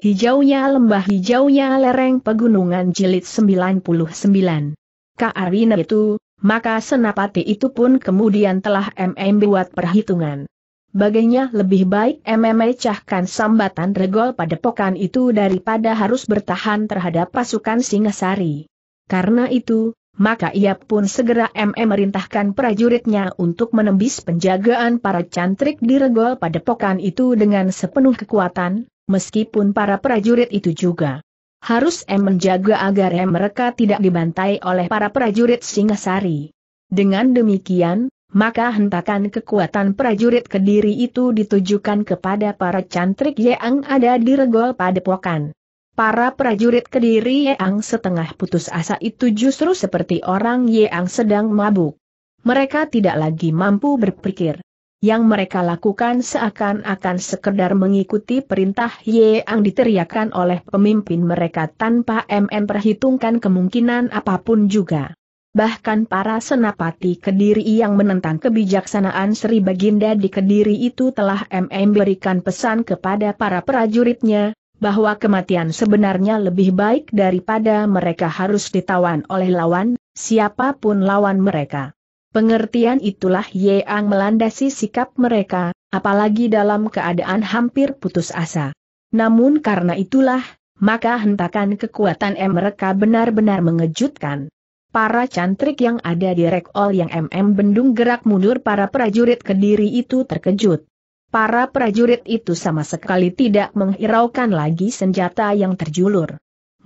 Hijaunya lembah hijaunya lereng pegunungan jilid 99. Kaarina itu, maka senapati itu pun kemudian telah MM buat perhitungan. Baginya lebih baik MM mecahkan sambatan regol pada pokan itu daripada harus bertahan terhadap pasukan Singasari. Karena itu, maka ia pun segera MM merintahkan prajuritnya untuk menembis penjagaan para cantrik di regol pada pokan itu dengan sepenuh kekuatan, meskipun para prajurit itu juga. Harus M menjaga agar M mereka tidak dibantai oleh para prajurit Singasari. Dengan demikian, maka hentakan kekuatan prajurit Kediri itu ditujukan kepada para cantrik yang ada di regol padepokan. Para prajurit Kediri yang setengah putus asa itu justru seperti orang yang sedang mabuk. Mereka tidak lagi mampu berpikir yang mereka lakukan seakan-akan sekedar mengikuti perintah Ye yang diteriakkan oleh pemimpin mereka tanpa MM perhitungkan kemungkinan apapun juga. Bahkan para senapati Kediri yang menentang kebijaksanaan Sri Baginda di Kediri itu telah MM berikan pesan kepada para prajuritnya, bahwa kematian sebenarnya lebih baik daripada mereka harus ditawan oleh lawan, siapapun lawan mereka. Pengertian itulah yang melandasi sikap mereka, apalagi dalam keadaan hampir putus asa. Namun karena itulah, maka hentakan kekuatan M mereka benar-benar mengejutkan. Para cantrik yang ada di rekol yang MM bendung gerak mundur para prajurit kediri itu terkejut. Para prajurit itu sama sekali tidak menghiraukan lagi senjata yang terjulur.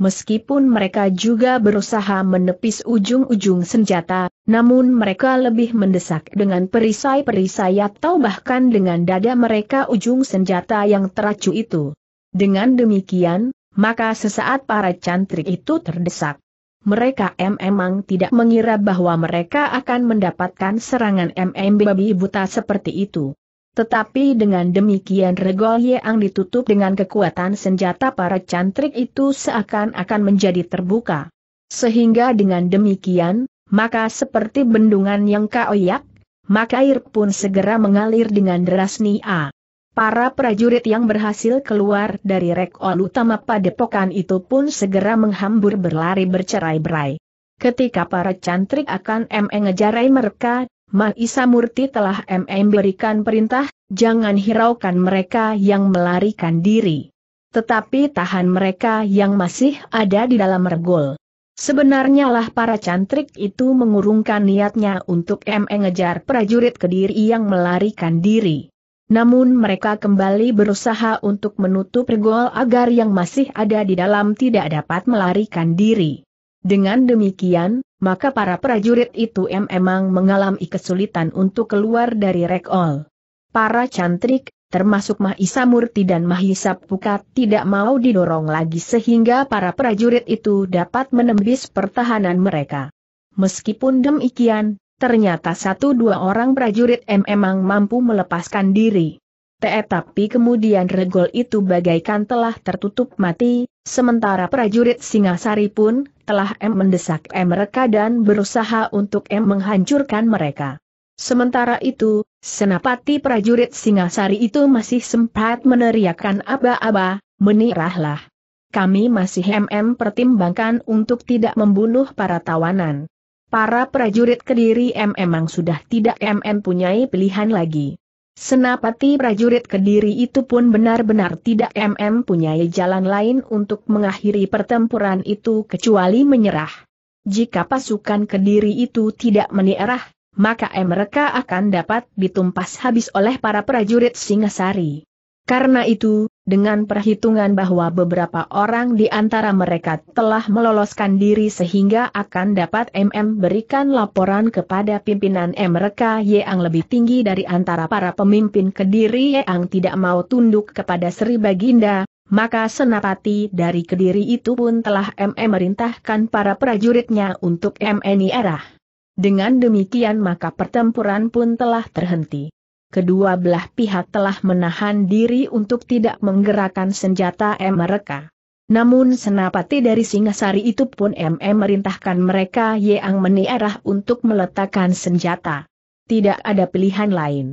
Meskipun mereka juga berusaha menepis ujung-ujung senjata, namun mereka lebih mendesak dengan perisai-perisai atau bahkan dengan dada mereka ujung senjata yang teracu itu. Dengan demikian, maka sesaat para cantrik itu terdesak. Mereka memang tidak mengira bahwa mereka akan mendapatkan serangan MM babi buta seperti itu. Tetapi dengan demikian regol yang ditutup dengan kekuatan senjata para cantrik itu seakan-akan menjadi terbuka. Sehingga dengan demikian, maka seperti bendungan yang kaoyak, maka air pun segera mengalir dengan deras nia. Para prajurit yang berhasil keluar dari rekol utama padepokan itu pun segera menghambur berlari bercerai-berai. Ketika para cantrik akan mengejarai mereka, Maisa Murti telah e memberikan perintah, jangan hiraukan mereka yang melarikan diri. Tetapi tahan mereka yang masih ada di dalam regol. Sebenarnya lah para cantrik itu mengurungkan niatnya untuk mengejar prajurit kediri yang melarikan diri. Namun mereka kembali berusaha untuk menutup regol agar yang masih ada di dalam tidak dapat melarikan diri. Dengan demikian, maka para prajurit itu memang mengalami kesulitan untuk keluar dari regol. Para cantrik, termasuk Mahisa Murti dan Mahisa Pukat tidak mau didorong lagi sehingga para prajurit itu dapat menembis pertahanan mereka. Meskipun demikian, ternyata satu dua orang prajurit M memang mampu melepaskan diri. Tetapi kemudian regol itu bagaikan telah tertutup mati, sementara prajurit Singasari pun telah M mendesak M mereka dan berusaha untuk M menghancurkan mereka. Sementara itu, senapati prajurit Singasari itu masih sempat meneriakkan aba-aba, menirahlah. Kami masih MM pertimbangkan untuk tidak membunuh para tawanan. Para prajurit Kediri mm memang sudah tidak MM punyai pilihan lagi. Senapati prajurit Kediri itu pun benar-benar tidak MM punyai jalan lain untuk mengakhiri pertempuran itu kecuali menyerah. Jika pasukan Kediri itu tidak menyerah maka mereka akan dapat ditumpas habis oleh para prajurit Singasari. Karena itu, dengan perhitungan bahwa beberapa orang di antara mereka telah meloloskan diri sehingga akan dapat MM berikan laporan kepada pimpinan mereka yang lebih tinggi dari antara para pemimpin Kediri yang tidak mau tunduk kepada Sri Baginda, maka senapati dari Kediri itu pun telah MM merintahkan para prajuritnya untuk MNI arah. Dengan demikian maka pertempuran pun telah terhenti. Kedua belah pihak telah menahan diri untuk tidak menggerakkan senjata M mereka. Namun senapati dari Singasari itu pun MM merintahkan mereka yang meniarah untuk meletakkan senjata. Tidak ada pilihan lain.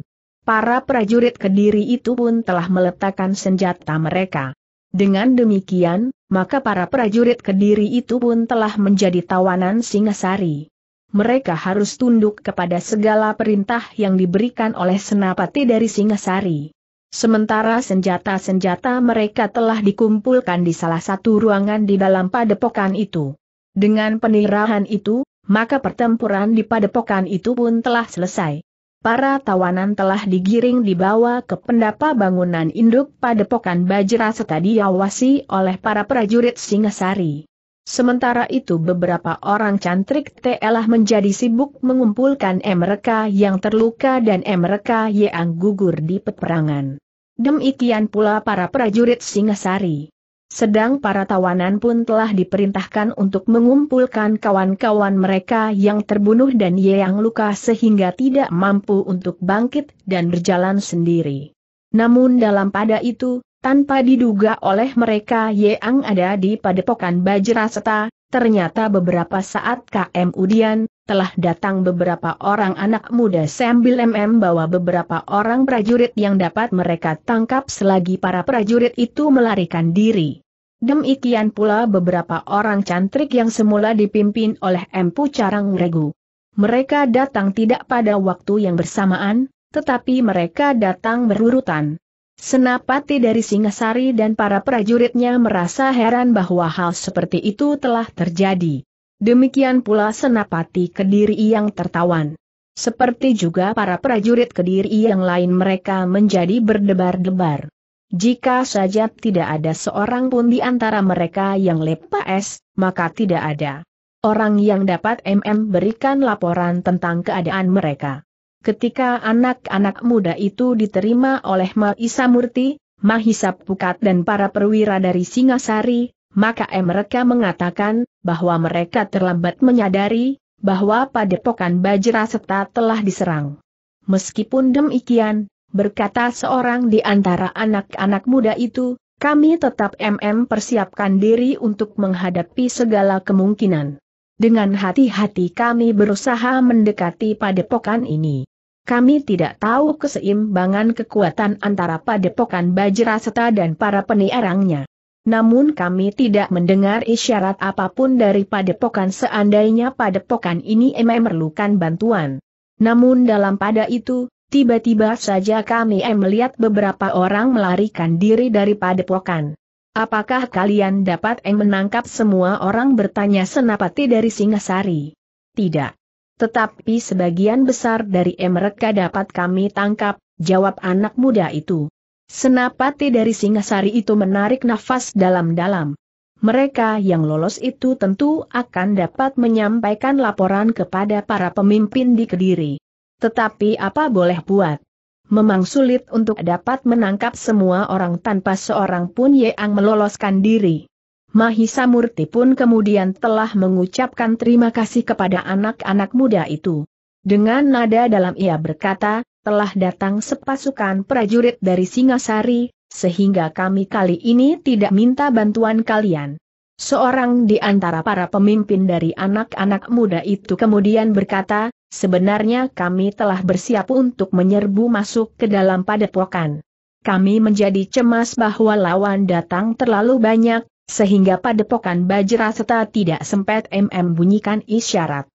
Para prajurit kediri itu pun telah meletakkan senjata mereka. Dengan demikian, maka para prajurit kediri itu pun telah menjadi tawanan Singasari mereka harus tunduk kepada segala perintah yang diberikan oleh senapati dari Singasari. Sementara senjata-senjata mereka telah dikumpulkan di salah satu ruangan di dalam padepokan itu. Dengan penirahan itu, maka pertempuran di padepokan itu pun telah selesai. Para tawanan telah digiring dibawa ke pendapa bangunan induk padepokan Bajra Setadiawasi oleh para prajurit Singasari. Sementara itu beberapa orang cantrik telah menjadi sibuk mengumpulkan mereka yang terluka dan mereka yang gugur di peperangan. Demikian pula para prajurit Singasari. Sedang para tawanan pun telah diperintahkan untuk mengumpulkan kawan-kawan mereka yang terbunuh dan yang luka sehingga tidak mampu untuk bangkit dan berjalan sendiri. Namun dalam pada itu, tanpa diduga oleh mereka Yeang ada di padepokan Bajraseta, ternyata beberapa saat KM Udian, telah datang beberapa orang anak muda sambil MM bawa beberapa orang prajurit yang dapat mereka tangkap selagi para prajurit itu melarikan diri. Demikian pula beberapa orang cantrik yang semula dipimpin oleh Empu Carang Regu. Mereka datang tidak pada waktu yang bersamaan, tetapi mereka datang berurutan. Senapati dari Singasari dan para prajuritnya merasa heran bahwa hal seperti itu telah terjadi. Demikian pula Senapati Kediri yang tertawan. Seperti juga para prajurit Kediri yang lain mereka menjadi berdebar-debar. Jika saja tidak ada seorang pun di antara mereka yang lepas, maka tidak ada orang yang dapat MM berikan laporan tentang keadaan mereka. Ketika anak-anak muda itu diterima oleh Mahisa Murti, Mahisa Pukat dan para perwira dari Singasari, maka mereka mengatakan bahwa mereka terlambat menyadari bahwa padepokan Bajra Seta telah diserang. Meskipun demikian, berkata seorang di antara anak-anak muda itu, kami tetap MM persiapkan diri untuk menghadapi segala kemungkinan. Dengan hati-hati kami berusaha mendekati padepokan ini. Kami tidak tahu keseimbangan kekuatan antara padepokan Bajraseta dan para peniarangnya. Namun kami tidak mendengar isyarat apapun dari padepokan seandainya padepokan ini memerlukan bantuan. Namun dalam pada itu, tiba-tiba saja kami melihat beberapa orang melarikan diri dari padepokan. Apakah kalian dapat em menangkap semua orang bertanya senapati dari Singasari? Tidak. Tetapi sebagian besar dari mereka dapat kami tangkap, jawab anak muda itu. Senapati dari Singasari itu menarik nafas dalam-dalam. Mereka yang lolos itu tentu akan dapat menyampaikan laporan kepada para pemimpin di Kediri. Tetapi apa boleh buat? Memang sulit untuk dapat menangkap semua orang tanpa seorang pun yang meloloskan diri. Mahisa Murti pun kemudian telah mengucapkan terima kasih kepada anak-anak muda itu. Dengan nada dalam ia berkata, telah datang sepasukan prajurit dari Singasari, sehingga kami kali ini tidak minta bantuan kalian. Seorang di antara para pemimpin dari anak-anak muda itu kemudian berkata, sebenarnya kami telah bersiap untuk menyerbu masuk ke dalam padepokan. Kami menjadi cemas bahwa lawan datang terlalu banyak, sehingga padepokan Bajraseta tidak sempat MM bunyikan isyarat.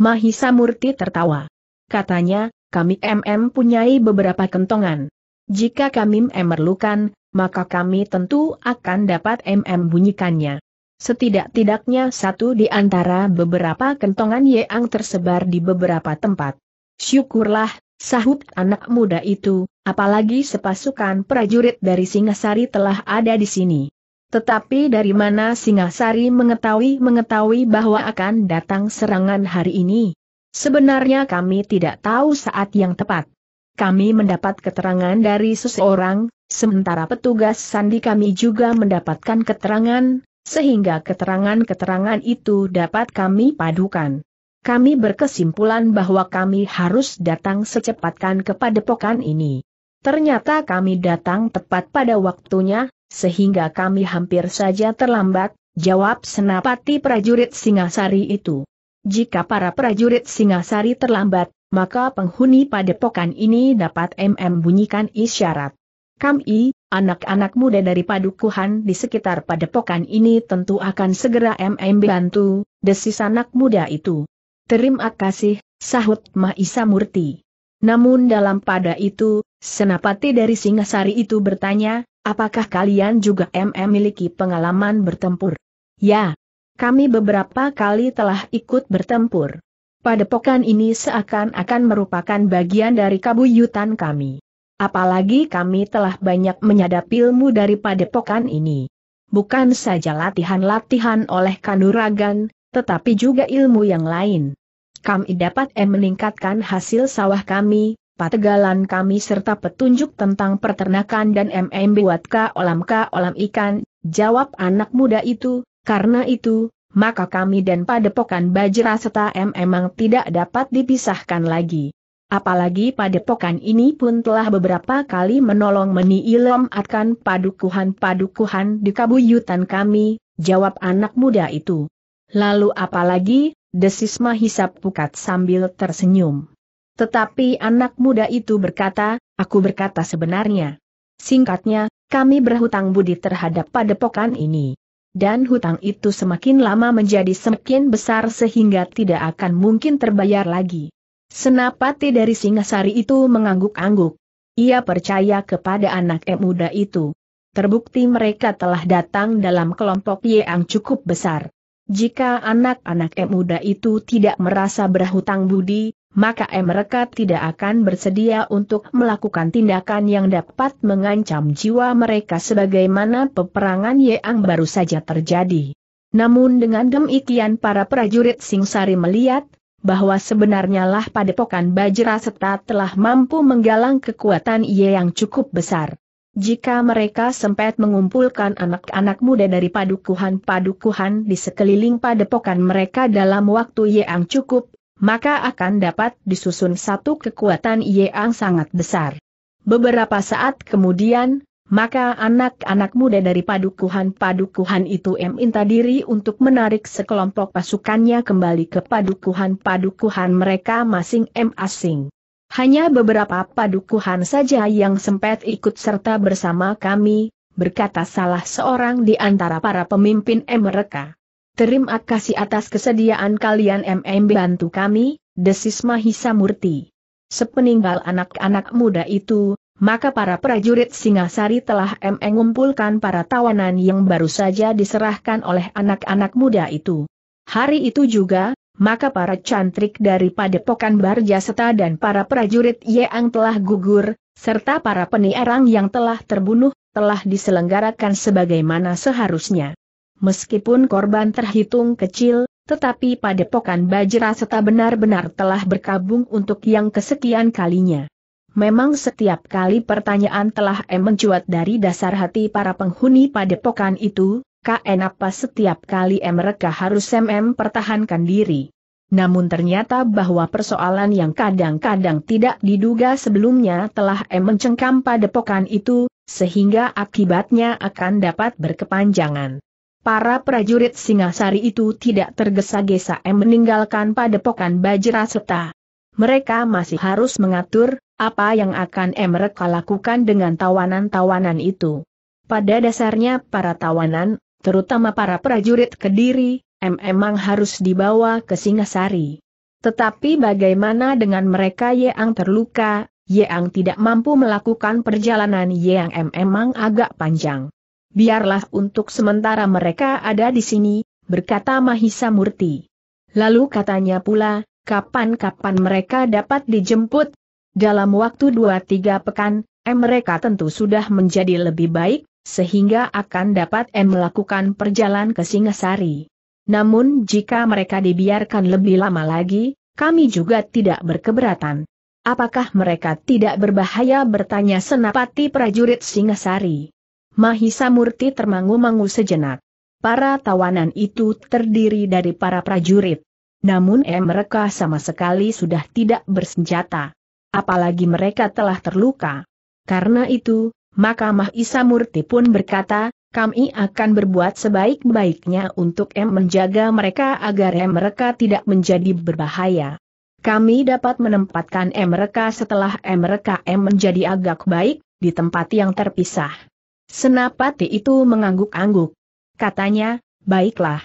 Mahisa Murti tertawa. Katanya, kami MM punyai beberapa kentongan. Jika kami memerlukan, maka kami tentu akan dapat MM bunyikannya. Setidak-tidaknya satu di antara beberapa kentongan yang tersebar di beberapa tempat. Syukurlah, sahut anak muda itu, apalagi sepasukan prajurit dari Singasari telah ada di sini. Tetapi dari mana Singasari mengetahui-mengetahui bahwa akan datang serangan hari ini? Sebenarnya kami tidak tahu saat yang tepat. Kami mendapat keterangan dari seseorang, sementara petugas sandi kami juga mendapatkan keterangan, sehingga keterangan-keterangan itu dapat kami padukan. Kami berkesimpulan bahwa kami harus datang secepatkan kepada pokan ini. Ternyata kami datang tepat pada waktunya, sehingga kami hampir saja terlambat, jawab senapati prajurit Singasari itu. Jika para prajurit Singasari terlambat, maka penghuni padepokan ini dapat MM bunyikan isyarat. Kami, anak-anak muda dari padukuhan di sekitar padepokan ini tentu akan segera MM bantu, desis anak muda itu. Terima kasih, sahut Mahisa Murti. Namun dalam pada itu, senapati dari Singasari itu bertanya, Apakah kalian juga memiliki pengalaman bertempur? Ya, kami beberapa kali telah ikut bertempur. Padepokan ini seakan-akan merupakan bagian dari kabuyutan kami. Apalagi kami telah banyak menyadap ilmu dari padepokan ini. Bukan saja latihan-latihan oleh kanuragan, tetapi juga ilmu yang lain. Kami dapat meningkatkan hasil sawah kami, pategalan kami serta petunjuk tentang peternakan dan MM buat ka olam ka olam ikan, jawab anak muda itu, karena itu, maka kami dan padepokan Bajra serta M emang tidak dapat dipisahkan lagi. Apalagi padepokan ini pun telah beberapa kali menolong meni ilom akan padukuhan-padukuhan di kabuyutan kami, jawab anak muda itu. Lalu apalagi, desis Mahisap Pukat sambil tersenyum. Tetapi anak muda itu berkata, aku berkata sebenarnya. Singkatnya, kami berhutang budi terhadap padepokan ini. Dan hutang itu semakin lama menjadi semakin besar sehingga tidak akan mungkin terbayar lagi. Senapati dari Singasari itu mengangguk-angguk. Ia percaya kepada anak muda itu. Terbukti mereka telah datang dalam kelompok yang cukup besar. Jika anak-anak muda itu tidak merasa berhutang budi, maka mereka tidak akan bersedia untuk melakukan tindakan yang dapat mengancam jiwa mereka sebagaimana peperangan Yeang baru saja terjadi. Namun dengan demikian para prajurit Singsari melihat, bahwa sebenarnya lah padepokan Bajra serta telah mampu menggalang kekuatan ia yang cukup besar. Jika mereka sempat mengumpulkan anak-anak muda dari padukuhan-padukuhan di sekeliling padepokan mereka dalam waktu yang cukup maka akan dapat disusun satu kekuatan yang sangat besar. Beberapa saat kemudian, maka anak-anak muda dari padukuhan-padukuhan itu minta diri untuk menarik sekelompok pasukannya kembali ke padukuhan-padukuhan mereka masing-masing. Hanya beberapa padukuhan saja yang sempat ikut serta bersama kami, berkata salah seorang di antara para pemimpin mereka. Terima kasih atas kesediaan kalian MM bantu kami, desis Mahisa Murti. Sepeninggal anak-anak muda itu, maka para prajurit Singasari telah mengumpulkan para tawanan yang baru saja diserahkan oleh anak-anak muda itu. Hari itu juga, maka para cantrik dari Padepokan Barja Barjaseta dan para prajurit Yeang telah gugur, serta para peniarang yang telah terbunuh, telah diselenggarakan sebagaimana seharusnya. Meskipun korban terhitung kecil, tetapi padepokan Bajra serta benar-benar telah berkabung untuk yang kesekian kalinya. Memang setiap kali pertanyaan telah M mencuat dari dasar hati para penghuni padepokan itu, KN apa setiap kali em mereka harus MM pertahankan diri. Namun ternyata bahwa persoalan yang kadang-kadang tidak diduga sebelumnya telah M mencengkam padepokan itu, sehingga akibatnya akan dapat berkepanjangan para prajurit Singasari itu tidak tergesa-gesa meninggalkan padepokan Bajraseta. Mereka masih harus mengatur, apa yang akan mereka lakukan dengan tawanan-tawanan itu. Pada dasarnya para tawanan, terutama para prajurit Kediri, memang harus dibawa ke Singasari. Tetapi bagaimana dengan mereka yang terluka, yang tidak mampu melakukan perjalanan yang memang agak panjang biarlah untuk sementara mereka ada di sini, berkata Mahisa Murti. Lalu katanya pula, kapan-kapan mereka dapat dijemput? Dalam waktu dua tiga pekan, M mereka tentu sudah menjadi lebih baik, sehingga akan dapat M melakukan perjalanan ke Singasari. Namun jika mereka dibiarkan lebih lama lagi, kami juga tidak berkeberatan. Apakah mereka tidak berbahaya bertanya senapati prajurit Singasari? Mahisa Murti termangu-mangu sejenak. Para tawanan itu terdiri dari para prajurit. Namun eh mereka sama sekali sudah tidak bersenjata. Apalagi mereka telah terluka. Karena itu, maka Mahisa Murti pun berkata, kami akan berbuat sebaik-baiknya untuk M eh, menjaga mereka agar M eh, mereka tidak menjadi berbahaya. Kami dapat menempatkan M eh, mereka setelah M mereka M menjadi agak baik, di tempat yang terpisah. Senapati itu mengangguk-angguk. Katanya, baiklah.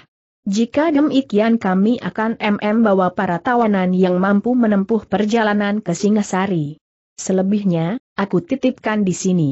Jika demikian kami akan MM bawa para tawanan yang mampu menempuh perjalanan ke Singasari. Selebihnya, aku titipkan di sini.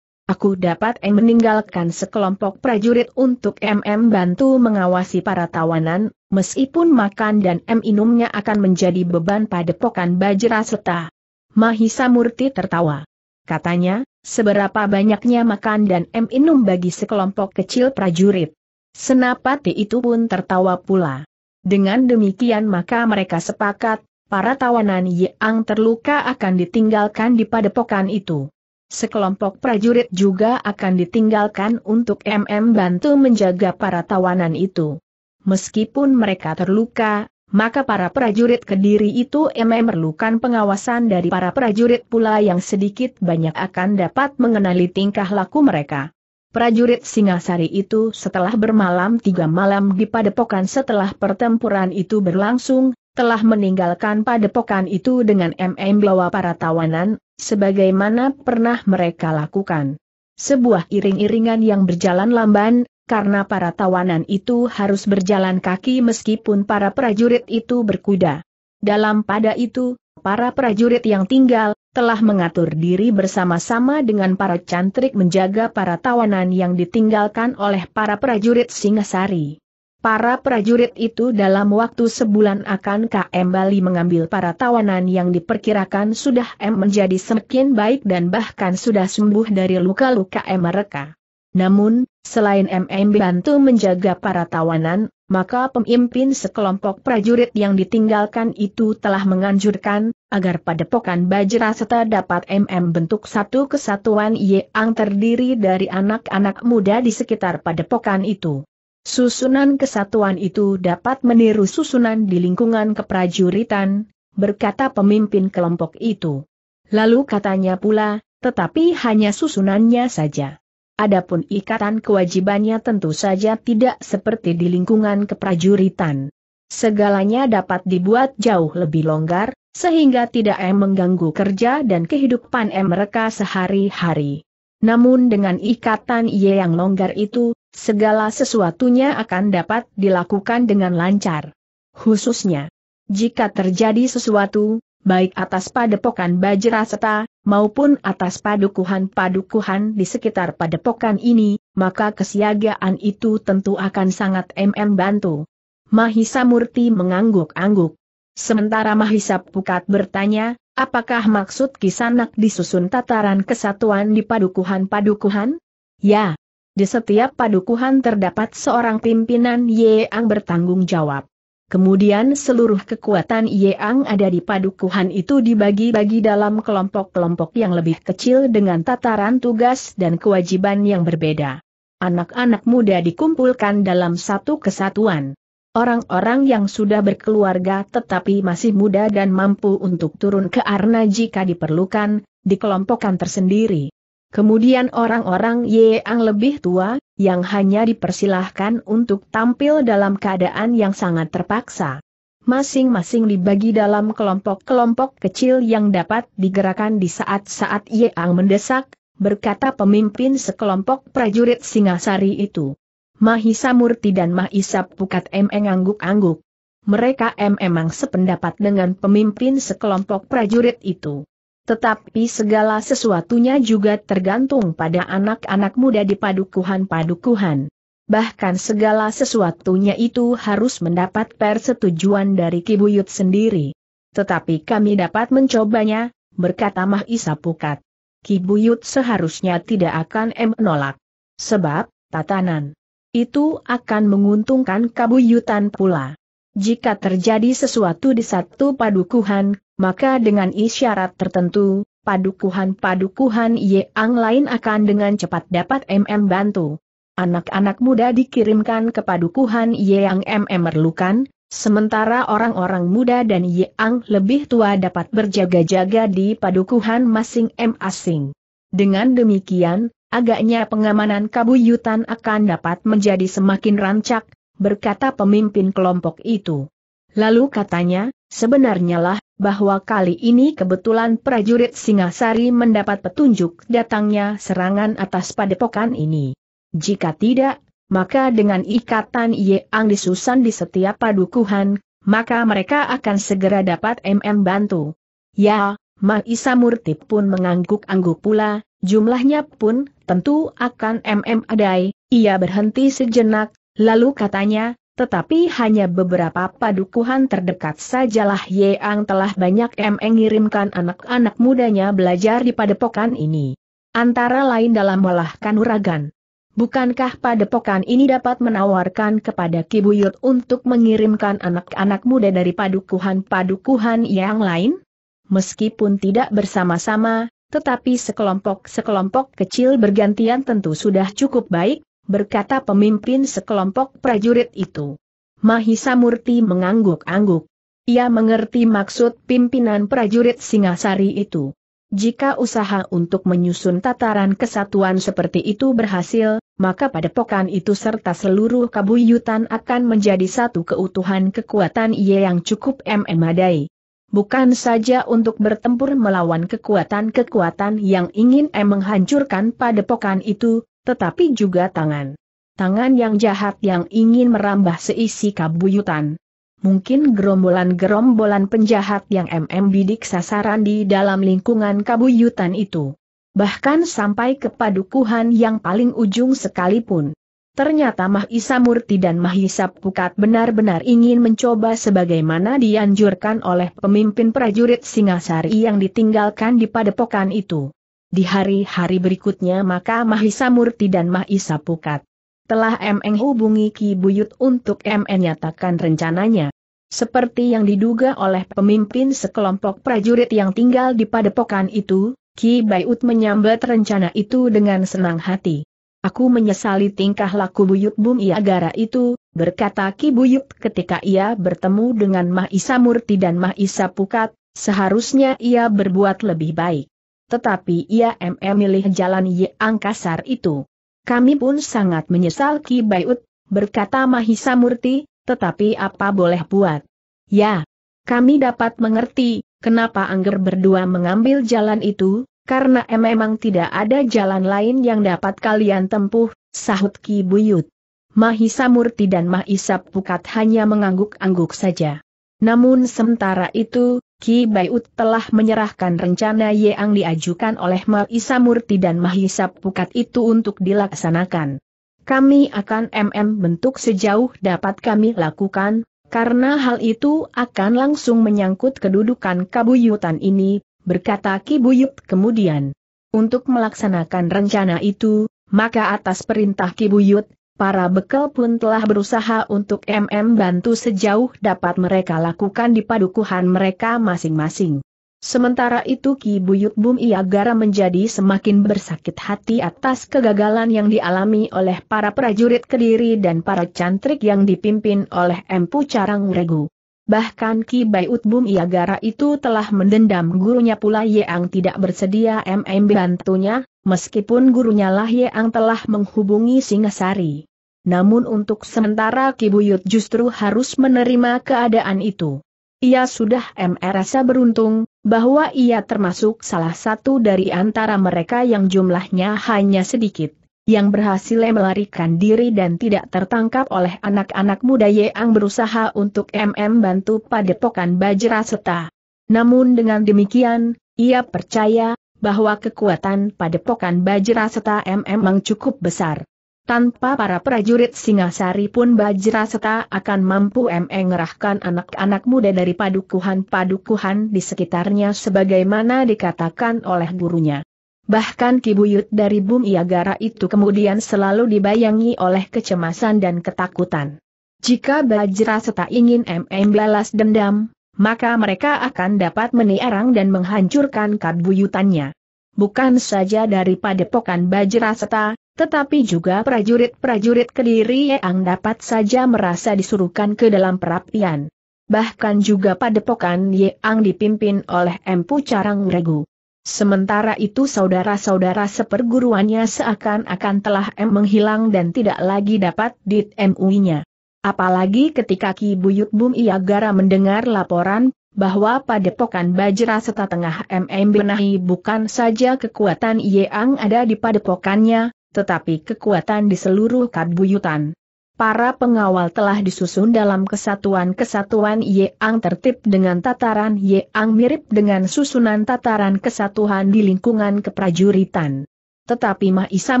Aku dapat M meninggalkan sekelompok prajurit untuk MM bantu mengawasi para tawanan, meskipun makan dan M minumnya akan menjadi beban pada pokan Bajra serta. Mahisa Murti tertawa katanya, seberapa banyaknya makan dan minum bagi sekelompok kecil prajurit. Senapati itu pun tertawa pula. Dengan demikian maka mereka sepakat, para tawanan yang terluka akan ditinggalkan di padepokan itu. Sekelompok prajurit juga akan ditinggalkan untuk MM bantu menjaga para tawanan itu. Meskipun mereka terluka, maka para prajurit Kediri itu memerlukan pengawasan dari para prajurit pula yang sedikit banyak akan dapat mengenali tingkah laku mereka. Prajurit Singasari itu setelah bermalam tiga malam di padepokan setelah pertempuran itu berlangsung, telah meninggalkan padepokan itu dengan MM bawa para tawanan, sebagaimana pernah mereka lakukan. Sebuah iring-iringan yang berjalan lamban, karena para tawanan itu harus berjalan kaki meskipun para prajurit itu berkuda. Dalam pada itu, para prajurit yang tinggal, telah mengatur diri bersama-sama dengan para cantrik menjaga para tawanan yang ditinggalkan oleh para prajurit Singasari. Para prajurit itu dalam waktu sebulan akan kembali mengambil para tawanan yang diperkirakan sudah M menjadi semakin baik dan bahkan sudah sembuh dari luka-luka M mereka. Namun, Selain MM bantu menjaga para tawanan, maka pemimpin sekelompok prajurit yang ditinggalkan itu telah menganjurkan, agar padepokan Bajra serta dapat MM bentuk satu kesatuan yang terdiri dari anak-anak muda di sekitar padepokan itu. Susunan kesatuan itu dapat meniru susunan di lingkungan keprajuritan, berkata pemimpin kelompok itu. Lalu katanya pula, tetapi hanya susunannya saja adapun ikatan kewajibannya tentu saja tidak seperti di lingkungan keprajuritan. Segalanya dapat dibuat jauh lebih longgar, sehingga tidak em mengganggu kerja dan kehidupan em mereka sehari-hari. Namun dengan ikatan ye yang longgar itu, segala sesuatunya akan dapat dilakukan dengan lancar. Khususnya, jika terjadi sesuatu, baik atas padepokan Bajraseta, maupun atas padukuhan-padukuhan di sekitar padepokan ini, maka kesiagaan itu tentu akan sangat MM bantu. Mahisa Murti mengangguk-angguk. Sementara Mahisa Pukat bertanya, apakah maksud kisanak disusun tataran kesatuan di padukuhan-padukuhan? Ya, di setiap padukuhan terdapat seorang pimpinan yang bertanggung jawab. Kemudian seluruh kekuatan Yeang ada di padukuhan itu dibagi-bagi dalam kelompok-kelompok yang lebih kecil dengan tataran tugas dan kewajiban yang berbeda. Anak-anak muda dikumpulkan dalam satu kesatuan. Orang-orang yang sudah berkeluarga tetapi masih muda dan mampu untuk turun ke arna jika diperlukan, dikelompokkan tersendiri. Kemudian orang-orang Yeang lebih tua, yang hanya dipersilahkan untuk tampil dalam keadaan yang sangat terpaksa. Masing-masing dibagi dalam kelompok-kelompok kecil yang dapat digerakkan di saat-saat Yeang mendesak, berkata pemimpin sekelompok prajurit Singasari itu. Mahisa Murti dan Mahisa Pukat M angguk angguk Mereka M memang sependapat dengan pemimpin sekelompok prajurit itu. Tetapi segala sesuatunya juga tergantung pada anak-anak muda di padukuhan-padukuhan. Bahkan segala sesuatunya itu harus mendapat persetujuan dari Kibuyut sendiri. Tetapi kami dapat mencobanya, berkata Mahisa Pukat. Kibuyut seharusnya tidak akan menolak. Sebab, tatanan itu akan menguntungkan kabuyutan pula. Jika terjadi sesuatu di satu padukuhan, maka dengan isyarat tertentu, padukuhan-padukuhan Yang lain akan dengan cepat dapat MM bantu. Anak-anak muda dikirimkan ke padukuhan Yang MM merlukan, sementara orang-orang muda dan Yang lebih tua dapat berjaga-jaga di padukuhan masing-masing. Dengan demikian, agaknya pengamanan kabuyutan akan dapat menjadi semakin rancak, berkata pemimpin kelompok itu. Lalu katanya, sebenarnya lah, bahwa kali ini kebetulan prajurit Singasari mendapat petunjuk datangnya serangan atas padepokan ini. Jika tidak, maka dengan ikatan Ye Ang disusan di setiap padukuhan, maka mereka akan segera dapat MM bantu. Ya, Maisa Murti pun mengangguk-angguk pula, jumlahnya pun tentu akan MM adai, ia berhenti sejenak, lalu katanya, tetapi hanya beberapa padukuhan terdekat sajalah Yeang telah banyak mengirimkan anak-anak mudanya belajar di padepokan ini. Antara lain dalam melahkan Kanuragan. Bukankah padepokan ini dapat menawarkan kepada Kibuyut untuk mengirimkan anak-anak muda dari padukuhan-padukuhan yang lain? Meskipun tidak bersama-sama, tetapi sekelompok-sekelompok kecil bergantian tentu sudah cukup baik, berkata pemimpin sekelompok prajurit itu. Mahisa Murti mengangguk-angguk. Ia mengerti maksud pimpinan prajurit Singasari itu. Jika usaha untuk menyusun tataran kesatuan seperti itu berhasil, maka padepokan itu serta seluruh kabuyutan akan menjadi satu keutuhan kekuatan ia yang cukup memadai. Bukan saja untuk bertempur melawan kekuatan-kekuatan yang ingin menghancurkan padepokan itu, tetapi juga tangan. Tangan yang jahat yang ingin merambah seisi kabuyutan. Mungkin gerombolan-gerombolan penjahat yang MM bidik sasaran di dalam lingkungan kabuyutan itu. Bahkan sampai ke padukuhan yang paling ujung sekalipun. Ternyata Mahisa Murti dan Mahisa Pukat benar-benar ingin mencoba sebagaimana dianjurkan oleh pemimpin prajurit Singasari yang ditinggalkan di padepokan itu. Di hari-hari berikutnya maka Mahisa Murti dan Mahisa Pukat. Telah MN hubungi Ki Buyut untuk MN nyatakan rencananya. Seperti yang diduga oleh pemimpin sekelompok prajurit yang tinggal di padepokan itu, Ki Bayut menyambut rencana itu dengan senang hati. Aku menyesali tingkah laku Buyut Bumi Iagara itu, berkata Ki Buyut ketika ia bertemu dengan Mahisa Murti dan Mahisa Pukat, seharusnya ia berbuat lebih baik tetapi ia mm memilih jalan yang kasar itu. Kami pun sangat menyesal Ki Bayut, berkata Mahisa Murti, tetapi apa boleh buat? Ya, kami dapat mengerti, kenapa Angger berdua mengambil jalan itu, karena memang tidak ada jalan lain yang dapat kalian tempuh, sahut Ki Buyut. Mahisa Murti dan Mahisa Pukat hanya mengangguk-angguk saja. Namun sementara itu, Ki Baiut telah menyerahkan rencana yang diajukan oleh Marisa Murti dan Mahisa Pukat itu untuk dilaksanakan. Kami akan MM bentuk sejauh dapat kami lakukan, karena hal itu akan langsung menyangkut kedudukan kabuyutan ini, berkata Ki Buyut kemudian. Untuk melaksanakan rencana itu, maka atas perintah Ki Buyut, para bekal pun telah berusaha untuk MM bantu sejauh dapat mereka lakukan di padukuhan mereka masing-masing. Sementara itu Ki Buyut Bum Iagara menjadi semakin bersakit hati atas kegagalan yang dialami oleh para prajurit Kediri dan para cantrik yang dipimpin oleh Empu Carang Regu. Bahkan Ki Buyut Bum Iagara itu telah mendendam gurunya pula Yeang tidak bersedia MM bantunya, meskipun gurunya lah Yeang telah menghubungi Singasari. Namun untuk sementara Kibuyut justru harus menerima keadaan itu. Ia sudah merasa beruntung, bahwa ia termasuk salah satu dari antara mereka yang jumlahnya hanya sedikit, yang berhasil melarikan diri dan tidak tertangkap oleh anak-anak muda yang berusaha untuk MM bantu padepokan Bajra Seta. Namun dengan demikian, ia percaya, bahwa kekuatan padepokan Bajra Seta MM memang cukup besar. Tanpa para prajurit Singasari pun Bajraseta akan mampu e mengerahkan anak-anak muda dari padukuhan-padukuhan di sekitarnya sebagaimana dikatakan oleh gurunya. Bahkan kibuyut dari bumi Iagara itu kemudian selalu dibayangi oleh kecemasan dan ketakutan. Jika Bajraseta ingin MM e balas dendam, maka mereka akan dapat meniarang dan menghancurkan kabuyutannya. Bukan saja dari padepokan Bajraseta, tetapi juga prajurit-prajurit kediri yang dapat saja merasa disuruhkan ke dalam perapian. Bahkan juga padepokan yang dipimpin oleh Empu Carang Regu. Sementara itu saudara-saudara seperguruannya seakan-akan telah M menghilang dan tidak lagi dapat ditemuinya. nya Apalagi ketika Ki Buyut Bum Iagara mendengar laporan bahwa padepokan Bajra Seta tengah MM benahi bukan saja kekuatan yang ada di padepokannya, tetapi kekuatan di seluruh kabuyutan. Para pengawal telah disusun dalam kesatuan-kesatuan Yang tertib dengan tataran Yang mirip dengan susunan tataran kesatuan di lingkungan keprajuritan. Tetapi Mahisa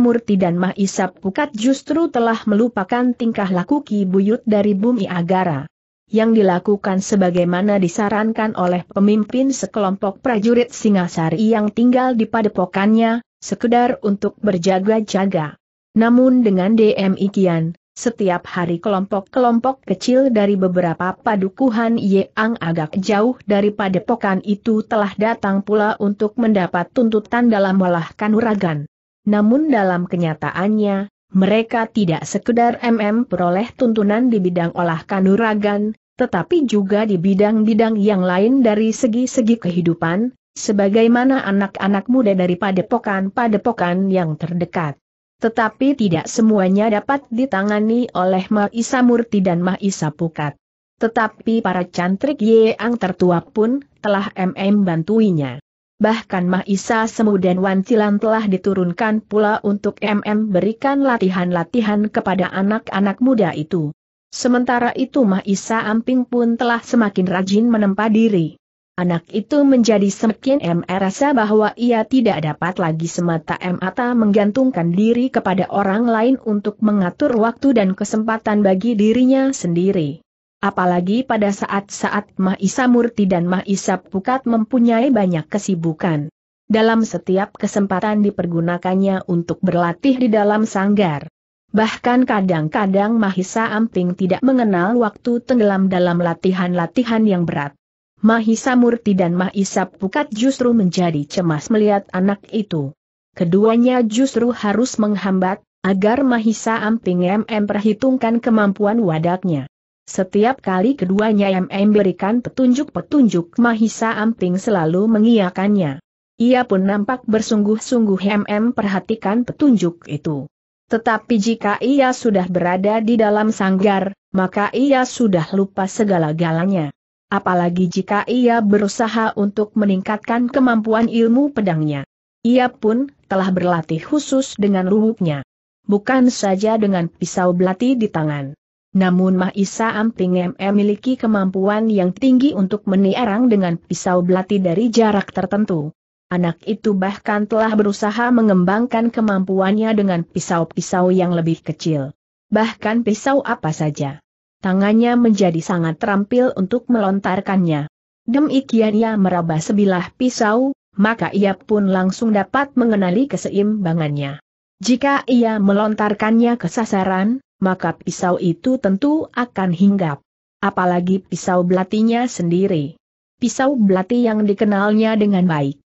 Murti dan Mahisa Pukat justru telah melupakan tingkah laku Ki Buyut dari Bumi Agara. Yang dilakukan sebagaimana disarankan oleh pemimpin sekelompok prajurit Singasari yang tinggal di padepokannya, sekedar untuk berjaga-jaga. Namun dengan DM Kian, setiap hari kelompok-kelompok kecil dari beberapa padukuhan yang agak jauh dari padepokan itu telah datang pula untuk mendapat tuntutan dalam walah kanuragan. Namun dalam kenyataannya, mereka tidak sekedar MM peroleh tuntunan di bidang olah kanuragan, tetapi juga di bidang-bidang yang lain dari segi-segi kehidupan, sebagaimana anak-anak muda dari padepokan-padepokan yang terdekat. Tetapi tidak semuanya dapat ditangani oleh Mahisa Murti dan Mahisa Pukat. Tetapi para cantrik Yeang tertua pun telah MM bantuinya. Bahkan Mahisa Semu dan Wancilan telah diturunkan pula untuk MM berikan latihan-latihan kepada anak-anak muda itu. Sementara itu Mahisa Amping pun telah semakin rajin menempa diri. Anak itu menjadi semakin M merasa bahwa ia tidak dapat lagi semata mata menggantungkan diri kepada orang lain untuk mengatur waktu dan kesempatan bagi dirinya sendiri. Apalagi pada saat-saat Mahisa Murti dan Mahisa Pukat mempunyai banyak kesibukan. Dalam setiap kesempatan dipergunakannya untuk berlatih di dalam sanggar. Bahkan kadang-kadang Mahisa Amping tidak mengenal waktu tenggelam dalam latihan-latihan yang berat. Mahisa Murti dan Mahisa Pukat justru menjadi cemas melihat anak itu. Keduanya justru harus menghambat, agar Mahisa Amping MM perhitungkan kemampuan wadaknya. Setiap kali keduanya MM berikan petunjuk-petunjuk Mahisa Amping selalu mengiakannya. Ia pun nampak bersungguh-sungguh MM perhatikan petunjuk itu. Tetapi jika ia sudah berada di dalam sanggar, maka ia sudah lupa segala-galanya apalagi jika ia berusaha untuk meningkatkan kemampuan ilmu pedangnya. Ia pun telah berlatih khusus dengan rubuknya. Bukan saja dengan pisau belati di tangan. Namun Mahisa Amping ME memiliki kemampuan yang tinggi untuk meniarang dengan pisau belati dari jarak tertentu. Anak itu bahkan telah berusaha mengembangkan kemampuannya dengan pisau-pisau yang lebih kecil. Bahkan pisau apa saja tangannya menjadi sangat terampil untuk melontarkannya. Demikian ia meraba sebilah pisau, maka ia pun langsung dapat mengenali keseimbangannya. Jika ia melontarkannya ke sasaran, maka pisau itu tentu akan hinggap. Apalagi pisau belatinya sendiri. Pisau belati yang dikenalnya dengan baik.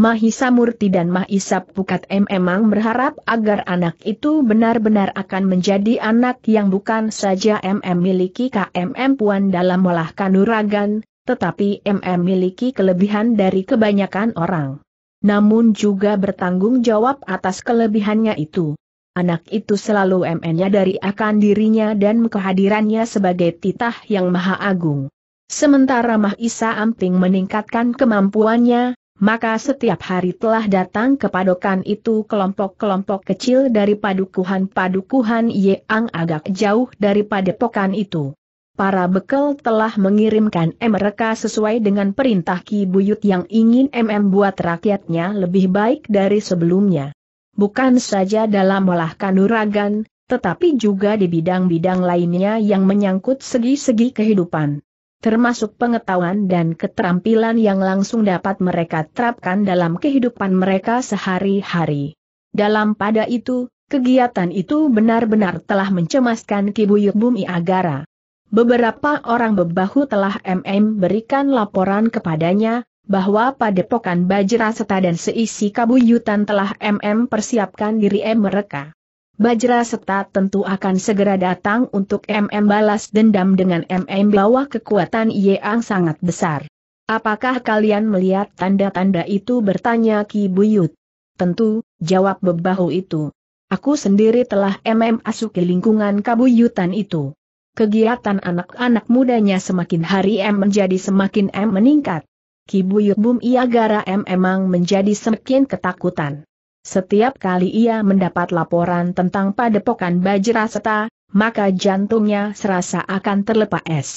Mahisa Murti dan Mahisa Pukat M memang berharap agar anak itu benar-benar akan menjadi anak yang bukan saja MM miliki KMM Puan dalam olah kanuragan, tetapi MM miliki kelebihan dari kebanyakan orang. Namun juga bertanggung jawab atas kelebihannya itu. Anak itu selalu MN-nya dari akan dirinya dan kehadirannya sebagai titah yang maha agung. Sementara Mahisa Amping meningkatkan kemampuannya, maka setiap hari telah datang ke padokan itu kelompok-kelompok kecil dari padukuhan-padukuhan yang agak jauh dari padepokan itu. Para bekel telah mengirimkan mereka sesuai dengan perintah Ki Buyut yang ingin MM buat rakyatnya lebih baik dari sebelumnya. Bukan saja dalam olah kanuragan, tetapi juga di bidang-bidang lainnya yang menyangkut segi-segi kehidupan termasuk pengetahuan dan keterampilan yang langsung dapat mereka terapkan dalam kehidupan mereka sehari-hari. Dalam pada itu, kegiatan itu benar-benar telah mencemaskan Kibuyuk Bumi Agara. Beberapa orang bebahu telah MM berikan laporan kepadanya, bahwa padepokan Bajra Seta dan seisi kabuyutan telah MM persiapkan diri mereka. Bajra Seta tentu akan segera datang untuk MM balas dendam dengan MM bawah kekuatan yang sangat besar. Apakah kalian melihat tanda-tanda itu bertanya Ki Buyut? Tentu, jawab bebahu itu. Aku sendiri telah MM ke lingkungan kabuyutan itu. Kegiatan anak-anak mudanya semakin hari M menjadi semakin M meningkat. Ki Buyut Bum Iagara M emang menjadi semakin ketakutan. Setiap kali ia mendapat laporan tentang padepokan Bajraseta, maka jantungnya serasa akan terlepas es.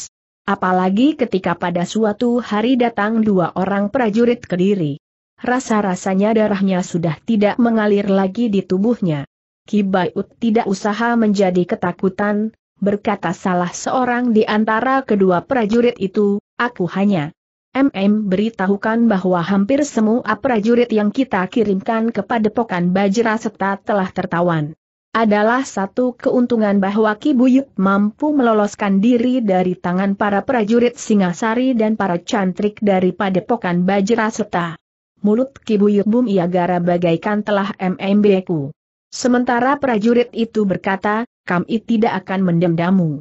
Apalagi ketika pada suatu hari datang dua orang prajurit kediri. Rasa-rasanya darahnya sudah tidak mengalir lagi di tubuhnya. Kibayut tidak usaha menjadi ketakutan, berkata salah seorang di antara kedua prajurit itu, aku hanya MM beritahukan bahwa hampir semua prajurit yang kita kirimkan kepada Padepokan Bajra serta telah tertawan. Adalah satu keuntungan bahwa Ki Buyuk mampu meloloskan diri dari tangan para prajurit Singasari dan para cantrik dari Padepokan Bajra serta. Mulut Ki Buyuk Bum Iagara bagaikan telah MMBku. Sementara prajurit itu berkata, kami tidak akan mendendamu.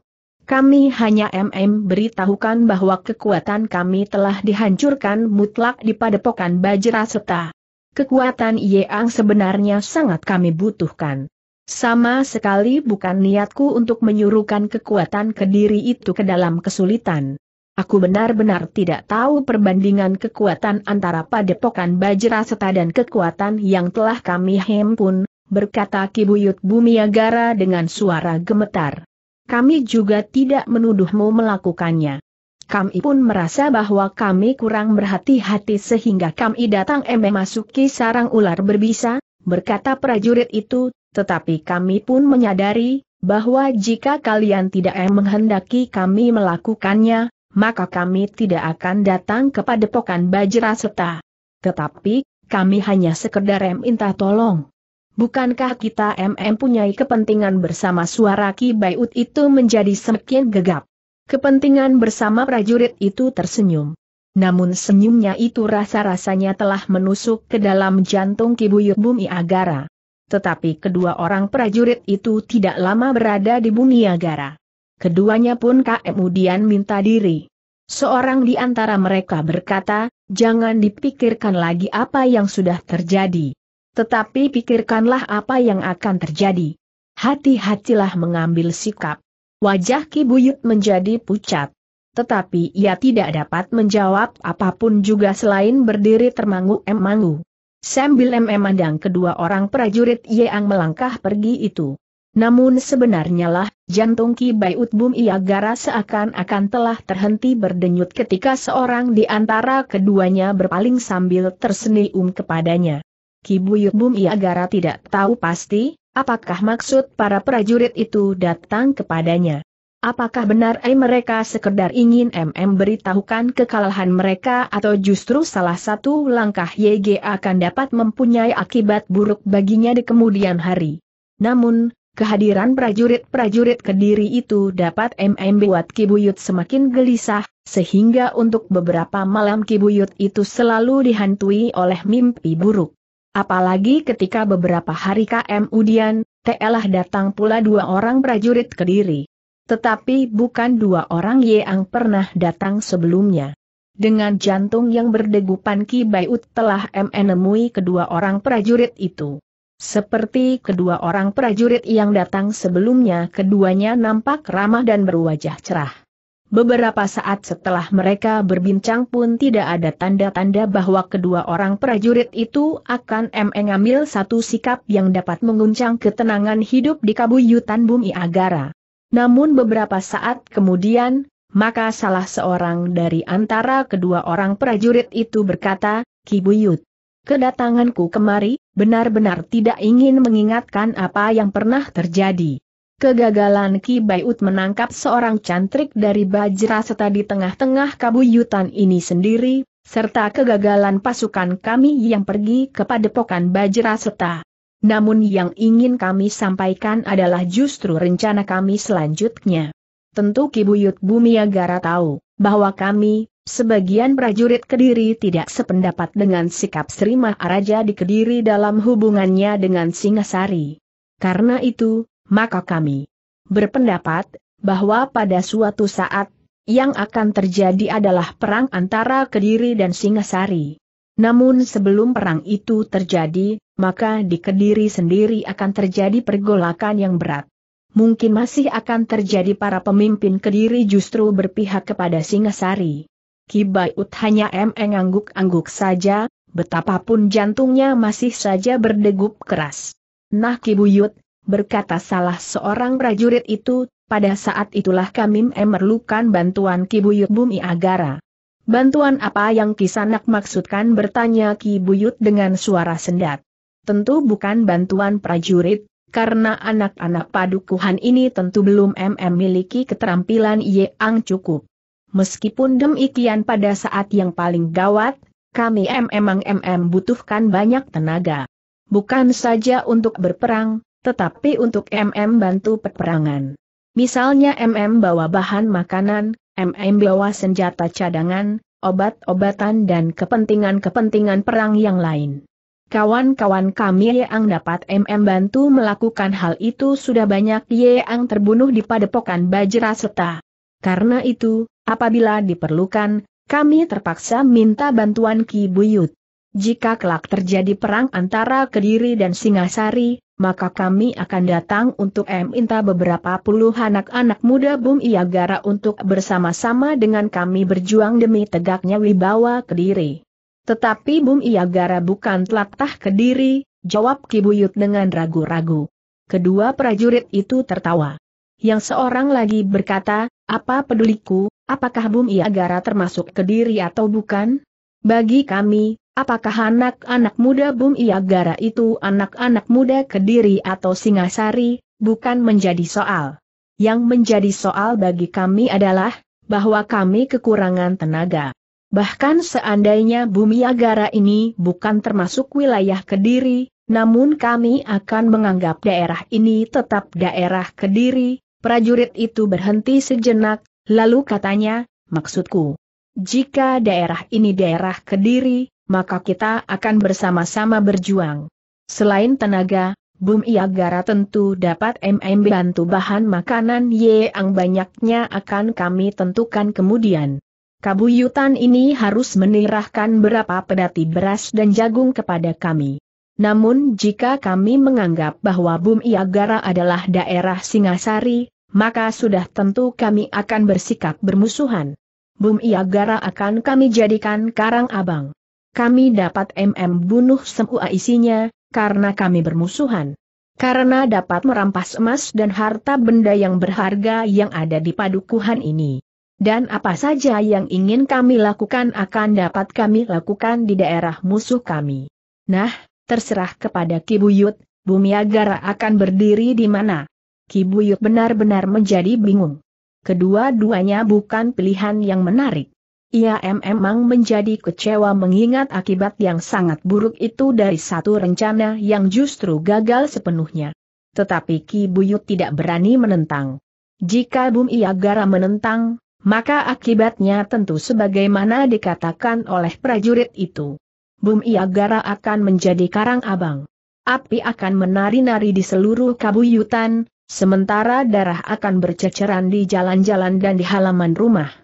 Kami hanya MM beritahukan bahwa kekuatan kami telah dihancurkan mutlak di padepokan Bajra Seta. Kekuatan Yeang sebenarnya sangat kami butuhkan. Sama sekali bukan niatku untuk menyuruhkan kekuatan kediri itu ke dalam kesulitan. Aku benar-benar tidak tahu perbandingan kekuatan antara padepokan Bajra Seta dan kekuatan yang telah kami himpun, berkata Kibuyut Bumiagara dengan suara gemetar kami juga tidak menuduhmu melakukannya. Kami pun merasa bahwa kami kurang berhati-hati sehingga kami datang memasuki sarang ular berbisa, berkata prajurit itu, tetapi kami pun menyadari, bahwa jika kalian tidak menghendaki kami melakukannya, maka kami tidak akan datang kepada pokan Bajra Seta. Tetapi, kami hanya sekedar minta tolong. Bukankah kita MM punyai kepentingan bersama suara Ki Baiut itu menjadi semakin gegap? Kepentingan bersama prajurit itu tersenyum. Namun senyumnya itu rasa-rasanya telah menusuk ke dalam jantung Ki Buyut Bumi Agara. Tetapi kedua orang prajurit itu tidak lama berada di Bumi Agara. Keduanya pun kemudian minta diri. Seorang di antara mereka berkata, jangan dipikirkan lagi apa yang sudah terjadi. Tetapi pikirkanlah apa yang akan terjadi. Hati-hatilah mengambil sikap. Wajah Ki Buyut menjadi pucat. Tetapi ia tidak dapat menjawab apapun juga selain berdiri termangu-emangu. Sambil memandang kedua orang prajurit yang melangkah pergi itu. Namun sebenarnya lah, jantung Ki Baiut Bum Iagara seakan-akan telah terhenti berdenyut ketika seorang di antara keduanya berpaling sambil tersenyum kepadanya. Kibuyut Bumi iya Agara tidak tahu pasti, apakah maksud para prajurit itu datang kepadanya. Apakah benar eh, mereka sekedar ingin MM beritahukan kekalahan mereka atau justru salah satu langkah YG akan dapat mempunyai akibat buruk baginya di kemudian hari. Namun, kehadiran prajurit-prajurit kediri itu dapat MM buat Kibuyut semakin gelisah, sehingga untuk beberapa malam Kibuyut itu selalu dihantui oleh mimpi buruk. Apalagi ketika beberapa hari KM Udian, telah datang pula dua orang prajurit Kediri. Tetapi bukan dua orang yang pernah datang sebelumnya. Dengan jantung yang berdegupan Ki Bayut telah menemui kedua orang prajurit itu. Seperti kedua orang prajurit yang datang sebelumnya keduanya nampak ramah dan berwajah cerah. Beberapa saat setelah mereka berbincang pun tidak ada tanda-tanda bahwa kedua orang prajurit itu akan mengambil satu sikap yang dapat mengguncang ketenangan hidup di kabuyutan bumi Agara. Namun beberapa saat kemudian, maka salah seorang dari antara kedua orang prajurit itu berkata, Kibuyut, kedatanganku kemari, benar-benar tidak ingin mengingatkan apa yang pernah terjadi. Kegagalan Ki Bayut menangkap seorang cantrik dari Bajra serta di tengah-tengah kabuyutan ini sendiri, serta kegagalan pasukan kami yang pergi kepada padepokan Bajra serta. Namun yang ingin kami sampaikan adalah justru rencana kami selanjutnya. Tentu Ki Buyut Bumiagara tahu, bahwa kami, sebagian prajurit Kediri tidak sependapat dengan sikap Sri Maharaja di Kediri dalam hubungannya dengan Singasari. Karena itu, maka kami berpendapat bahwa pada suatu saat yang akan terjadi adalah perang antara Kediri dan Singasari. Namun sebelum perang itu terjadi, maka di Kediri sendiri akan terjadi pergolakan yang berat. Mungkin masih akan terjadi para pemimpin Kediri justru berpihak kepada Singasari. Kibayut hanya emeng angguk-angguk saja, betapapun jantungnya masih saja berdegup keras. Nah Kibuyut, berkata salah seorang prajurit itu, pada saat itulah kami memerlukan bantuan Ki Buyut Bumi Agara. Bantuan apa yang Kisanak maksudkan bertanya Ki Buyut dengan suara sendat. Tentu bukan bantuan prajurit, karena anak-anak padukuhan ini tentu belum memiliki keterampilan yang cukup. Meskipun demikian pada saat yang paling gawat, kami memang MM butuhkan banyak tenaga. Bukan saja untuk berperang, tetapi untuk MM bantu peperangan. Misalnya MM bawa bahan makanan, MM bawa senjata cadangan, obat-obatan dan kepentingan-kepentingan perang yang lain. Kawan-kawan kami yang dapat MM bantu melakukan hal itu sudah banyak yang terbunuh di padepokan Bajra Seta. Karena itu, apabila diperlukan, kami terpaksa minta bantuan Ki Buyut. Jika kelak terjadi perang antara Kediri dan Singasari, maka kami akan datang untuk minta beberapa puluh anak-anak muda Bum Iagara untuk bersama-sama dengan kami berjuang demi tegaknya wibawa Kediri. Tetapi Bum Iagara bukan telatah Kediri, jawab Kibuyut dengan ragu-ragu. Kedua prajurit itu tertawa. Yang seorang lagi berkata, apa peduliku, apakah Bum Iagara termasuk Kediri atau bukan? Bagi kami, Apakah anak-anak muda Bum Iagara itu anak-anak muda Kediri atau Singasari, bukan menjadi soal. Yang menjadi soal bagi kami adalah, bahwa kami kekurangan tenaga. Bahkan seandainya Bumi Agara ini bukan termasuk wilayah Kediri, namun kami akan menganggap daerah ini tetap daerah Kediri, prajurit itu berhenti sejenak, lalu katanya, maksudku, jika daerah ini daerah Kediri, maka kita akan bersama-sama berjuang. Selain tenaga, Bum Iagara tentu dapat MM bantu bahan makanan yang banyaknya akan kami tentukan kemudian. Kabuyutan ini harus menirahkan berapa pedati beras dan jagung kepada kami. Namun jika kami menganggap bahwa Bum Iagara adalah daerah Singasari, maka sudah tentu kami akan bersikap bermusuhan. Bum Iagara akan kami jadikan karang abang kami dapat MM bunuh semua isinya, karena kami bermusuhan. Karena dapat merampas emas dan harta benda yang berharga yang ada di padukuhan ini. Dan apa saja yang ingin kami lakukan akan dapat kami lakukan di daerah musuh kami. Nah, terserah kepada Kibuyut, Bumi Agara akan berdiri di mana. Kibuyut benar-benar menjadi bingung. Kedua-duanya bukan pilihan yang menarik. Ia memang menjadi kecewa mengingat akibat yang sangat buruk itu dari satu rencana yang justru gagal sepenuhnya. Tetapi Ki Buyut tidak berani menentang. Jika Bum Iagara menentang, maka akibatnya tentu sebagaimana dikatakan oleh prajurit itu. Bum Iagara akan menjadi karang abang. Api akan menari-nari di seluruh kabuyutan, sementara darah akan berceceran di jalan-jalan dan di halaman rumah.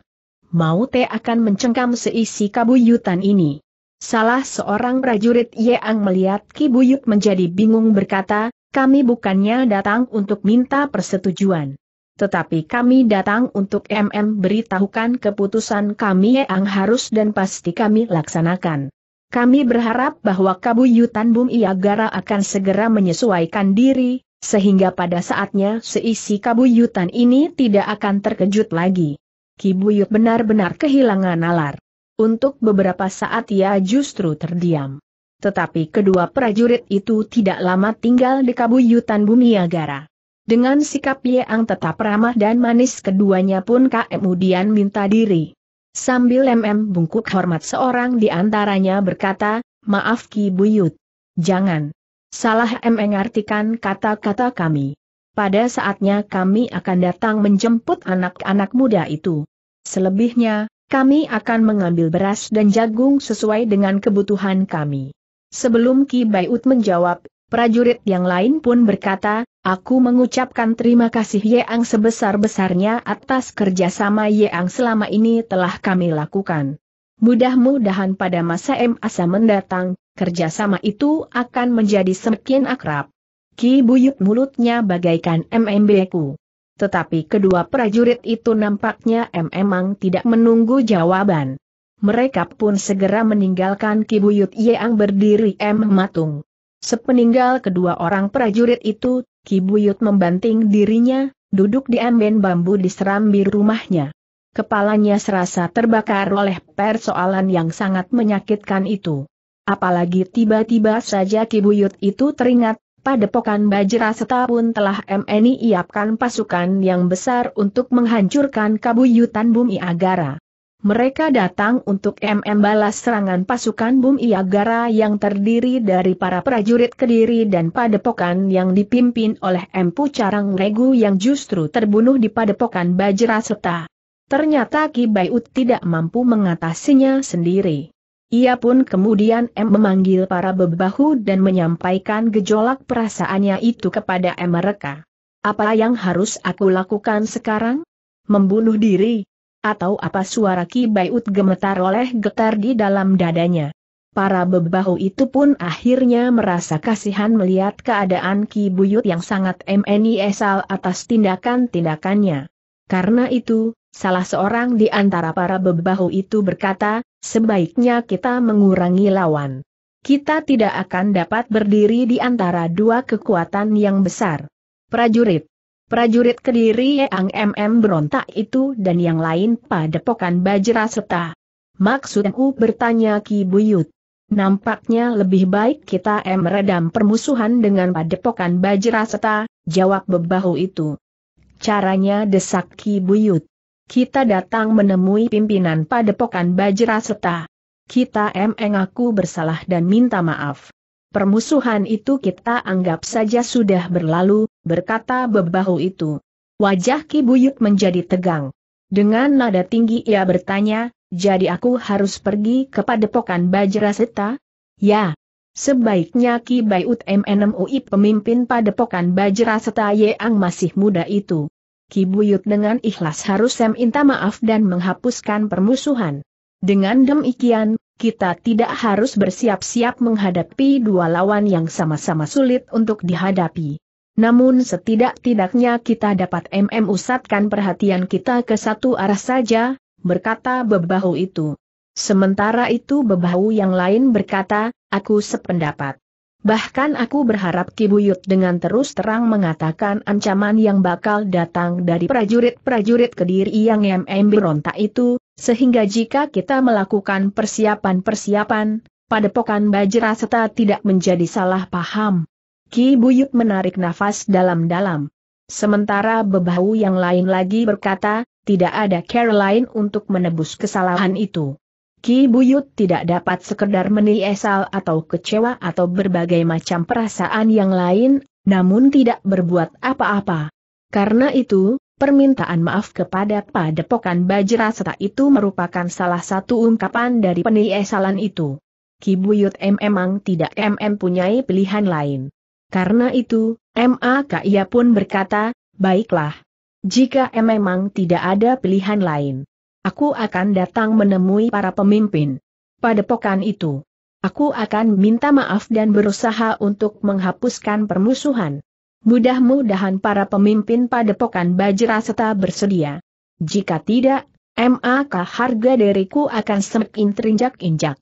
Mau Te akan mencengkam seisi kabuyutan ini. Salah seorang prajurit Yeang melihat Kibuyut menjadi bingung berkata, kami bukannya datang untuk minta persetujuan. Tetapi kami datang untuk MM beritahukan keputusan kami yang harus dan pasti kami laksanakan. Kami berharap bahwa Kabuyutan Bum Iagara akan segera menyesuaikan diri, sehingga pada saatnya seisi Kabuyutan ini tidak akan terkejut lagi. Kibuyut benar-benar kehilangan nalar. Untuk beberapa saat ia justru terdiam. Tetapi kedua prajurit itu tidak lama tinggal di kabuyutan Bumi Agara. Dengan sikap yang tetap ramah dan manis keduanya pun kemudian minta diri. Sambil MM bungkuk hormat seorang di antaranya berkata, maaf Ki Buyut. Jangan. Salah MM artikan kata-kata kami pada saatnya kami akan datang menjemput anak-anak muda itu. Selebihnya, kami akan mengambil beras dan jagung sesuai dengan kebutuhan kami. Sebelum Ki Baiut menjawab, prajurit yang lain pun berkata, aku mengucapkan terima kasih Yeang sebesar-besarnya atas kerjasama Yeang selama ini telah kami lakukan. Mudah-mudahan pada masa Masa mendatang, kerjasama itu akan menjadi semakin akrab. Ki Buyut mulutnya bagaikan MMBku. Tetapi kedua prajurit itu nampaknya memang tidak menunggu jawaban. Mereka pun segera meninggalkan Ki Buyut yang berdiri M. Matung. Sepeninggal kedua orang prajurit itu, Ki Buyut membanting dirinya, duduk di amben bambu di serambi rumahnya. Kepalanya serasa terbakar oleh persoalan yang sangat menyakitkan itu. Apalagi tiba-tiba saja Ki Buyut itu teringat Padepokan serta pun telah MNI iapkan pasukan yang besar untuk menghancurkan kabuyutan Bumi Agara. Mereka datang untuk MM balas serangan pasukan Bumi Agara yang terdiri dari para prajurit Kediri dan Padepokan yang dipimpin oleh Empu Carang Regu yang justru terbunuh di Padepokan Seta. Ternyata Ki Bayut tidak mampu mengatasinya sendiri. Ia pun kemudian M memanggil para bebahu dan menyampaikan gejolak perasaannya itu kepada M mereka. Apa yang harus aku lakukan sekarang? Membunuh diri? Atau apa suara Ki Baiut gemetar oleh getar di dalam dadanya? Para bebahu itu pun akhirnya merasa kasihan melihat keadaan Ki Buyut yang sangat esal atas tindakan-tindakannya. Karena itu, Salah seorang di antara para bebahu itu berkata, sebaiknya kita mengurangi lawan. Kita tidak akan dapat berdiri di antara dua kekuatan yang besar. Prajurit. Prajurit kediri yang MM berontak itu dan yang lain pokan Bajra serta. Maksudku bertanya Ki Buyut. Nampaknya lebih baik kita meredam permusuhan dengan padepokan Bajra serta, jawab bebahu itu. Caranya desak Ki Buyut. Kita datang menemui pimpinan padepokan Bajra Seta. Kita emeng aku bersalah dan minta maaf. Permusuhan itu kita anggap saja sudah berlalu, berkata bebahu itu. Wajah Ki Buyut menjadi tegang. Dengan nada tinggi ia bertanya, jadi aku harus pergi ke padepokan Bajra Seta? Ya. Sebaiknya Ki Bayut MNMUI pemimpin padepokan Bajra Seta yang masih muda itu. Ki Buyut dengan ikhlas harus meminta minta maaf dan menghapuskan permusuhan. Dengan demikian, kita tidak harus bersiap-siap menghadapi dua lawan yang sama-sama sulit untuk dihadapi. Namun setidak-tidaknya kita dapat MM perhatian kita ke satu arah saja, berkata bebahu itu. Sementara itu bebahu yang lain berkata, aku sependapat. Bahkan aku berharap Kibuyut dengan terus terang mengatakan ancaman yang bakal datang dari prajurit-prajurit kediri yang MM berontak itu, sehingga jika kita melakukan persiapan-persiapan, padepokan Bajra tidak menjadi salah paham. Ki Buyut menarik nafas dalam-dalam. Sementara Bebau yang lain lagi berkata, tidak ada Caroline untuk menebus kesalahan itu. Ki Buyut tidak dapat sekedar meniesal atau kecewa atau berbagai macam perasaan yang lain, namun tidak berbuat apa-apa. Karena itu, permintaan maaf kepada Padepokan Bajrasata itu merupakan salah satu ungkapan dari peniesalan itu. Ki Buyut M memang tidak MM punyai pilihan lain. Karena itu, MAK ia pun berkata, baiklah. Jika M memang tidak ada pilihan lain Aku akan datang menemui para pemimpin. Pada Padepokan itu. Aku akan minta maaf dan berusaha untuk menghapuskan permusuhan. Mudah-mudahan para pemimpin padepokan Bajra seta bersedia. Jika tidak, maka harga diriku akan semakin terinjak-injak.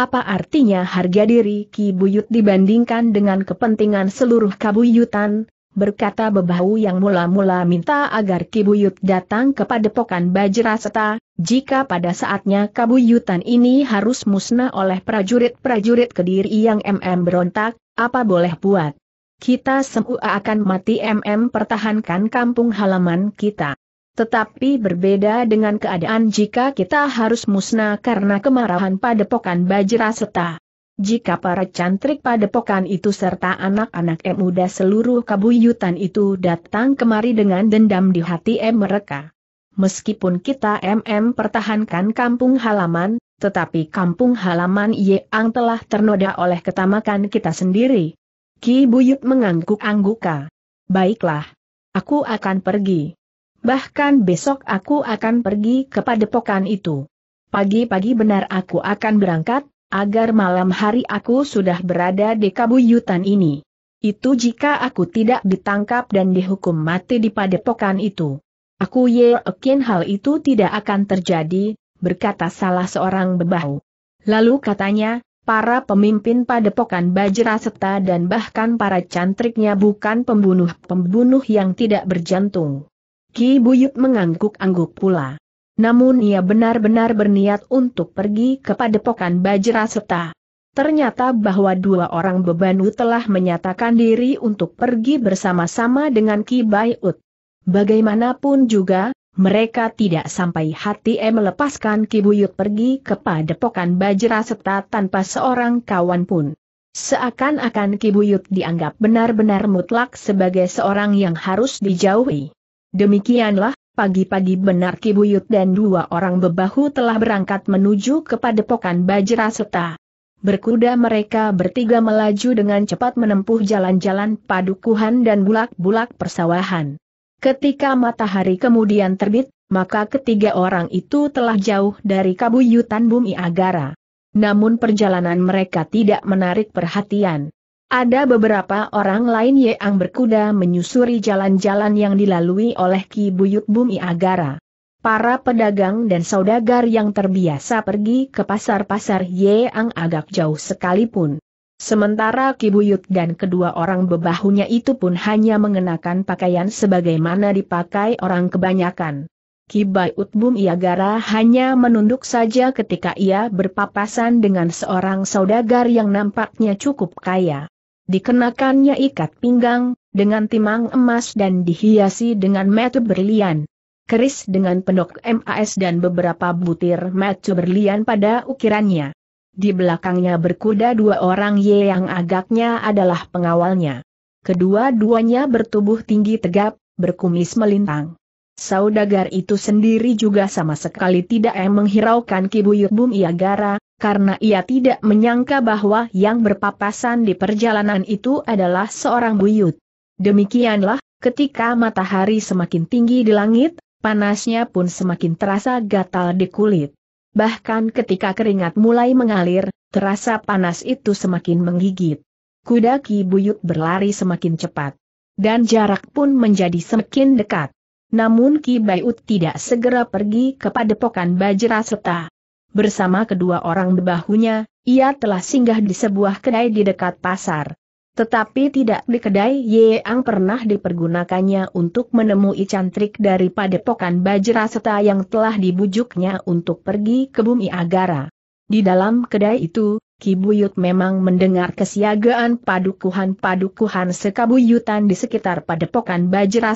Apa artinya harga diri Ki Buyut dibandingkan dengan kepentingan seluruh kabuyutan, berkata Bebahu yang mula-mula minta agar Kibuyut datang kepada pokan Bajraseta, jika pada saatnya kabuyutan ini harus musnah oleh prajurit-prajurit kediri yang MM berontak, apa boleh buat? Kita semua akan mati MM pertahankan kampung halaman kita. Tetapi berbeda dengan keadaan jika kita harus musnah karena kemarahan pada padepokan Bajraseta. Jika para cantrik padepokan itu serta anak-anak M muda seluruh kabuyutan itu datang kemari dengan dendam di hati M mereka. Meskipun kita MM pertahankan kampung halaman, tetapi kampung halaman Yang telah ternoda oleh ketamakan kita sendiri. Ki Buyut mengangguk-angguka. Baiklah. Aku akan pergi. Bahkan besok aku akan pergi kepada pokan itu. Pagi-pagi benar aku akan berangkat, agar malam hari aku sudah berada di kabuyutan ini. Itu jika aku tidak ditangkap dan dihukum mati di padepokan itu. Aku yakin hal itu tidak akan terjadi, berkata salah seorang bebahu. Lalu katanya, para pemimpin padepokan Bajraseta dan bahkan para cantriknya bukan pembunuh-pembunuh yang tidak berjantung. Ki Buyut mengangguk-angguk pula. Namun ia benar-benar berniat untuk pergi ke Bajra Bajraseta. Ternyata bahwa dua orang bebanu telah menyatakan diri untuk pergi bersama-sama dengan Ki Bayut. Bagaimanapun juga, mereka tidak sampai hati e melepaskan Buyut pergi ke Bajra Bajraseta tanpa seorang kawan pun. Seakan-akan Ki Buyut dianggap benar-benar mutlak sebagai seorang yang harus dijauhi. Demikianlah, Pagi-pagi benar Kibuyut dan dua orang bebahu telah berangkat menuju ke padepokan Bajraseta. Berkuda mereka bertiga melaju dengan cepat menempuh jalan-jalan padukuhan dan bulak-bulak persawahan. Ketika matahari kemudian terbit, maka ketiga orang itu telah jauh dari kabuyutan bumi Agara. Namun perjalanan mereka tidak menarik perhatian. Ada beberapa orang lain yang berkuda menyusuri jalan-jalan yang dilalui oleh Ki Buyut Bumi Agara. Para pedagang dan saudagar yang terbiasa pergi ke pasar-pasar Yeang agak jauh sekalipun. Sementara Ki Buyut dan kedua orang bebahunya itu pun hanya mengenakan pakaian sebagaimana dipakai orang kebanyakan. Ki Buyut Bumi Agara hanya menunduk saja ketika ia berpapasan dengan seorang saudagar yang nampaknya cukup kaya. Dikenakannya ikat pinggang, dengan timang emas dan dihiasi dengan metu berlian. Keris dengan pendok MAS dan beberapa butir metu berlian pada ukirannya. Di belakangnya berkuda dua orang ye yang agaknya adalah pengawalnya. Kedua-duanya bertubuh tinggi tegap, berkumis melintang. Saudagar itu sendiri juga sama sekali tidak menghiraukan Kibuyut Bum Iagara, karena ia tidak menyangka bahwa yang berpapasan di perjalanan itu adalah seorang buyut. Demikianlah, ketika matahari semakin tinggi di langit, panasnya pun semakin terasa gatal di kulit. Bahkan ketika keringat mulai mengalir, terasa panas itu semakin menggigit. Kuda Ki Buyut berlari semakin cepat. Dan jarak pun menjadi semakin dekat. Namun Ki Bayut tidak segera pergi kepada padepokan Bajra serta Bersama kedua orang bebahunya, ia telah singgah di sebuah kedai di dekat pasar. Tetapi tidak di kedai yang pernah dipergunakannya untuk menemui cantrik dari padepokan Bajra yang telah dibujuknya untuk pergi ke bumi Agara. Di dalam kedai itu, Kibuyut memang mendengar kesiagaan padukuhan-padukuhan sekabuyutan di sekitar padepokan Bajra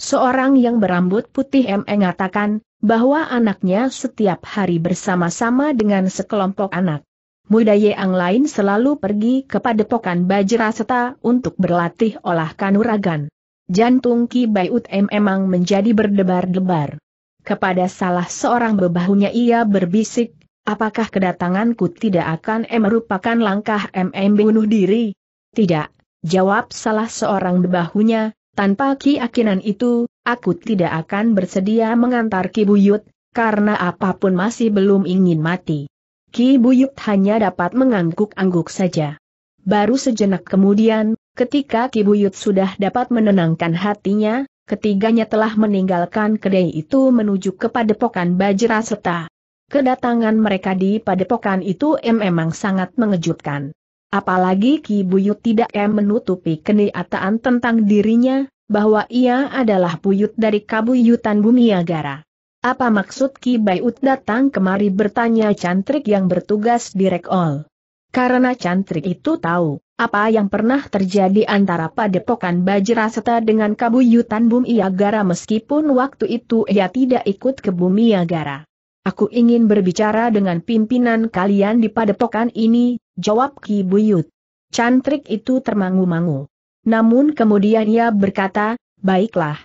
Seorang yang berambut putih e mengatakan, bahwa anaknya setiap hari bersama-sama dengan sekelompok anak muda yang lain selalu pergi ke padepokan Bajraseta untuk berlatih olah kanuragan. Jantung Ki Bayut M memang menjadi berdebar-debar. Kepada salah seorang bebahunya ia berbisik, apakah kedatanganku tidak akan M merupakan langkah MM bunuh diri? Tidak, jawab salah seorang bebahunya, tanpa keyakinan itu, aku tidak akan bersedia mengantar Ki Buyut, karena apapun masih belum ingin mati. Ki Buyut hanya dapat mengangguk-angguk saja. Baru sejenak kemudian, ketika Ki Buyut sudah dapat menenangkan hatinya, ketiganya telah meninggalkan kedai itu menuju ke padepokan Bajra Seta. Kedatangan mereka di padepokan itu memang sangat mengejutkan. Apalagi Ki Buyut tidak em menutupi kenyataan tentang dirinya, bahwa ia adalah buyut dari kabuyutan Bumiagara. Apa maksud Ki Buyut datang kemari bertanya cantrik yang bertugas di Rekol? Karena cantrik itu tahu, apa yang pernah terjadi antara padepokan Bajraseta dengan kabuyutan Bumiagara meskipun waktu itu ia tidak ikut ke Bumiagara. Aku ingin berbicara dengan pimpinan kalian di padepokan ini, jawab Ki Buyut. Cantrik itu termangu-mangu. Namun kemudian ia berkata, baiklah.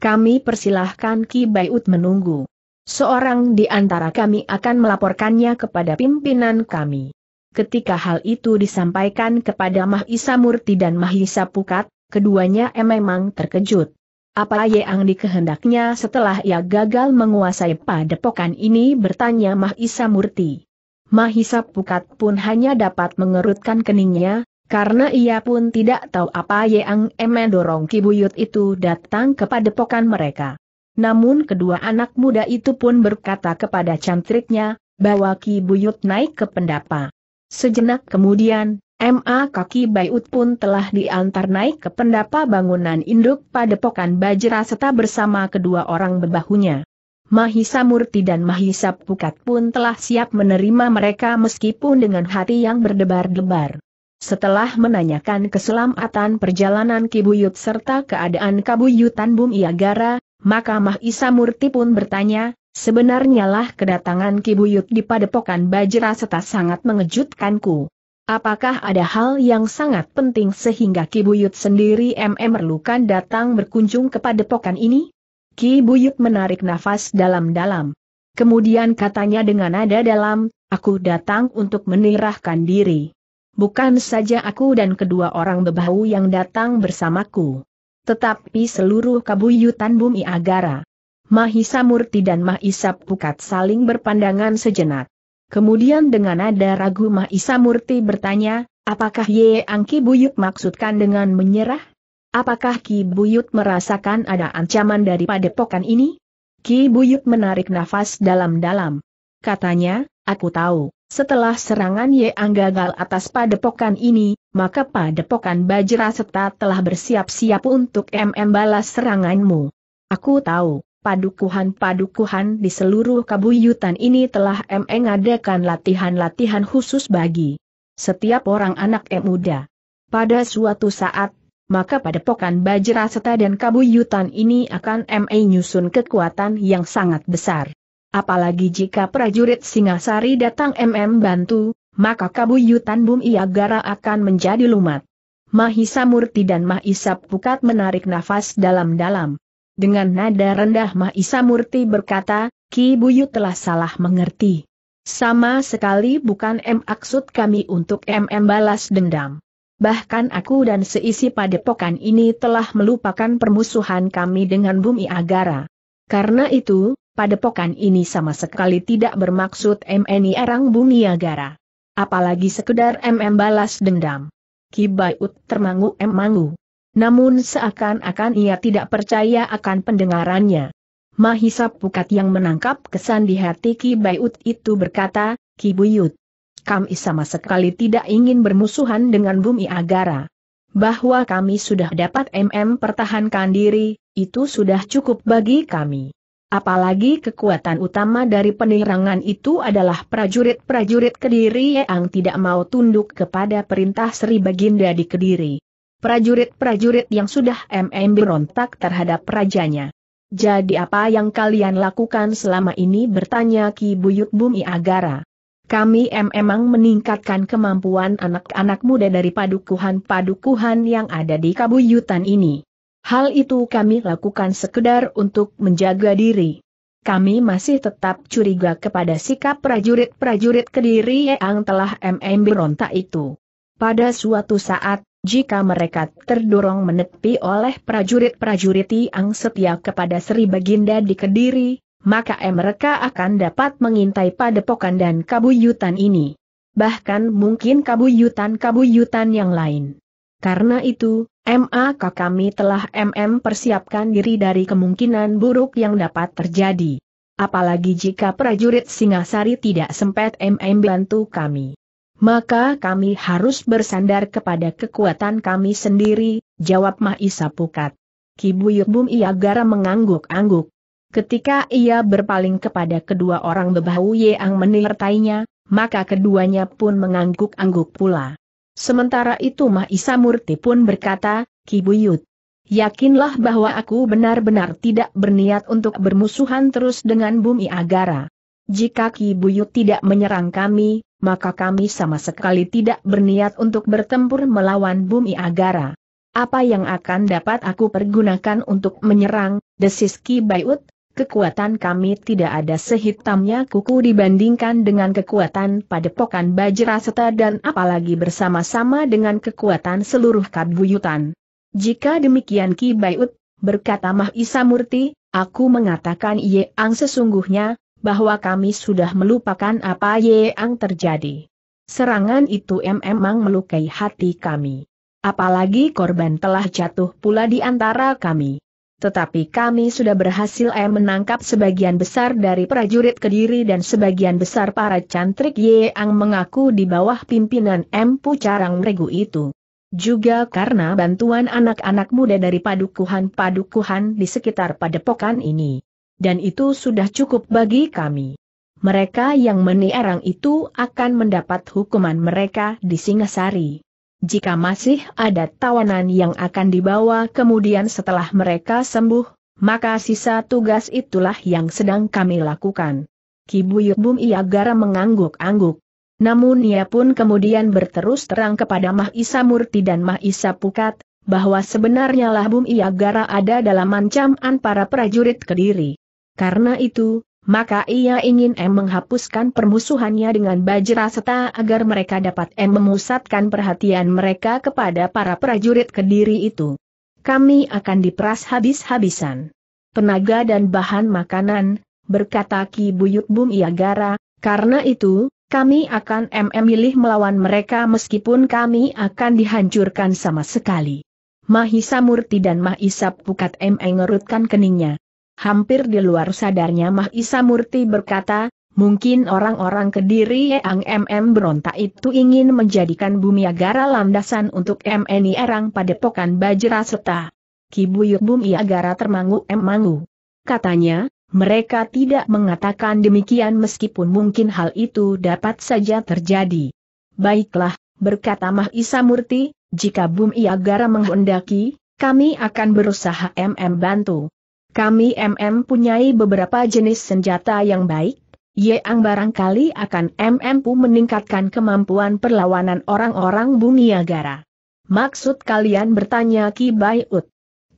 Kami persilahkan Ki Buyut menunggu. Seorang di antara kami akan melaporkannya kepada pimpinan kami. Ketika hal itu disampaikan kepada Mahisa Murti dan Mahisa Pukat, keduanya memang terkejut. Apa yang dikehendaknya setelah ia gagal menguasai padepokan ini bertanya Mahisa Murti. Mahisa Pukat pun hanya dapat mengerutkan keningnya, karena ia pun tidak tahu apa yang emendorong kibuyut itu datang kepada pokan mereka. Namun kedua anak muda itu pun berkata kepada cantriknya, bahwa kibuyut naik ke pendapa. Sejenak kemudian, MA kaki Bayut pun telah diantar naik ke pendapa bangunan induk padepokan Bajra serta bersama kedua orang bebahunya. Mahisa Murti dan Mahisa Pukat pun telah siap menerima mereka meskipun dengan hati yang berdebar-debar. Setelah menanyakan keselamatan perjalanan Kibuyut serta keadaan Kabuyutan Iagara, maka Mahisa Murti pun bertanya, sebenarnya lah kedatangan Kibuyut di Padepokan Bajra serta sangat mengejutkanku. Apakah ada hal yang sangat penting sehingga Kibuyut sendiri MM memerlukan datang berkunjung ke Padepokan ini? Ki Buyut menarik nafas dalam-dalam. Kemudian katanya dengan nada dalam, aku datang untuk menirahkan diri. Bukan saja aku dan kedua orang bebahu yang datang bersamaku. Tetapi seluruh kabuyutan bumi Agara. Mahisa Murti dan Mahisa Pukat saling berpandangan sejenak. Kemudian dengan nada ragu Mahisa Murti bertanya, apakah Ye Angki Buyut maksudkan dengan menyerah? Apakah Ki Buyut merasakan ada ancaman dari padepokan ini? Ki Buyut menarik nafas dalam-dalam. Katanya, aku tahu, setelah serangan Yeang gagal atas padepokan ini, maka padepokan Seta telah bersiap-siap untuk MM balas seranganmu. Aku tahu, padukuhan-padukuhan di seluruh kabuyutan ini telah MM adakan latihan-latihan khusus bagi setiap orang anak M muda. Pada suatu saat, maka pada Bajra seta dan Kabuyutan ini akan MA nyusun kekuatan yang sangat besar. Apalagi jika prajurit Singasari datang MM bantu, maka Kabuyutan Bum Iagara akan menjadi lumat. Mahisa Murti dan Mahisa Pukat menarik nafas dalam-dalam. Dengan nada rendah Mahisa Murti berkata, Ki Buyu telah salah mengerti. Sama sekali bukan M maksud kami untuk MM balas dendam. Bahkan aku dan seisi padepokan ini telah melupakan permusuhan kami dengan Bumi Agara. Karena itu, padepokan ini sama sekali tidak bermaksud MNI Erang Bumi Agara. Apalagi sekedar MM balas dendam. Kibayut termangu emangu. Namun seakan-akan ia tidak percaya akan pendengarannya. Mahisa Pukat yang menangkap kesan di hati Kibayut itu berkata, Kibuyut, kami sama sekali tidak ingin bermusuhan dengan Bumi Agara. Bahwa kami sudah dapat MM pertahankan diri, itu sudah cukup bagi kami. Apalagi kekuatan utama dari penyerangan itu adalah prajurit-prajurit Kediri yang tidak mau tunduk kepada perintah Sri Baginda di Kediri. Prajurit-prajurit yang sudah MM berontak terhadap rajanya. Jadi apa yang kalian lakukan selama ini bertanya Ki Buyut Bumi Agara. Kami memang meningkatkan kemampuan anak-anak muda dari padukuhan-padukuhan yang ada di kabuyutan ini. Hal itu kami lakukan sekedar untuk menjaga diri. Kami masih tetap curiga kepada sikap prajurit-prajurit kediri yang telah MM berontak itu. Pada suatu saat, jika mereka terdorong menepi oleh prajurit-prajurit yang setia kepada Sri Baginda di Kediri, maka mereka akan dapat mengintai padepokan dan kabuyutan ini. Bahkan mungkin kabuyutan-kabuyutan yang lain. Karena itu, MAK kami telah MM persiapkan diri dari kemungkinan buruk yang dapat terjadi. Apalagi jika prajurit Singasari tidak sempat MM bantu kami. Maka kami harus bersandar kepada kekuatan kami sendiri, jawab Mahisa Pukat. Kibuyuk Bum Iagara mengangguk-angguk. Ketika ia berpaling kepada kedua orang bebahu yang menirtainya, maka keduanya pun mengangguk-angguk pula. Sementara itu Mahisa Murti pun berkata, Kibuyut, yakinlah bahwa aku benar-benar tidak berniat untuk bermusuhan terus dengan bumi Agara. Jika Kibuyut tidak menyerang kami, maka kami sama sekali tidak berniat untuk bertempur melawan bumi Agara. Apa yang akan dapat aku pergunakan untuk menyerang, desis Ki Buyut kekuatan kami tidak ada sehitamnya kuku dibandingkan dengan kekuatan pada padepokan Bajraseta dan apalagi bersama-sama dengan kekuatan seluruh kabuyutan. Jika demikian Ki Bayut, berkata Mah Isa Murti, aku mengatakan Ang sesungguhnya, bahwa kami sudah melupakan apa Ang terjadi. Serangan itu memang melukai hati kami. Apalagi korban telah jatuh pula di antara kami. Tetapi kami sudah berhasil eh, menangkap sebagian besar dari prajurit Kediri dan sebagian besar para cantrik yang mengaku di bawah pimpinan M. Pucarang Regu itu. Juga karena bantuan anak-anak muda dari padukuhan-padukuhan di sekitar padepokan ini. Dan itu sudah cukup bagi kami. Mereka yang menierang itu akan mendapat hukuman mereka di Singasari. Jika masih ada tawanan yang akan dibawa kemudian setelah mereka sembuh, maka sisa tugas itulah yang sedang kami lakukan. Kibuyut Bum Iagara mengangguk-angguk. Namun ia pun kemudian berterus terang kepada Mahisa Murti dan Mahisa Pukat, bahwa sebenarnya Bum Iagara ada dalam ancaman para prajurit Kediri. Karena itu, maka ia ingin M menghapuskan permusuhannya dengan bajra agar mereka dapat M memusatkan perhatian mereka kepada para prajurit kediri itu. Kami akan diperas habis-habisan. Tenaga dan bahan makanan, berkata Ki Buyut Bum Iagara, karena itu, kami akan MM milih melawan mereka meskipun kami akan dihancurkan sama sekali. Mahisa Murti dan Mahisa Pukat M mengerutkan keningnya. Hampir di luar sadarnya Mahisa Murti berkata, Mungkin orang-orang kediri yang MM berontak itu ingin menjadikan bumi agara landasan untuk MNI Erang Padepokan Bajra serta Kibuyuk bumi agara termangu emangu. Katanya, mereka tidak mengatakan demikian meskipun mungkin hal itu dapat saja terjadi. Baiklah, berkata Mahisa Murti, jika bumi agara menghendaki, kami akan berusaha MM bantu. Kami MM punyai beberapa jenis senjata yang baik, Yeang barangkali akan MM pu meningkatkan kemampuan perlawanan orang-orang agara. Maksud kalian bertanya Ki Baiut.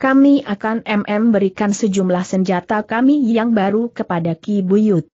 Kami akan MM berikan sejumlah senjata kami yang baru kepada Ki Buyut.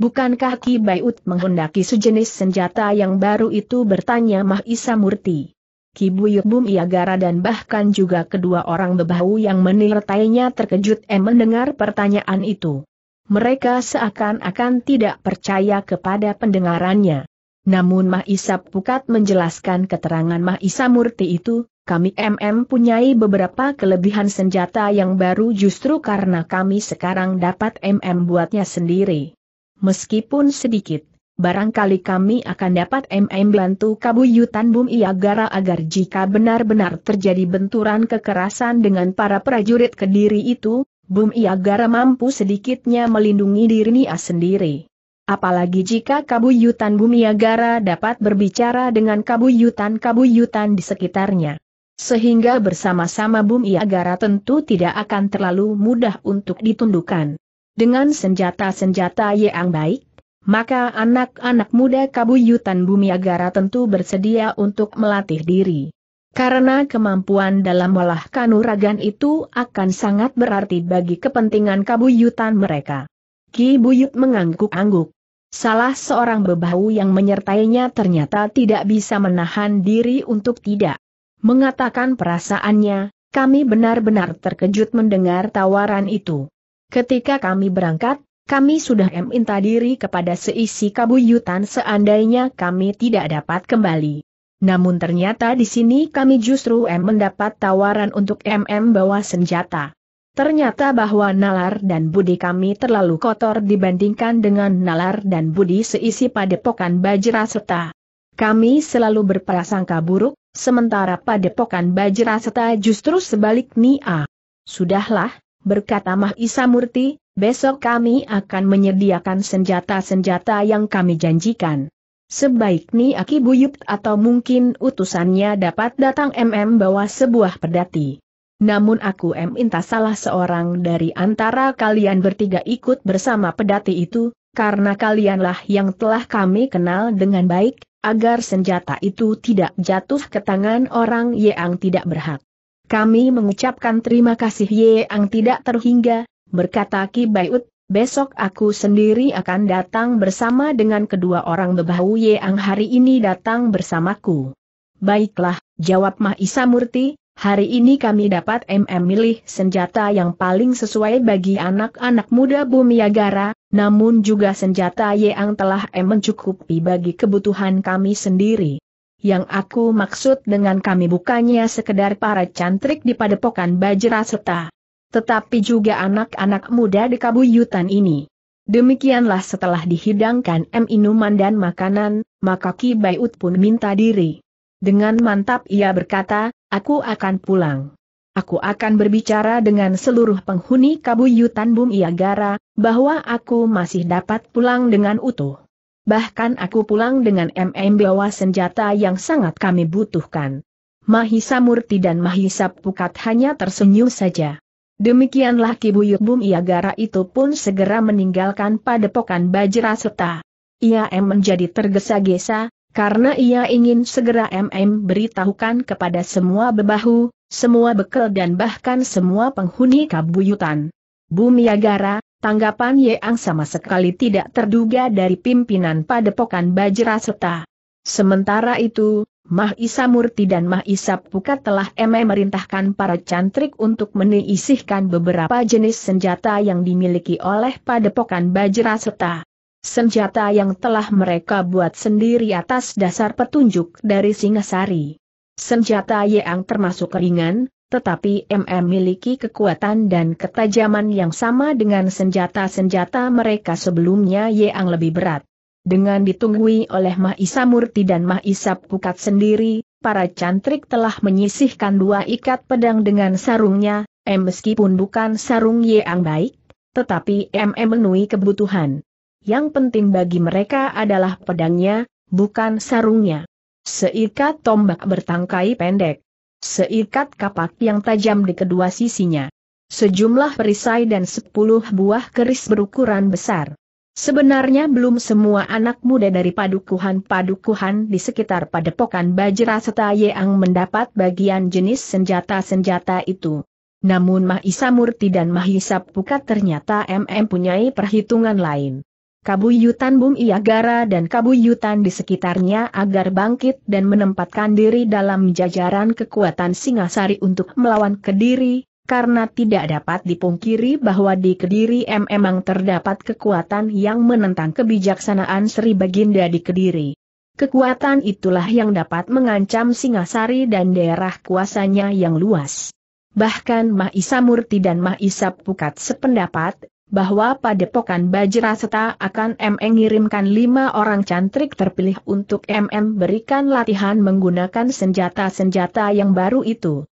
Bukankah Ki Baiut menghendaki sejenis senjata yang baru itu bertanya Mahisa Murti. Kibuyuk Bum Iagara dan bahkan juga kedua orang bebahu yang menirtainya terkejut em mendengar pertanyaan itu. Mereka seakan-akan tidak percaya kepada pendengarannya. Namun Mahisa Pukat menjelaskan keterangan Mahisa Murti itu, kami MM punyai beberapa kelebihan senjata yang baru justru karena kami sekarang dapat MM buatnya sendiri. Meskipun sedikit, barangkali kami akan dapat MM bantu Kabuyutan Bum Iagara agar jika benar-benar terjadi benturan kekerasan dengan para prajurit Kediri itu, Bum Iagara mampu sedikitnya melindungi dirinya sendiri. Apalagi jika Kabuyutan agar dapat berbicara dengan Kabuyutan-Kabuyutan di sekitarnya. Sehingga bersama-sama agar tentu tidak akan terlalu mudah untuk ditundukkan. Dengan senjata-senjata yang baik, maka anak-anak muda kabuyutan bumi agara tentu bersedia untuk melatih diri. Karena kemampuan dalam olah kanuragan itu akan sangat berarti bagi kepentingan kabuyutan mereka. Ki Buyut mengangguk-angguk. Salah seorang bebahu yang menyertainya ternyata tidak bisa menahan diri untuk tidak mengatakan perasaannya, kami benar-benar terkejut mendengar tawaran itu. Ketika kami berangkat, kami sudah minta diri kepada seisi kabuyutan seandainya kami tidak dapat kembali. Namun ternyata di sini kami justru M mendapat tawaran untuk MM bawa senjata. Ternyata bahwa nalar dan budi kami terlalu kotor dibandingkan dengan nalar dan budi seisi padepokan Bajra Serta. Kami selalu berprasangka buruk, sementara padepokan Bajra Serta justru sebalik Nia. Sudahlah, berkata Mahisa Murti, Besok kami akan menyediakan senjata-senjata yang kami janjikan. Sebaiknya Aki Buyut atau mungkin utusannya dapat datang MM bawa sebuah pedati. Namun aku M minta salah seorang dari antara kalian bertiga ikut bersama pedati itu, karena kalianlah yang telah kami kenal dengan baik, agar senjata itu tidak jatuh ke tangan orang yang tidak berhak. Kami mengucapkan terima kasih yang tidak terhingga, berkata Ki Baiut, besok aku sendiri akan datang bersama dengan kedua orang bebahu yang hari ini datang bersamaku. Baiklah, jawab Mahisa Murti, hari ini kami dapat MM milih senjata yang paling sesuai bagi anak-anak muda bumi Agara, namun juga senjata yang telah M mencukupi bagi kebutuhan kami sendiri. Yang aku maksud dengan kami bukannya sekedar para cantrik di padepokan Bajra serta tetapi juga anak-anak muda di kabuyutan ini. Demikianlah setelah dihidangkan M minuman dan makanan, maka Ki Bayut pun minta diri. Dengan mantap ia berkata, aku akan pulang. Aku akan berbicara dengan seluruh penghuni kabuyutan iagara, bahwa aku masih dapat pulang dengan utuh. Bahkan aku pulang dengan MM bawa senjata yang sangat kami butuhkan. Mahisa Murti dan Mahisa Pukat hanya tersenyum saja. Demikianlah kibuyut Bumi Bum Iagara itu pun segera meninggalkan padepokan Bajra Seta. Ia M menjadi tergesa-gesa, karena ia ingin segera MM beritahukan kepada semua bebahu, semua bekel dan bahkan semua penghuni kabuyutan. Bumi Agara, tanggapan Yeang sama sekali tidak terduga dari pimpinan padepokan Bajra Seta. Sementara itu, Mah Isa Murti dan Mah Isa Pukat telah merintahkan para cantrik untuk menisihkan beberapa jenis senjata yang dimiliki oleh padepokan Bajra serta senjata yang telah mereka buat sendiri atas dasar petunjuk dari Singasari. Senjata yang termasuk ringan, tetapi MM miliki kekuatan dan ketajaman yang sama dengan senjata-senjata mereka sebelumnya yang lebih berat. Dengan ditunggui oleh Mahisa Murti dan Mahisa Pukat sendiri, para cantrik telah menyisihkan dua ikat pedang dengan sarungnya, M meskipun bukan sarung yang baik, tetapi M memenuhi kebutuhan. Yang penting bagi mereka adalah pedangnya, bukan sarungnya. Seikat tombak bertangkai pendek. Seikat kapak yang tajam di kedua sisinya. Sejumlah perisai dan sepuluh buah keris berukuran besar. Sebenarnya belum semua anak muda dari padukuhan-padukuhan di sekitar padepokan Bajra serta Yang mendapat bagian jenis senjata-senjata itu. Namun Mahisa Murti dan Mahisa Pukat ternyata MM punyai perhitungan lain. Kabuyutan Bum Iagara dan kabuyutan di sekitarnya agar bangkit dan menempatkan diri dalam jajaran kekuatan Singasari untuk melawan Kediri, karena tidak dapat dipungkiri bahwa di Kediri M memang terdapat kekuatan yang menentang kebijaksanaan Sri Baginda di Kediri. Kekuatan itulah yang dapat mengancam Singasari dan daerah kuasanya yang luas. Bahkan Mahisa Murti dan Mahisa Pukat sependapat, bahwa padepokan Bajraseta akan MM ngirimkan lima orang cantrik terpilih untuk MM berikan latihan menggunakan senjata-senjata yang baru itu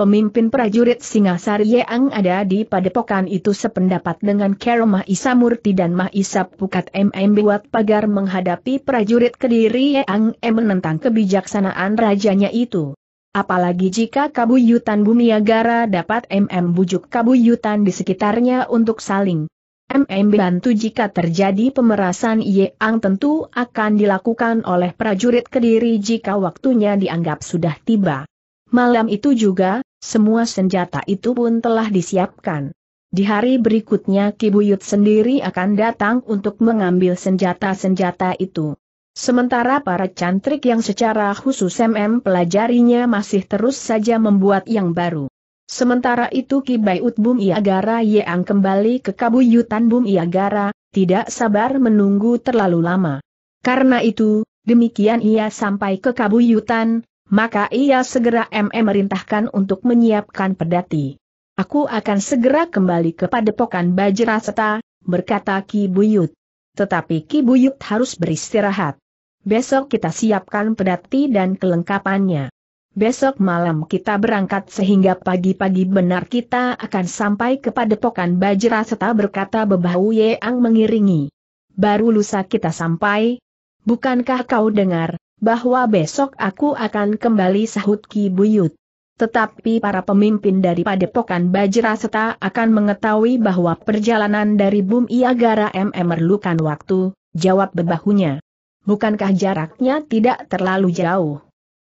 pemimpin prajurit Singasari Yeang ada di padepokan itu sependapat dengan Kero Mahisa Murti dan Mahisa Pukat MMB buat pagar menghadapi prajurit Kediri yang menentang kebijaksanaan rajanya itu. Apalagi jika Kabuyutan Bumiagara dapat MM bujuk Kabuyutan di sekitarnya untuk saling MM bantu jika terjadi pemerasan Yeang tentu akan dilakukan oleh prajurit Kediri jika waktunya dianggap sudah tiba. Malam itu juga, semua senjata itu pun telah disiapkan. Di hari berikutnya Kibuyut sendiri akan datang untuk mengambil senjata-senjata itu. Sementara para cantrik yang secara khusus MM pelajarinya masih terus saja membuat yang baru. Sementara itu Kibayut Bum Iagara Yeang kembali ke Kabuyutan Bum Iagara, tidak sabar menunggu terlalu lama. Karena itu, demikian ia sampai ke Kabuyutan, maka ia segera MM merintahkan untuk menyiapkan pedati. Aku akan segera kembali ke padepokan Seta, berkata Ki Buyut. Tetapi Ki Buyut harus beristirahat. Besok kita siapkan pedati dan kelengkapannya. Besok malam kita berangkat sehingga pagi-pagi benar kita akan sampai ke padepokan Seta, berkata Bebahu Yeang mengiringi. Baru lusa kita sampai. Bukankah kau dengar, bahwa besok aku akan kembali sahut Ki Buyut. Tetapi para pemimpin dari Padepokan Bajraseta akan mengetahui bahwa perjalanan dari Bumi Agara M memerlukan waktu, jawab bebahunya. Bukankah jaraknya tidak terlalu jauh?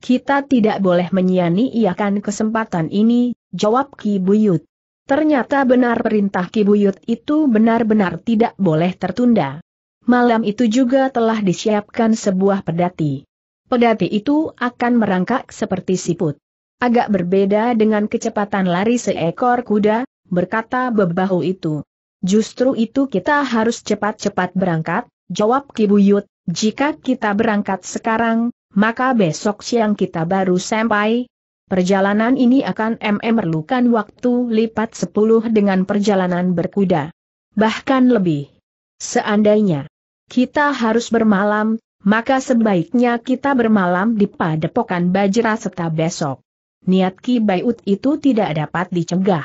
Kita tidak boleh menyiani iakan kesempatan ini, jawab Ki Buyut. Ternyata benar perintah Ki Buyut itu benar-benar tidak boleh tertunda. Malam itu juga telah disiapkan sebuah pedati. Pedati itu akan merangkak seperti siput. Agak berbeda dengan kecepatan lari seekor kuda, berkata bebahu itu. Justru itu kita harus cepat-cepat berangkat, jawab Kibuyut, jika kita berangkat sekarang, maka besok siang kita baru sampai. Perjalanan ini akan memerlukan waktu lipat sepuluh dengan perjalanan berkuda. Bahkan lebih. Seandainya kita harus bermalam, maka sebaiknya kita bermalam di padepokan Bajra serta besok. Niat Ki Baiut itu tidak dapat dicegah.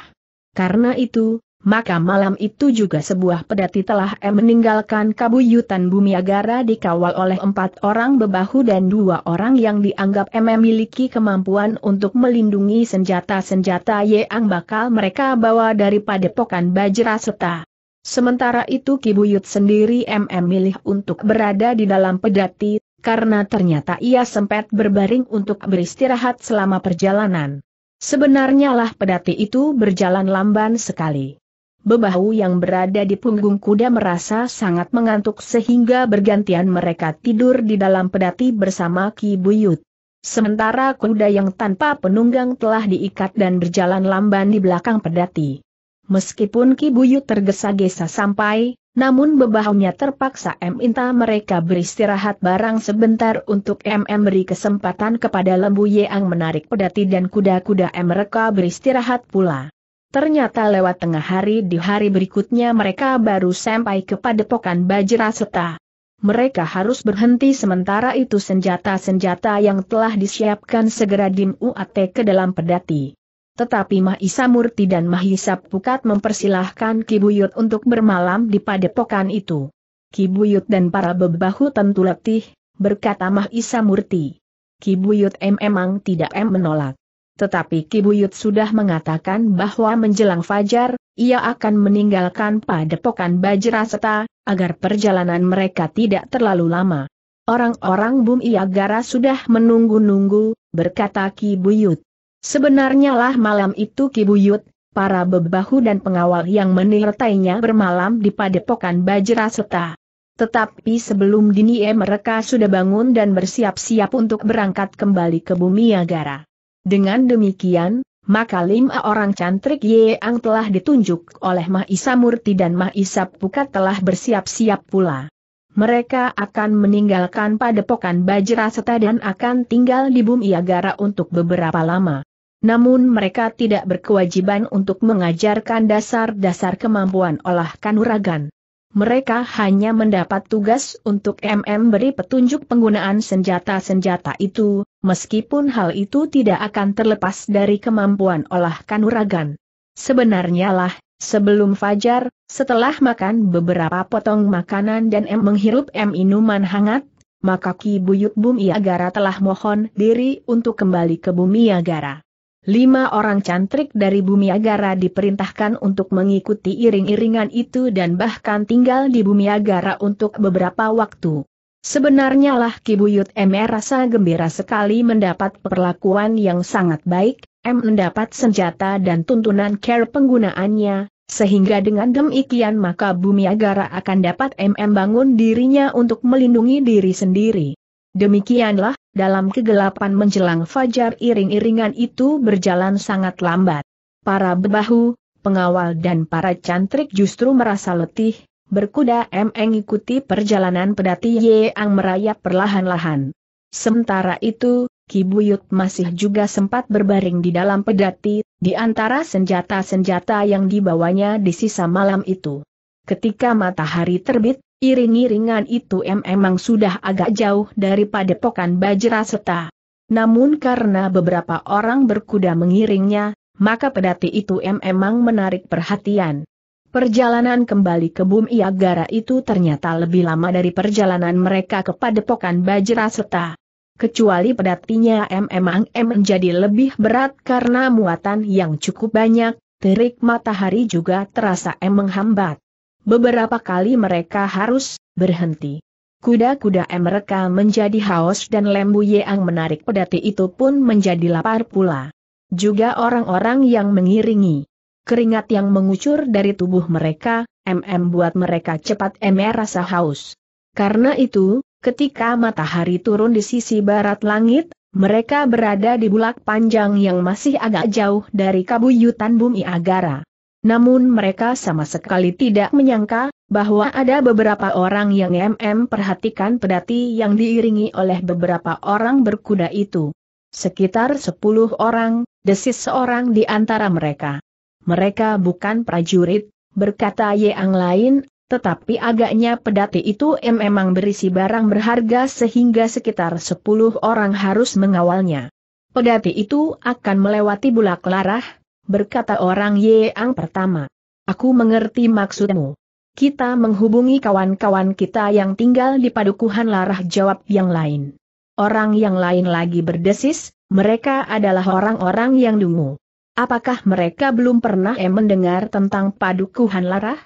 Karena itu, maka malam itu juga sebuah pedati telah meninggalkan kabuyutan bumi agara dikawal oleh empat orang bebahu dan dua orang yang dianggap memiliki kemampuan untuk melindungi senjata-senjata yang bakal mereka bawa dari padepokan Bajra serta. Sementara itu Kibuyut sendiri MM milih untuk berada di dalam pedati, karena ternyata ia sempat berbaring untuk beristirahat selama perjalanan. Sebenarnya lah pedati itu berjalan lamban sekali. Bebahu yang berada di punggung kuda merasa sangat mengantuk sehingga bergantian mereka tidur di dalam pedati bersama Kibuyut. Sementara kuda yang tanpa penunggang telah diikat dan berjalan lamban di belakang pedati. Meskipun Ki Buyut tergesa-gesa sampai, namun bebahunya terpaksa M. minta mereka beristirahat barang sebentar untuk M memberi kesempatan kepada lembu Yeang menarik pedati dan kuda-kuda M. mereka beristirahat pula. Ternyata lewat tengah hari di hari berikutnya mereka baru sampai kepada Pokan Bajra Seta. Mereka harus berhenti sementara itu senjata-senjata yang telah disiapkan segera dimuat ke dalam pedati tetapi Mahisa Murti dan Mahisa Pukat mempersilahkan Kibuyut untuk bermalam di padepokan itu. Kibuyut dan para bebahu tentu letih, berkata Mahisa Murti. Kibuyut M emang tidak M menolak. Tetapi Kibuyut sudah mengatakan bahwa menjelang fajar, ia akan meninggalkan padepokan Bajraseta, agar perjalanan mereka tidak terlalu lama. Orang-orang Bum Iagara sudah menunggu-nunggu, berkata Kibuyut. Sebenarnya lah malam itu Kibuyut, para bebahu dan pengawal yang menyertainya bermalam di padepokan Bajra Seta. Tetapi sebelum dini mereka sudah bangun dan bersiap-siap untuk berangkat kembali ke Bumi Agara. Dengan demikian, maka lima orang cantrik Yeang telah ditunjuk oleh Mahisa Murti dan Mahisa Pukat telah bersiap-siap pula. Mereka akan meninggalkan padepokan Bajra Seta dan akan tinggal di Bumi Agara untuk beberapa lama. Namun mereka tidak berkewajiban untuk mengajarkan dasar-dasar kemampuan olah kanuragan. Mereka hanya mendapat tugas untuk MM beri petunjuk penggunaan senjata-senjata itu, meskipun hal itu tidak akan terlepas dari kemampuan olah kanuragan. Sebenarnya lah, sebelum fajar, setelah makan beberapa potong makanan dan M menghirup M minuman hangat, maka Ki Buyut Agara telah mohon diri untuk kembali ke Bumi Agara. Lima orang cantrik dari Bumi Agara diperintahkan untuk mengikuti iring-iringan itu dan bahkan tinggal di Bumi Agara untuk beberapa waktu. Sebenarnya lah Kibuyut M rasa gembira sekali mendapat perlakuan yang sangat baik, M mendapat senjata dan tuntunan care penggunaannya, sehingga dengan demikian maka Bumi Agara akan dapat M bangun dirinya untuk melindungi diri sendiri. Demikianlah dalam kegelapan menjelang fajar iring-iringan itu berjalan sangat lambat. Para bebahu, pengawal dan para cantrik justru merasa letih, berkuda ikuti perjalanan pedati yang merayap perlahan-lahan. Sementara itu, Kibuyut masih juga sempat berbaring di dalam pedati, di antara senjata-senjata yang dibawanya di sisa malam itu. Ketika matahari terbit, Iring-iringan itu memang sudah agak jauh daripada pokan Bajra Seta. Namun karena beberapa orang berkuda mengiringnya, maka pedati itu memang menarik perhatian. Perjalanan kembali ke Bumi Agara itu ternyata lebih lama dari perjalanan mereka ke Padepokan Bajra Seta. Kecuali pedatinya memang menjadi lebih berat karena muatan yang cukup banyak, terik matahari juga terasa menghambat. Beberapa kali mereka harus berhenti. Kuda-kuda mereka menjadi haus dan lembu yang menarik pedati itu pun menjadi lapar pula. Juga orang-orang yang mengiringi. Keringat yang mengucur dari tubuh mereka, MM buat mereka cepat MR rasa haus. Karena itu, ketika matahari turun di sisi barat langit, mereka berada di bulak panjang yang masih agak jauh dari kabuyutan bumi Agara. Namun mereka sama sekali tidak menyangka, bahwa ada beberapa orang yang MM perhatikan pedati yang diiringi oleh beberapa orang berkuda itu. Sekitar sepuluh orang, desis seorang di antara mereka. Mereka bukan prajurit, berkata Yang lain, tetapi agaknya pedati itu memang berisi barang berharga sehingga sekitar sepuluh orang harus mengawalnya. Pedati itu akan melewati bulak larah, berkata orang Yang pertama. Aku mengerti maksudmu. Kita menghubungi kawan-kawan kita yang tinggal di padukuhan larah jawab yang lain. Orang yang lain lagi berdesis, mereka adalah orang-orang yang dungu. Apakah mereka belum pernah mendengar tentang padukuhan larah?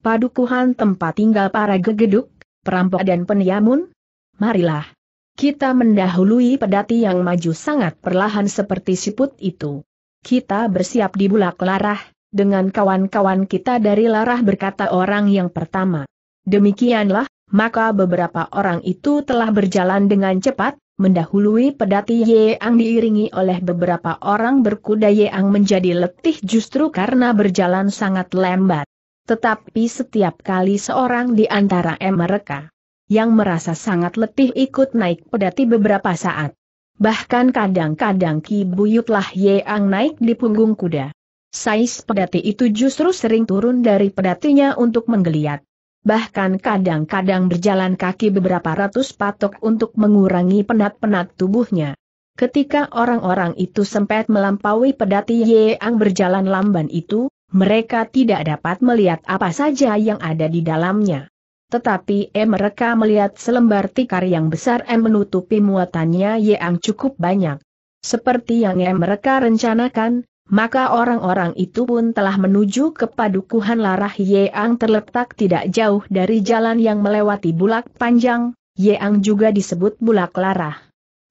Padukuhan tempat tinggal para gegeduk, perampok dan penyamun? Marilah. Kita mendahului pedati yang maju sangat perlahan seperti siput itu kita bersiap di bulak larah, dengan kawan-kawan kita dari larah berkata orang yang pertama. Demikianlah, maka beberapa orang itu telah berjalan dengan cepat, mendahului pedati Yeang diiringi oleh beberapa orang berkuda Yeang menjadi letih justru karena berjalan sangat lambat. Tetapi setiap kali seorang di antara mereka yang merasa sangat letih ikut naik pedati beberapa saat. Bahkan kadang-kadang Ki Buyutlah Yeang naik di punggung kuda. Sais pedati itu justru sering turun dari pedatinya untuk menggeliat. Bahkan kadang-kadang berjalan kaki beberapa ratus patok untuk mengurangi penat-penat tubuhnya. Ketika orang-orang itu sempat melampaui pedati Yeang berjalan lamban itu, mereka tidak dapat melihat apa saja yang ada di dalamnya. Tetapi E mereka melihat selembar tikar yang besar M eh, menutupi muatannya yang cukup banyak. Seperti yang E mereka rencanakan, maka orang-orang itu pun telah menuju ke padukuhan larah Yang terletak tidak jauh dari jalan yang melewati bulak panjang, Yang juga disebut bulak larah.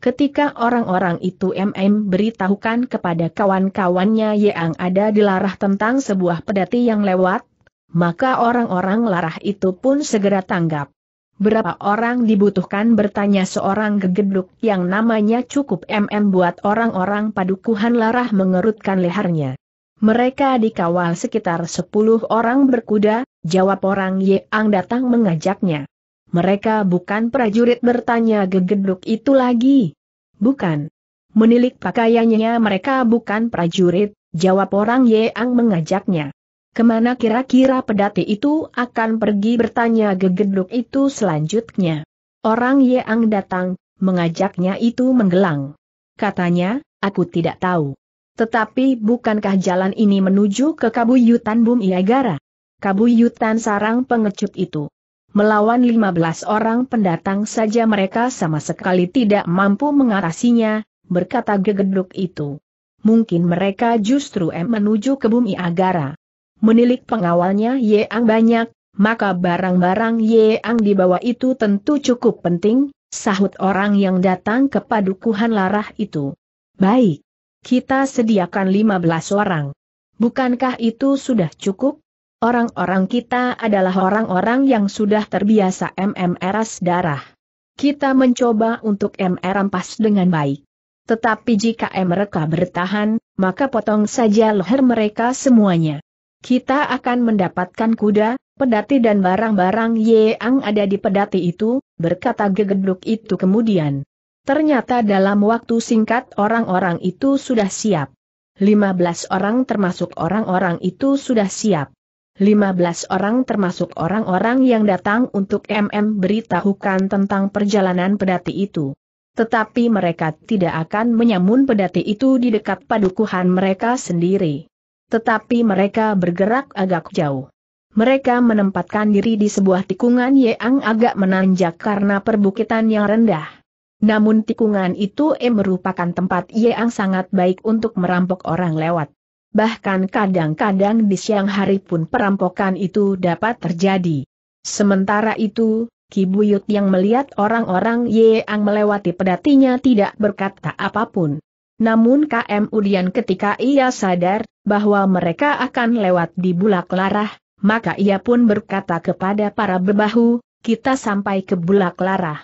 Ketika orang-orang itu MM beritahukan kepada kawan-kawannya Yang ada di larah tentang sebuah pedati yang lewat, maka orang-orang larah itu pun segera tanggap. Berapa orang dibutuhkan bertanya seorang gegeduk yang namanya cukup MM buat orang-orang padukuhan larah mengerutkan lehernya. Mereka dikawal sekitar 10 orang berkuda, jawab orang Ye Ang datang mengajaknya. Mereka bukan prajurit bertanya gegeduk itu lagi. Bukan. Menilik pakaiannya mereka bukan prajurit, jawab orang Ye Ang mengajaknya. Kemana kira-kira pedati itu akan pergi bertanya gegeduk itu selanjutnya. Orang Yeang datang, mengajaknya itu menggelang. Katanya, aku tidak tahu. Tetapi bukankah jalan ini menuju ke Kabuyutan Agara? Kabuyutan sarang pengecut itu. Melawan 15 orang pendatang saja mereka sama sekali tidak mampu mengatasinya, berkata gegeduk itu. Mungkin mereka justru em menuju ke bumi Agara menilik pengawalnya Ye Ang banyak, maka barang-barang Ye Yeang dibawa itu tentu cukup penting, sahut orang yang datang ke padukuhan larah itu. Baik, kita sediakan 15 orang. Bukankah itu sudah cukup? Orang-orang kita adalah orang-orang yang sudah terbiasa MMRS darah. Kita mencoba untuk MR ampas dengan baik. Tetapi jika mereka bertahan, maka potong saja leher mereka semuanya. Kita akan mendapatkan kuda, pedati dan barang-barang yang ada di pedati itu, berkata gegeduk itu kemudian. Ternyata dalam waktu singkat orang-orang itu sudah siap. 15 orang termasuk orang-orang itu sudah siap. 15 orang termasuk orang-orang yang datang untuk MM beritahukan tentang perjalanan pedati itu. Tetapi mereka tidak akan menyamun pedati itu di dekat padukuhan mereka sendiri. Tetapi mereka bergerak agak jauh. Mereka menempatkan diri di sebuah tikungan yang agak menanjak karena perbukitan yang rendah. Namun tikungan itu eh merupakan tempat yang sangat baik untuk merampok orang lewat. Bahkan kadang-kadang di siang hari pun perampokan itu dapat terjadi. Sementara itu, Kibuyut yang melihat orang-orang yang melewati pedatinya tidak berkata apapun. Namun KM Udian ketika ia sadar, bahwa mereka akan lewat di Bulak Larah, maka ia pun berkata kepada para bebahu, kita sampai ke Bulak Larah.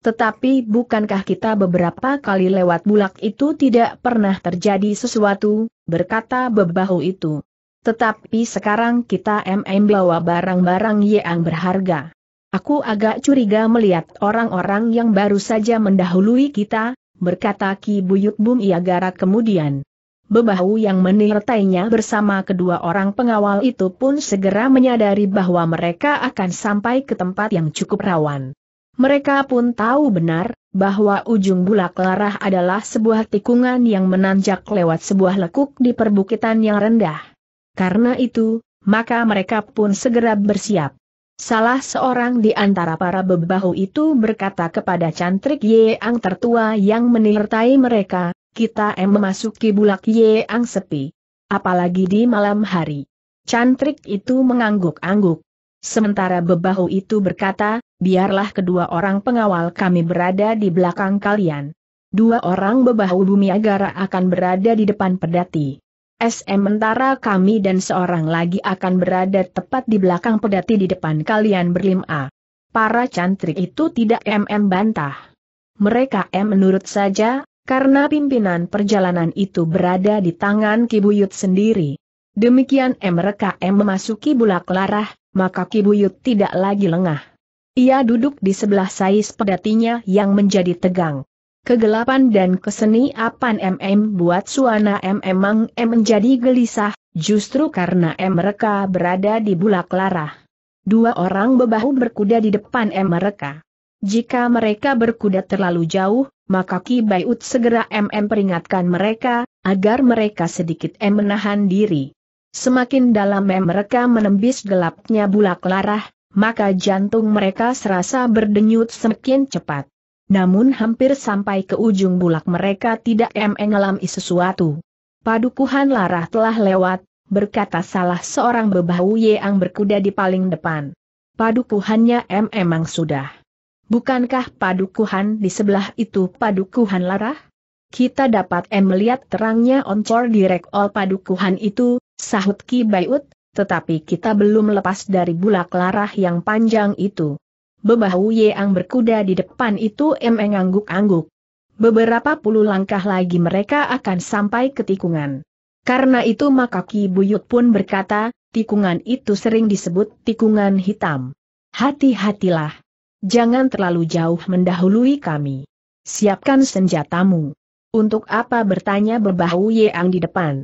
Tetapi bukankah kita beberapa kali lewat bulak itu tidak pernah terjadi sesuatu, berkata bebahu itu. Tetapi sekarang kita MM bawa barang-barang yang berharga. Aku agak curiga melihat orang-orang yang baru saja mendahului kita, berkata Ki Buyut Bung ia kemudian. Bebahu yang menirtainya bersama kedua orang pengawal itu pun segera menyadari bahwa mereka akan sampai ke tempat yang cukup rawan. Mereka pun tahu benar, bahwa ujung bulak larah adalah sebuah tikungan yang menanjak lewat sebuah lekuk di perbukitan yang rendah. Karena itu, maka mereka pun segera bersiap. Salah seorang di antara para bebahu itu berkata kepada cantrik Yeang tertua yang menyertai mereka, kita em memasuki bulak Yeang sepi. Apalagi di malam hari. Cantrik itu mengangguk-angguk. Sementara bebahu itu berkata, biarlah kedua orang pengawal kami berada di belakang kalian. Dua orang bebahu bumi agara akan berada di depan pedati. SM Mentara kami dan seorang lagi akan berada tepat di belakang pedati di depan kalian berlima. Para cantrik itu tidak MM bantah. Mereka M menurut saja, karena pimpinan perjalanan itu berada di tangan Kibuyut sendiri. Demikian M mereka M memasuki bulak larah, maka Kibuyut tidak lagi lengah. Ia duduk di sebelah sais pedatinya yang menjadi tegang. Kegelapan dan keseni apan MM buat suana MM Mang M menjadi gelisah, justru karena M mereka berada di bulak larah. Dua orang bebahu berkuda di depan M mereka. Jika mereka berkuda terlalu jauh, maka Ki Baiut segera MM peringatkan mereka, agar mereka sedikit M menahan diri. Semakin dalam M mereka menembis gelapnya bulak larah, maka jantung mereka serasa berdenyut semakin cepat. Namun hampir sampai ke ujung bulak mereka tidak mengalami sesuatu. Padukuhan Larah telah lewat, berkata salah seorang bebahu yang berkuda di paling depan. Padukuhannya M emang sudah. Bukankah padukuhan di sebelah itu padukuhan Larah? Kita dapat M melihat terangnya oncor di rekol padukuhan itu, sahut Ki Bayut, tetapi kita belum lepas dari bulak Larah yang panjang itu. Bebahu Yeang berkuda di depan itu emeng angguk-angguk. Beberapa puluh langkah lagi mereka akan sampai ke tikungan. Karena itu maka Ki Buyut pun berkata, tikungan itu sering disebut tikungan hitam. Hati-hatilah. Jangan terlalu jauh mendahului kami. Siapkan senjatamu. Untuk apa bertanya Bebahu Yeang di depan?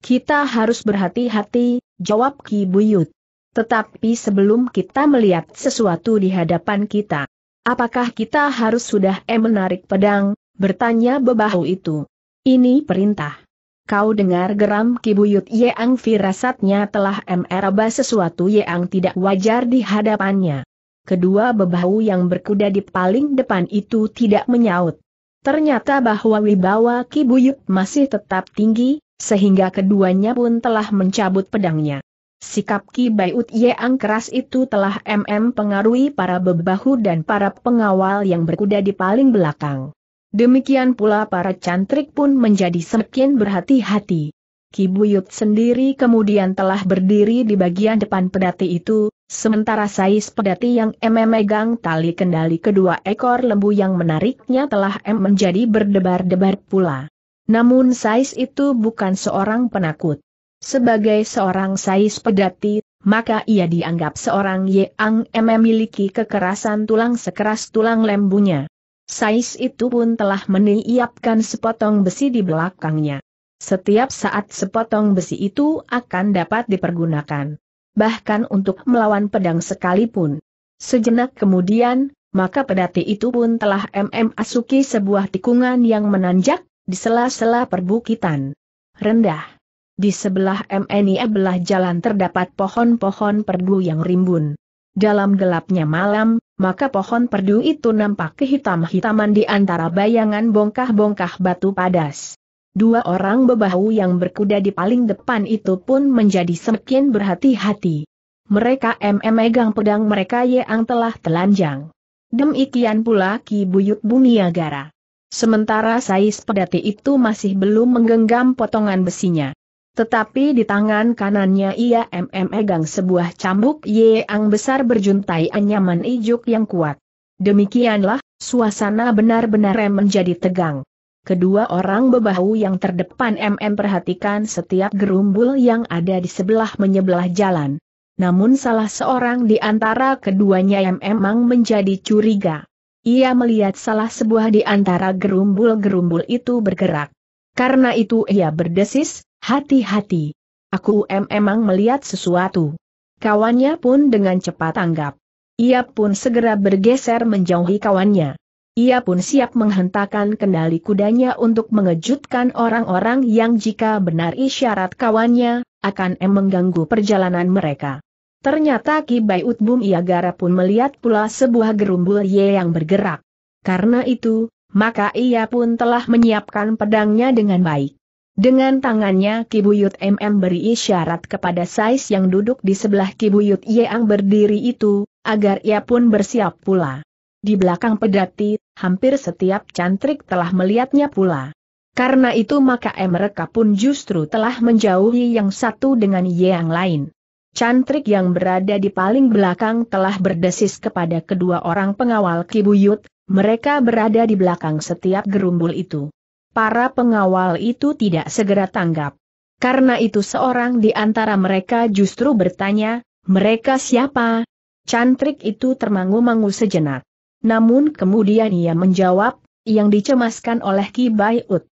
Kita harus berhati-hati, jawab Ki Buyut. Tetapi sebelum kita melihat sesuatu di hadapan kita, apakah kita harus sudah eh menarik pedang, bertanya bebahu itu. Ini perintah. Kau dengar geram kibuyut Yeang firasatnya telah meraba sesuatu yang tidak wajar di hadapannya. Kedua bebahu yang berkuda di paling depan itu tidak menyaut. Ternyata bahwa wibawa kibuyut masih tetap tinggi, sehingga keduanya pun telah mencabut pedangnya. Sikap Ki Baiut yang keras itu telah MM pengaruhi para bebahu dan para pengawal yang berkuda di paling belakang. Demikian pula para cantrik pun menjadi semakin berhati-hati. Ki Buyut sendiri kemudian telah berdiri di bagian depan pedati itu, sementara Sais pedati yang MM megang tali kendali kedua ekor lembu yang menariknya telah M menjadi berdebar-debar pula. Namun Sais itu bukan seorang penakut. Sebagai seorang sais pedati, maka ia dianggap seorang yang memiliki kekerasan tulang sekeras tulang lembunya. Sais itu pun telah meniapkan sepotong besi di belakangnya. Setiap saat sepotong besi itu akan dapat dipergunakan. Bahkan untuk melawan pedang sekalipun. Sejenak kemudian, maka pedati itu pun telah MM asuki sebuah tikungan yang menanjak, di sela-sela perbukitan. Rendah. Di sebelah MNI belah jalan terdapat pohon-pohon perdu yang rimbun. Dalam gelapnya malam, maka pohon perdu itu nampak kehitam-hitaman di antara bayangan bongkah-bongkah batu padas. Dua orang bebahu yang berkuda di paling depan itu pun menjadi semakin berhati-hati. Mereka M memegang pedang mereka yang telah telanjang. Demikian pula Ki Buyut Bumiagara. Sementara Sais Pedati itu masih belum menggenggam potongan besinya. Tetapi di tangan kanannya ia memegang sebuah cambuk yang besar berjuntai anyaman ijuk yang kuat. Demikianlah, suasana benar-benar menjadi tegang. Kedua orang bebahu yang terdepan MM perhatikan setiap gerumbul yang ada di sebelah menyebelah jalan. Namun salah seorang di antara keduanya yang memang menjadi curiga. Ia melihat salah sebuah di antara gerumbul-gerumbul itu bergerak. Karena itu ia berdesis, Hati-hati. Aku em emang melihat sesuatu. Kawannya pun dengan cepat anggap. Ia pun segera bergeser menjauhi kawannya. Ia pun siap menghentakkan kendali kudanya untuk mengejutkan orang-orang yang jika benar isyarat kawannya, akan em mengganggu perjalanan mereka. Ternyata Ki Bai Utbum Iagara pun melihat pula sebuah gerumbul Ye yang bergerak. Karena itu, maka ia pun telah menyiapkan pedangnya dengan baik. Dengan tangannya Kibuyut MM beri isyarat kepada Sais yang duduk di sebelah Kibuyut yang berdiri itu, agar ia pun bersiap pula. Di belakang pedati, hampir setiap cantrik telah melihatnya pula. Karena itu maka mereka pun justru telah menjauhi yang satu dengan yang lain. Cantrik yang berada di paling belakang telah berdesis kepada kedua orang pengawal Kibuyut, mereka berada di belakang setiap gerumbul itu para pengawal itu tidak segera tanggap. Karena itu seorang di antara mereka justru bertanya, mereka siapa? Cantrik itu termangu-mangu sejenak. Namun kemudian ia menjawab, yang dicemaskan oleh Ki Bayut.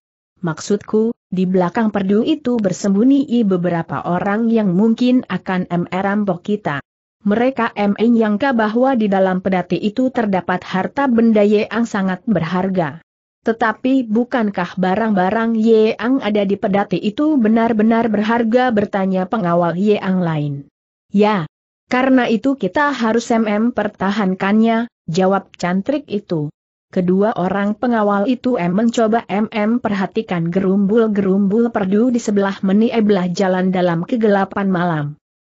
Maksudku, di belakang perdu itu bersembunyi beberapa orang yang mungkin akan merampok kita. Mereka menyangka bahwa di dalam pedati itu terdapat harta benda yang sangat berharga. Tetapi bukankah barang-barang Yeang ada di pedati itu benar-benar berharga bertanya pengawal Yeang lain? Ya. Karena itu kita harus MM pertahankannya, jawab cantrik itu. Kedua orang pengawal itu M mencoba MM perhatikan gerumbul-gerumbul perdu di sebelah meni belah jalan dalam kegelapan malam.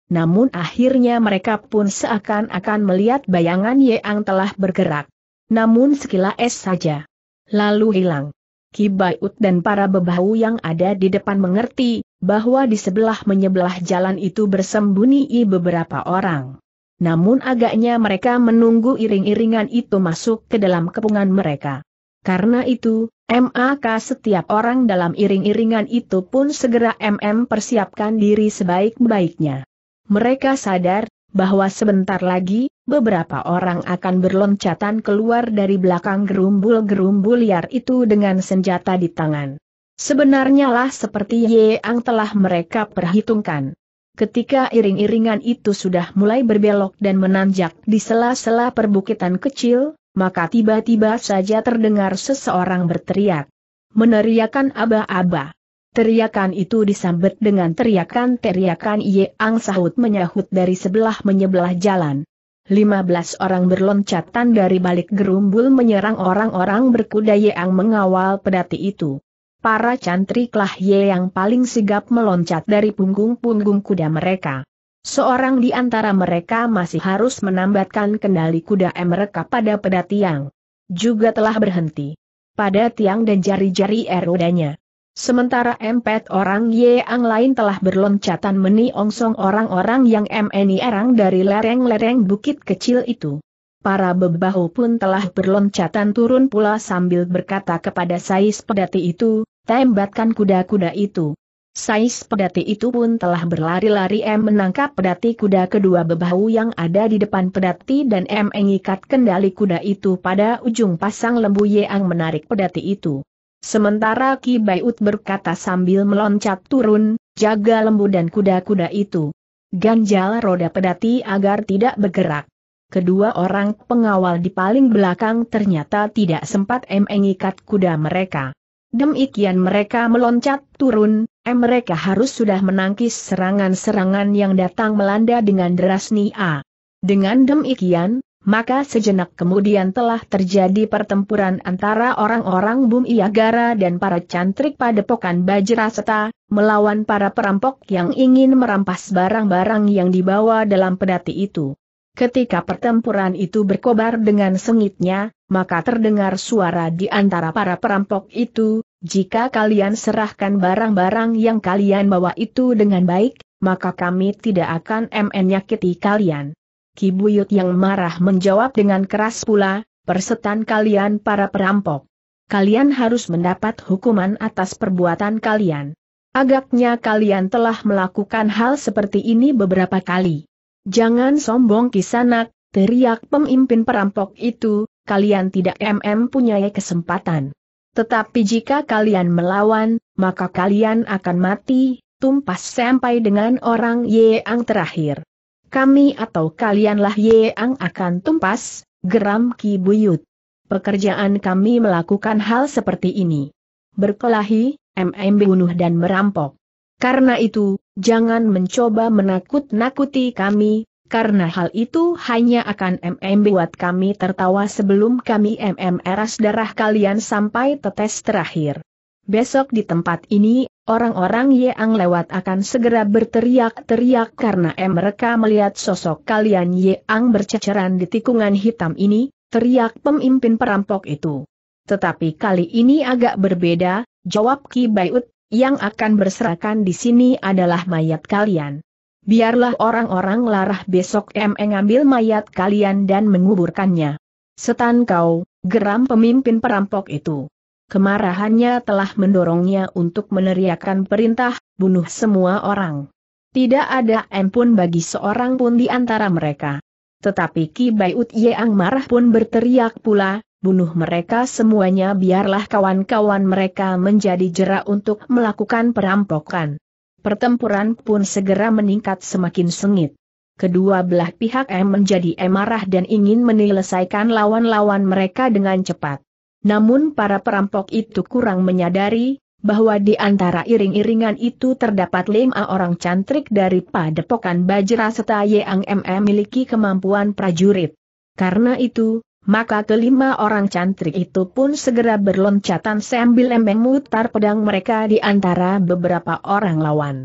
Namun akhirnya mereka pun seakan-akan melihat bayangan Yeang telah bergerak. Namun sekilas saja lalu hilang. Kibaiut dan para bebahu yang ada di depan mengerti, bahwa di sebelah menyebelah jalan itu bersembunyi beberapa orang. Namun agaknya mereka menunggu iring-iringan itu masuk ke dalam kepungan mereka. Karena itu, MAK setiap orang dalam iring-iringan itu pun segera MM persiapkan diri sebaik-baiknya. Mereka sadar, bahwa sebentar lagi, beberapa orang akan berloncatan keluar dari belakang gerumbul-gerumbul liar itu dengan senjata di tangan. Sebenarnya lah seperti Ang telah mereka perhitungkan. Ketika iring-iringan itu sudah mulai berbelok dan menanjak di sela-sela perbukitan kecil, maka tiba-tiba saja terdengar seseorang berteriak. Meneriakan aba-aba. Teriakan itu disambut dengan teriakan-teriakan Ye Ang sahut menyahut dari sebelah menyebelah jalan. 15 orang berloncatan dari balik gerumbul menyerang orang-orang berkuda yang mengawal pedati itu. Para cantri Klah Ye yang paling sigap meloncat dari punggung-punggung kuda mereka. Seorang di antara mereka masih harus menambatkan kendali kuda mereka pada pedati yang juga telah berhenti pada tiang dan jari-jari erodanya. Sementara empat orang Yang lain telah berloncatan meniongsong orang-orang yang MNI erang dari lereng-lereng bukit kecil itu. Para bebahu pun telah berloncatan turun pula sambil berkata kepada Sais Pedati itu, tembatkan kuda-kuda itu. Sais pedati itu pun telah berlari-lari M menangkap pedati kuda kedua bebahu yang ada di depan pedati dan M mengikat kendali kuda itu pada ujung pasang lembu yang menarik pedati itu. Sementara Ki Baiut berkata sambil meloncat turun, jaga lembu dan kuda-kuda itu. Ganjal roda pedati agar tidak bergerak. Kedua orang pengawal di paling belakang ternyata tidak sempat mengikat kuda mereka. Demikian mereka meloncat turun, eh mereka harus sudah menangkis serangan-serangan yang datang melanda dengan deras Nia. Dengan demikian, maka sejenak kemudian telah terjadi pertempuran antara orang-orang Bum Agara dan para cantrik padepokan Bajraseta, melawan para perampok yang ingin merampas barang-barang yang dibawa dalam pedati itu. Ketika pertempuran itu berkobar dengan sengitnya, maka terdengar suara di antara para perampok itu, jika kalian serahkan barang-barang yang kalian bawa itu dengan baik, maka kami tidak akan menyakiti kalian. Kibuyut yang marah menjawab dengan keras pula, persetan kalian para perampok. Kalian harus mendapat hukuman atas perbuatan kalian. Agaknya kalian telah melakukan hal seperti ini beberapa kali. Jangan sombong kisanak, teriak pemimpin perampok itu, kalian tidak mm punya kesempatan. Tetapi jika kalian melawan, maka kalian akan mati, tumpas sampai dengan orang yang terakhir kami atau kalianlah yang akan tumpas, geram Ki Buyut. Pekerjaan kami melakukan hal seperti ini. Berkelahi, MM bunuh dan merampok. Karena itu, jangan mencoba menakut-nakuti kami, karena hal itu hanya akan MM buat kami tertawa sebelum kami MM eras darah kalian sampai tetes terakhir. Besok di tempat ini Orang-orang Yang lewat akan segera berteriak-teriak karena mereka melihat sosok kalian Yang berceceran di tikungan hitam ini, teriak pemimpin perampok itu. Tetapi kali ini agak berbeda, jawab Ki Baiut, yang akan berserakan di sini adalah mayat kalian. Biarlah orang-orang larah besok em mengambil mayat kalian dan menguburkannya. Setan kau, geram pemimpin perampok itu. Kemarahannya telah mendorongnya untuk meneriakkan perintah, bunuh semua orang. Tidak ada ampun bagi seorang pun di antara mereka. Tetapi Ki Baiut Yeang marah pun berteriak pula, bunuh mereka semuanya biarlah kawan-kawan mereka menjadi jera untuk melakukan perampokan. Pertempuran pun segera meningkat semakin sengit. Kedua belah pihak M menjadi M marah dan ingin menyelesaikan lawan-lawan mereka dengan cepat. Namun para perampok itu kurang menyadari, bahwa di antara iring-iringan itu terdapat lima orang cantrik dari padepokan Bajra serta yang memiliki kemampuan prajurit. Karena itu, maka kelima orang cantrik itu pun segera berloncatan sambil embeng mutar pedang mereka di antara beberapa orang lawan.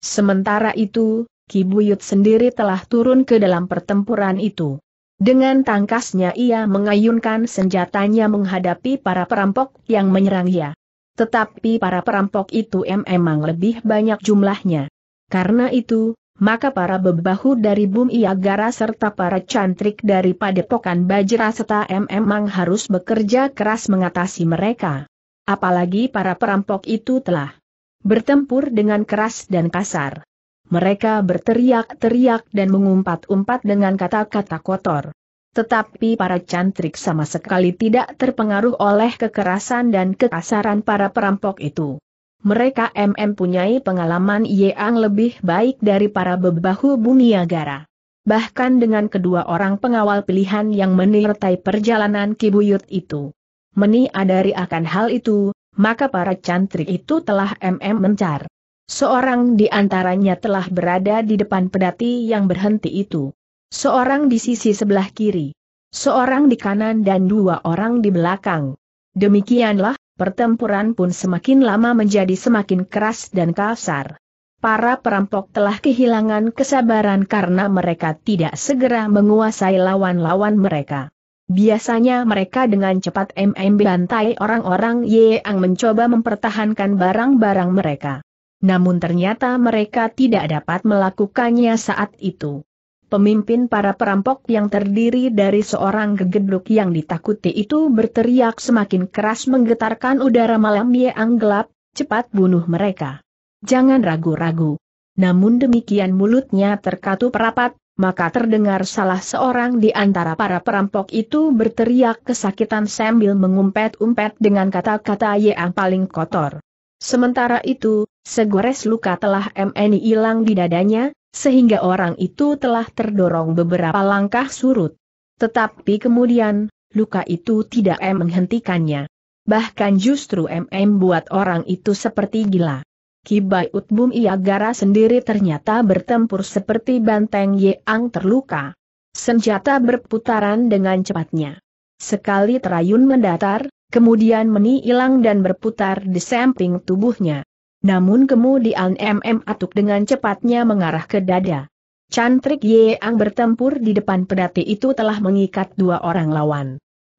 Sementara itu, Kibuyut sendiri telah turun ke dalam pertempuran itu. Dengan tangkasnya ia mengayunkan senjatanya menghadapi para perampok yang menyerangnya. Tetapi para perampok itu memang lebih banyak jumlahnya. Karena itu, maka para bebahu dari Bumi Agara serta para cantrik dari padepokan Bajra serta memang harus bekerja keras mengatasi mereka. Apalagi para perampok itu telah bertempur dengan keras dan kasar. Mereka berteriak-teriak dan mengumpat-umpat dengan kata-kata kotor. Tetapi para cantrik sama sekali tidak terpengaruh oleh kekerasan dan kekasaran para perampok itu. Mereka MM punyai pengalaman yang lebih baik dari para bebahu agara. Bahkan dengan kedua orang pengawal pilihan yang menirtai perjalanan Kibuyut itu. meni adari akan hal itu, maka para cantrik itu telah MM mencar. Seorang di antaranya telah berada di depan pedati yang berhenti itu. Seorang di sisi sebelah kiri. Seorang di kanan dan dua orang di belakang. Demikianlah, pertempuran pun semakin lama menjadi semakin keras dan kasar. Para perampok telah kehilangan kesabaran karena mereka tidak segera menguasai lawan-lawan mereka. Biasanya mereka dengan cepat membantai bantai orang-orang yang mencoba mempertahankan barang-barang mereka. Namun ternyata mereka tidak dapat melakukannya saat itu. Pemimpin para perampok yang terdiri dari seorang gegeduk yang ditakuti itu berteriak semakin keras menggetarkan udara malam yang gelap, cepat bunuh mereka. Jangan ragu-ragu. Namun demikian mulutnya terkatup rapat, maka terdengar salah seorang di antara para perampok itu berteriak kesakitan sambil mengumpet-umpet dengan kata-kata yang paling kotor. Sementara itu, segores luka telah MNI hilang di dadanya, sehingga orang itu telah terdorong beberapa langkah surut. Tetapi kemudian, luka itu tidak M menghentikannya. Bahkan justru MM buat orang itu seperti gila. Kibai Utbum Iagara sendiri ternyata bertempur seperti banteng Yeang terluka. Senjata berputaran dengan cepatnya. Sekali terayun mendatar, kemudian meni hilang dan berputar di samping tubuhnya. Namun kemudian MM Atuk dengan cepatnya mengarah ke dada. Cantrik Yeang bertempur di depan pedati itu telah mengikat dua orang lawan.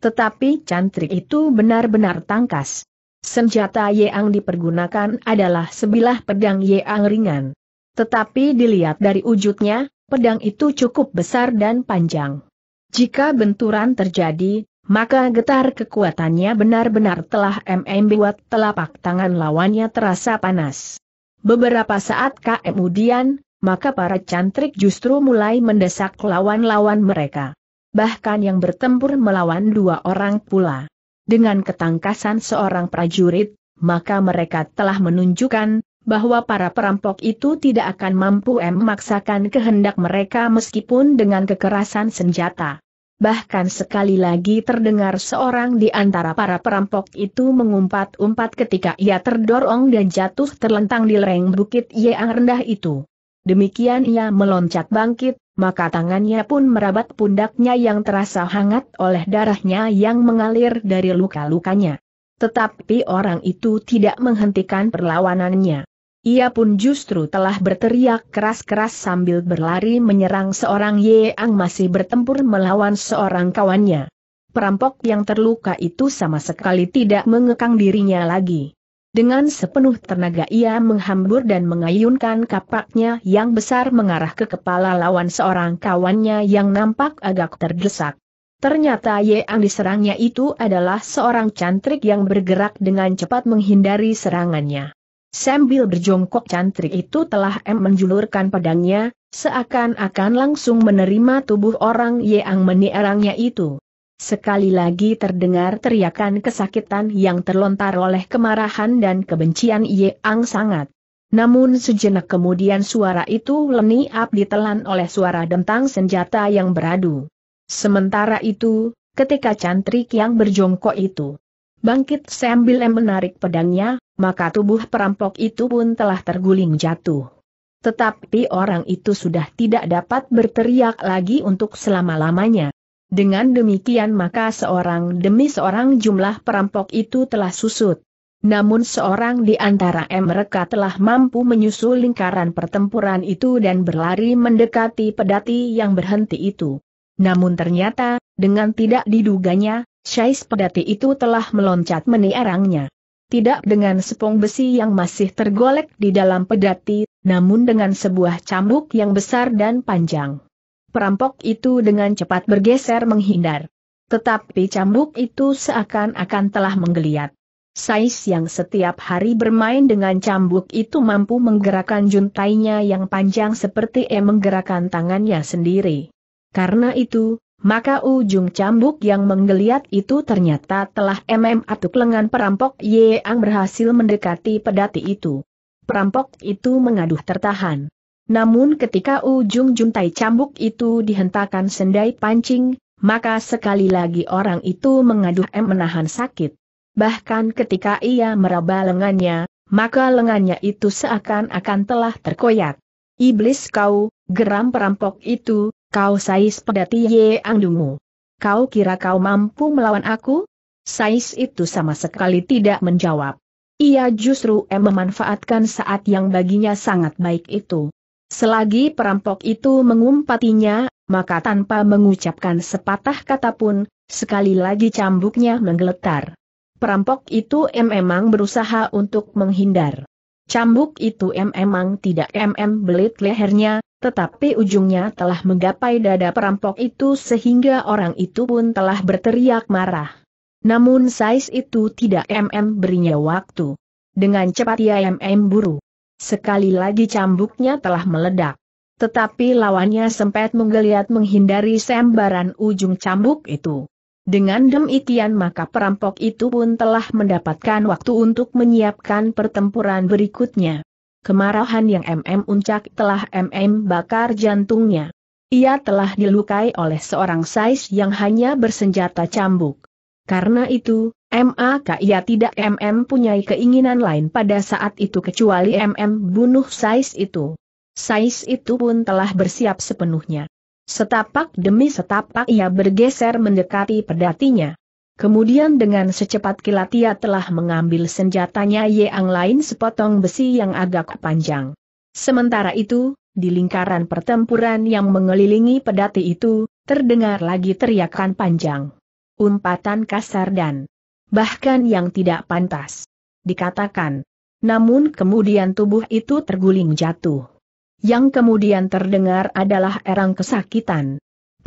Tetapi cantrik itu benar-benar tangkas. Senjata Yeang dipergunakan adalah sebilah pedang Yeang ringan. Tetapi dilihat dari wujudnya, pedang itu cukup besar dan panjang. Jika benturan terjadi, maka getar kekuatannya benar-benar telah MM telapak tangan lawannya terasa panas. Beberapa saat kemudian, maka para cantrik justru mulai mendesak lawan-lawan mereka. Bahkan yang bertempur melawan dua orang pula. Dengan ketangkasan seorang prajurit, maka mereka telah menunjukkan bahwa para perampok itu tidak akan mampu memaksakan kehendak mereka meskipun dengan kekerasan senjata bahkan sekali lagi terdengar seorang di antara para perampok itu mengumpat-umpat ketika ia terdorong dan jatuh terlentang di lereng bukit yang rendah itu. Demikian ia meloncat bangkit, maka tangannya pun merabat pundaknya yang terasa hangat oleh darahnya yang mengalir dari luka-lukanya. Tetapi orang itu tidak menghentikan perlawanannya. Ia pun justru telah berteriak keras-keras sambil berlari menyerang seorang Ye Yeang masih bertempur melawan seorang kawannya. Perampok yang terluka itu sama sekali tidak mengekang dirinya lagi. Dengan sepenuh tenaga ia menghambur dan mengayunkan kapaknya yang besar mengarah ke kepala lawan seorang kawannya yang nampak agak terdesak. Ternyata Ye yang diserangnya itu adalah seorang cantrik yang bergerak dengan cepat menghindari serangannya. Sambil berjongkok cantrik itu telah M menjulurkan pedangnya, seakan-akan langsung menerima tubuh orang yang menierangnya itu. Sekali lagi terdengar teriakan kesakitan yang terlontar oleh kemarahan dan kebencian Yang sangat. Namun sejenak kemudian suara itu leniap ditelan oleh suara dentang senjata yang beradu. Sementara itu, ketika cantrik yang berjongkok itu bangkit sambil menarik pedangnya, maka tubuh perampok itu pun telah terguling jatuh. Tetapi orang itu sudah tidak dapat berteriak lagi untuk selama-lamanya. Dengan demikian maka seorang demi seorang jumlah perampok itu telah susut. Namun seorang di antara mereka telah mampu menyusul lingkaran pertempuran itu dan berlari mendekati pedati yang berhenti itu. Namun ternyata, dengan tidak diduganya, Syais pedati itu telah meloncat meniarangnya tidak dengan sepong besi yang masih tergolek di dalam pedati, namun dengan sebuah cambuk yang besar dan panjang. Perampok itu dengan cepat bergeser menghindar. Tetapi cambuk itu seakan-akan telah menggeliat. Sais yang setiap hari bermain dengan cambuk itu mampu menggerakkan juntainya yang panjang seperti E menggerakkan tangannya sendiri. Karena itu, maka ujung cambuk yang menggeliat itu ternyata telah MM atuk lengan perampok Yeang berhasil mendekati pedati itu. Perampok itu mengaduh tertahan. Namun ketika ujung juntai cambuk itu dihentakkan sendai pancing, maka sekali lagi orang itu mengaduh M menahan sakit. Bahkan ketika ia meraba lengannya, maka lengannya itu seakan-akan telah terkoyak. Iblis kau, geram perampok itu, Kau sais pedati ye Angdungu. Kau kira kau mampu melawan aku? Sais itu sama sekali tidak menjawab. Ia justru em memanfaatkan saat yang baginya sangat baik itu. Selagi perampok itu mengumpatinya, maka tanpa mengucapkan sepatah kata pun, sekali lagi cambuknya menggeletar. Perampok itu em memang berusaha untuk menghindar. Cambuk itu em memang tidak em belit lehernya, tetapi ujungnya telah menggapai dada perampok itu sehingga orang itu pun telah berteriak marah. Namun Sais itu tidak MM berinya waktu. Dengan cepat ia MM buru. Sekali lagi cambuknya telah meledak. Tetapi lawannya sempat menggeliat menghindari sembaran ujung cambuk itu. Dengan demikian maka perampok itu pun telah mendapatkan waktu untuk menyiapkan pertempuran berikutnya. Kemarahan yang MM uncak telah MM bakar jantungnya. Ia telah dilukai oleh seorang sais yang hanya bersenjata cambuk. Karena itu, MAK ia tidak MM punyai keinginan lain pada saat itu kecuali MM bunuh sais itu. Sais itu pun telah bersiap sepenuhnya. Setapak demi setapak ia bergeser mendekati pedatinya. Kemudian dengan secepat kilat ia telah mengambil senjatanya yang lain sepotong besi yang agak panjang. Sementara itu, di lingkaran pertempuran yang mengelilingi pedati itu, terdengar lagi teriakan panjang. Umpatan kasar dan bahkan yang tidak pantas. Dikatakan. Namun kemudian tubuh itu terguling jatuh. Yang kemudian terdengar adalah erang kesakitan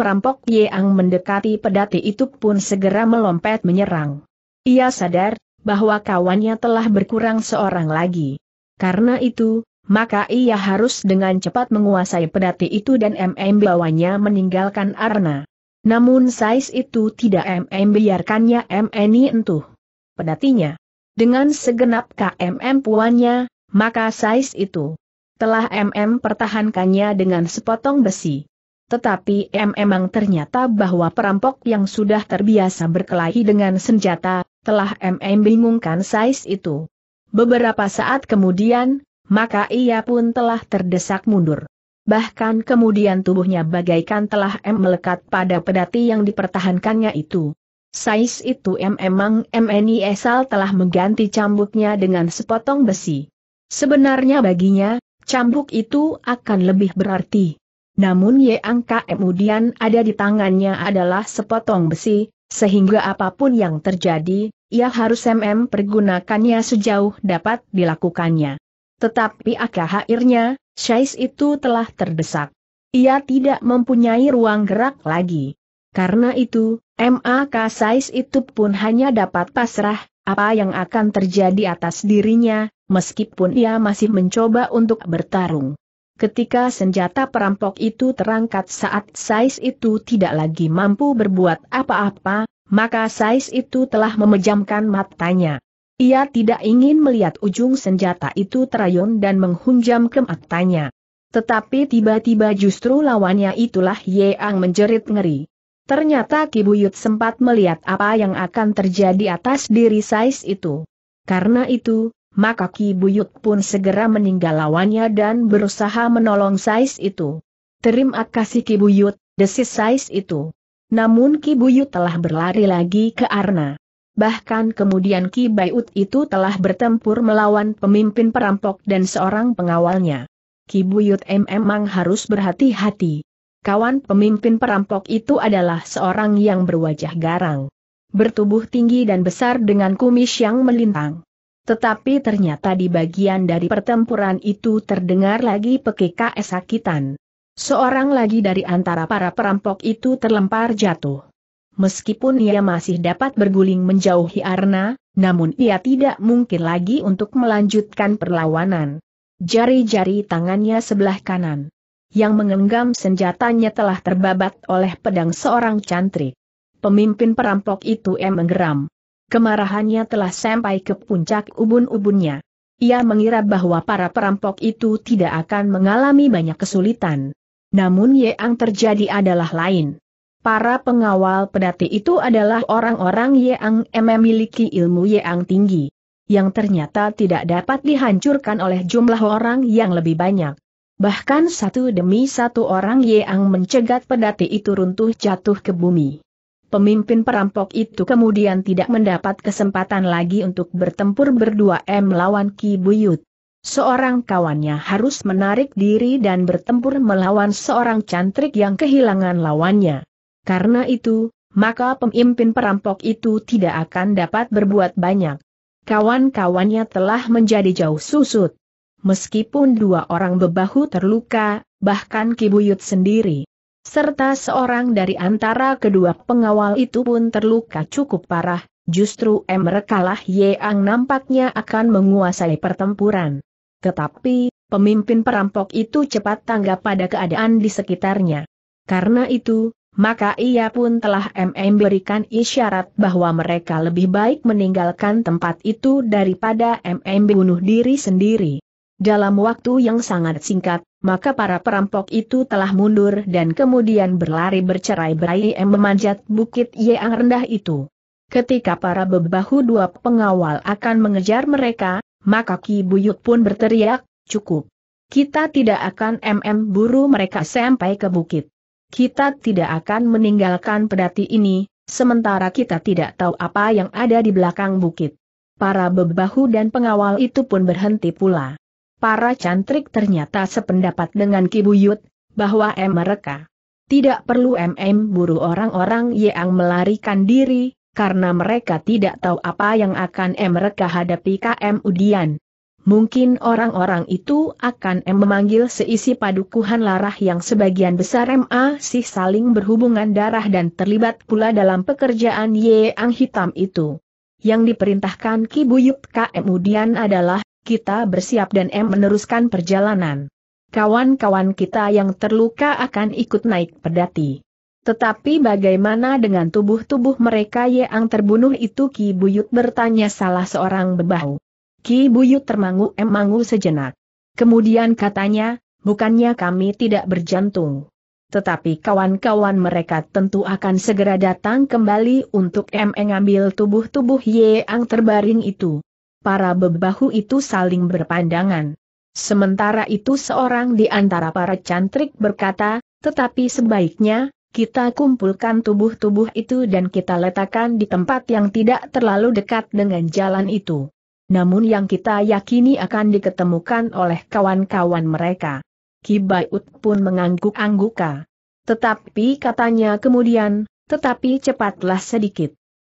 perampok Yeang mendekati pedati itu pun segera melompat menyerang. Ia sadar bahwa kawannya telah berkurang seorang lagi. Karena itu, maka ia harus dengan cepat menguasai pedati itu dan MM bawanya meninggalkan Arna. Namun Sais itu tidak MM biarkannya MNI entuh. Pedatinya. Dengan segenap KMM puannya, maka Sais itu telah MM pertahankannya dengan sepotong besi. Tetapi M emang ternyata bahwa perampok yang sudah terbiasa berkelahi dengan senjata, telah MM bingungkan Sais itu. Beberapa saat kemudian, maka ia pun telah terdesak mundur. Bahkan kemudian tubuhnya bagaikan telah M melekat pada pedati yang dipertahankannya itu. Sais itu M emang MNI Esal telah mengganti cambuknya dengan sepotong besi. Sebenarnya baginya, cambuk itu akan lebih berarti namun Angka kemudian ada di tangannya adalah sepotong besi, sehingga apapun yang terjadi, ia harus MM pergunakannya sejauh dapat dilakukannya. Tetapi akhirnya, Syais itu telah terdesak. Ia tidak mempunyai ruang gerak lagi. Karena itu, MAK Syais itu pun hanya dapat pasrah, apa yang akan terjadi atas dirinya, meskipun ia masih mencoba untuk bertarung. Ketika senjata perampok itu terangkat saat Sais itu tidak lagi mampu berbuat apa-apa, maka Sais itu telah memejamkan matanya. Ia tidak ingin melihat ujung senjata itu terayun dan menghunjam ke matanya. Tetapi tiba-tiba justru lawannya itulah Yeang menjerit ngeri. Ternyata Kibuyut sempat melihat apa yang akan terjadi atas diri Sais itu. Karena itu, maka Ki Buyut pun segera meninggal lawannya dan berusaha menolong Sais itu. Terima kasih Ki Buyut, desis Sais itu. Namun Ki Buyut telah berlari lagi ke Arna. Bahkan kemudian Ki Bayut itu telah bertempur melawan pemimpin perampok dan seorang pengawalnya. Ki Buyut memang harus berhati-hati. Kawan pemimpin perampok itu adalah seorang yang berwajah garang. Bertubuh tinggi dan besar dengan kumis yang melintang. Tetapi ternyata di bagian dari pertempuran itu terdengar lagi PKKS sakitan. Seorang lagi dari antara para perampok itu terlempar jatuh. Meskipun ia masih dapat berguling menjauhi Arna, namun ia tidak mungkin lagi untuk melanjutkan perlawanan. Jari-jari tangannya sebelah kanan. Yang mengenggam senjatanya telah terbabat oleh pedang seorang cantrik. Pemimpin perampok itu em menggeram. Kemarahannya telah sampai ke puncak ubun-ubunnya. Ia mengira bahwa para perampok itu tidak akan mengalami banyak kesulitan. Namun yang terjadi adalah lain. Para pengawal pedati itu adalah orang-orang yang memiliki ilmu yang tinggi, yang ternyata tidak dapat dihancurkan oleh jumlah orang yang lebih banyak. Bahkan satu demi satu orang yang mencegat pedati itu runtuh jatuh ke bumi. Pemimpin perampok itu kemudian tidak mendapat kesempatan lagi untuk bertempur berdua M melawan Ki Buyut. Seorang kawannya harus menarik diri dan bertempur melawan seorang cantrik yang kehilangan lawannya. Karena itu, maka pemimpin perampok itu tidak akan dapat berbuat banyak. Kawan-kawannya telah menjadi jauh susut. Meskipun dua orang bebahu terluka, bahkan Kibuyut sendiri serta seorang dari antara kedua pengawal itu pun terluka cukup parah, justru lah Yang nampaknya akan menguasai pertempuran. Tetapi, pemimpin perampok itu cepat tanggap pada keadaan di sekitarnya. Karena itu, maka ia pun telah MM berikan isyarat bahwa mereka lebih baik meninggalkan tempat itu daripada MM bunuh diri sendiri. Dalam waktu yang sangat singkat, maka para perampok itu telah mundur dan kemudian berlari bercerai-berai memanjat bukit yang rendah itu. Ketika para bebahu dua pengawal akan mengejar mereka, maka Ki Buyut pun berteriak, cukup. Kita tidak akan MM buru mereka sampai ke bukit. Kita tidak akan meninggalkan pedati ini, sementara kita tidak tahu apa yang ada di belakang bukit. Para bebahu dan pengawal itu pun berhenti pula para cantrik ternyata sependapat dengan Kibuyut, bahwa M mereka tidak perlu MM buru orang-orang yang melarikan diri, karena mereka tidak tahu apa yang akan M mereka hadapi KM Udian. Mungkin orang-orang itu akan M memanggil seisi padukuhan larah yang sebagian besar MA sih saling berhubungan darah dan terlibat pula dalam pekerjaan Yang Hitam itu. Yang diperintahkan Kibuyut KM Udian adalah kita bersiap dan M meneruskan perjalanan. Kawan-kawan kita yang terluka akan ikut naik pedati. Tetapi bagaimana dengan tubuh-tubuh mereka yang terbunuh itu Ki Buyut bertanya salah seorang bebahu. Ki Buyut termangu-emangu sejenak. Kemudian katanya, bukannya kami tidak berjantung. Tetapi kawan-kawan mereka tentu akan segera datang kembali untuk M mengambil tubuh-tubuh yang terbaring itu para bebahu itu saling berpandangan. Sementara itu seorang di antara para cantrik berkata, tetapi sebaiknya, kita kumpulkan tubuh-tubuh itu dan kita letakkan di tempat yang tidak terlalu dekat dengan jalan itu. Namun yang kita yakini akan diketemukan oleh kawan-kawan mereka. Kibayut pun mengangguk-angguka. Tetapi katanya kemudian, tetapi cepatlah sedikit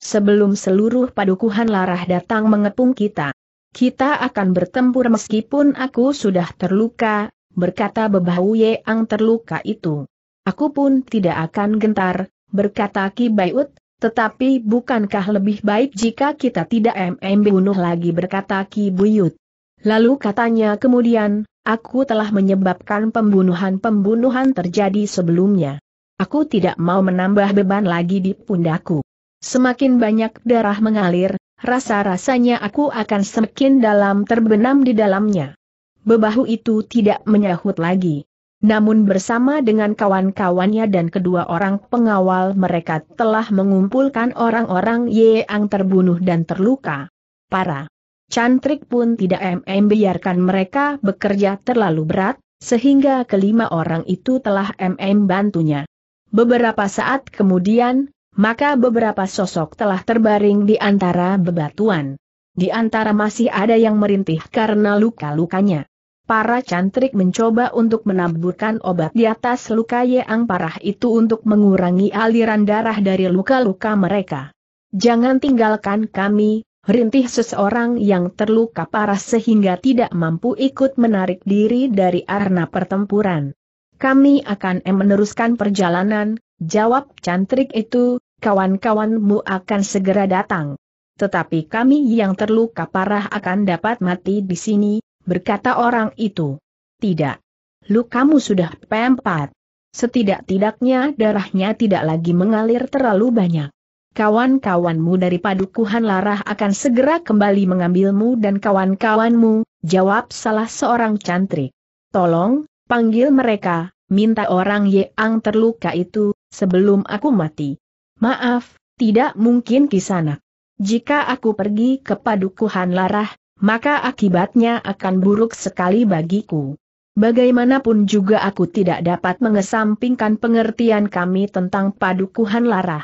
sebelum seluruh padukuhan larah datang mengepung kita. Kita akan bertempur meskipun aku sudah terluka, berkata Bebahu Yeang terluka itu. Aku pun tidak akan gentar, berkata Ki Baiut, tetapi bukankah lebih baik jika kita tidak MM bunuh lagi berkata Ki Buyut. Lalu katanya kemudian, aku telah menyebabkan pembunuhan-pembunuhan terjadi sebelumnya. Aku tidak mau menambah beban lagi di pundaku. Semakin banyak darah mengalir, rasa-rasanya aku akan semakin dalam terbenam di dalamnya. Bebahu itu tidak menyahut lagi. Namun bersama dengan kawan-kawannya dan kedua orang pengawal mereka telah mengumpulkan orang-orang yang terbunuh dan terluka. Para cantrik pun tidak mm biarkan mereka bekerja terlalu berat, sehingga kelima orang itu telah mm bantunya. Beberapa saat kemudian, maka beberapa sosok telah terbaring di antara bebatuan. Di antara masih ada yang merintih karena luka-lukanya. Para cantrik mencoba untuk menaburkan obat di atas luka yang parah itu untuk mengurangi aliran darah dari luka-luka mereka. Jangan tinggalkan kami, rintih seseorang yang terluka parah sehingga tidak mampu ikut menarik diri dari arena pertempuran. Kami akan meneruskan perjalanan, jawab cantrik itu, kawan-kawanmu akan segera datang. Tetapi kami yang terluka parah akan dapat mati di sini, berkata orang itu. Tidak. Lukamu sudah pempat. Setidak-tidaknya darahnya tidak lagi mengalir terlalu banyak. Kawan-kawanmu dari padukuhan larah akan segera kembali mengambilmu dan kawan-kawanmu, jawab salah seorang cantrik. Tolong, panggil mereka, minta orang Yeang terluka itu, sebelum aku mati. Maaf, tidak mungkin sana. Jika aku pergi ke padukuhan larah, maka akibatnya akan buruk sekali bagiku. Bagaimanapun juga aku tidak dapat mengesampingkan pengertian kami tentang padukuhan larah.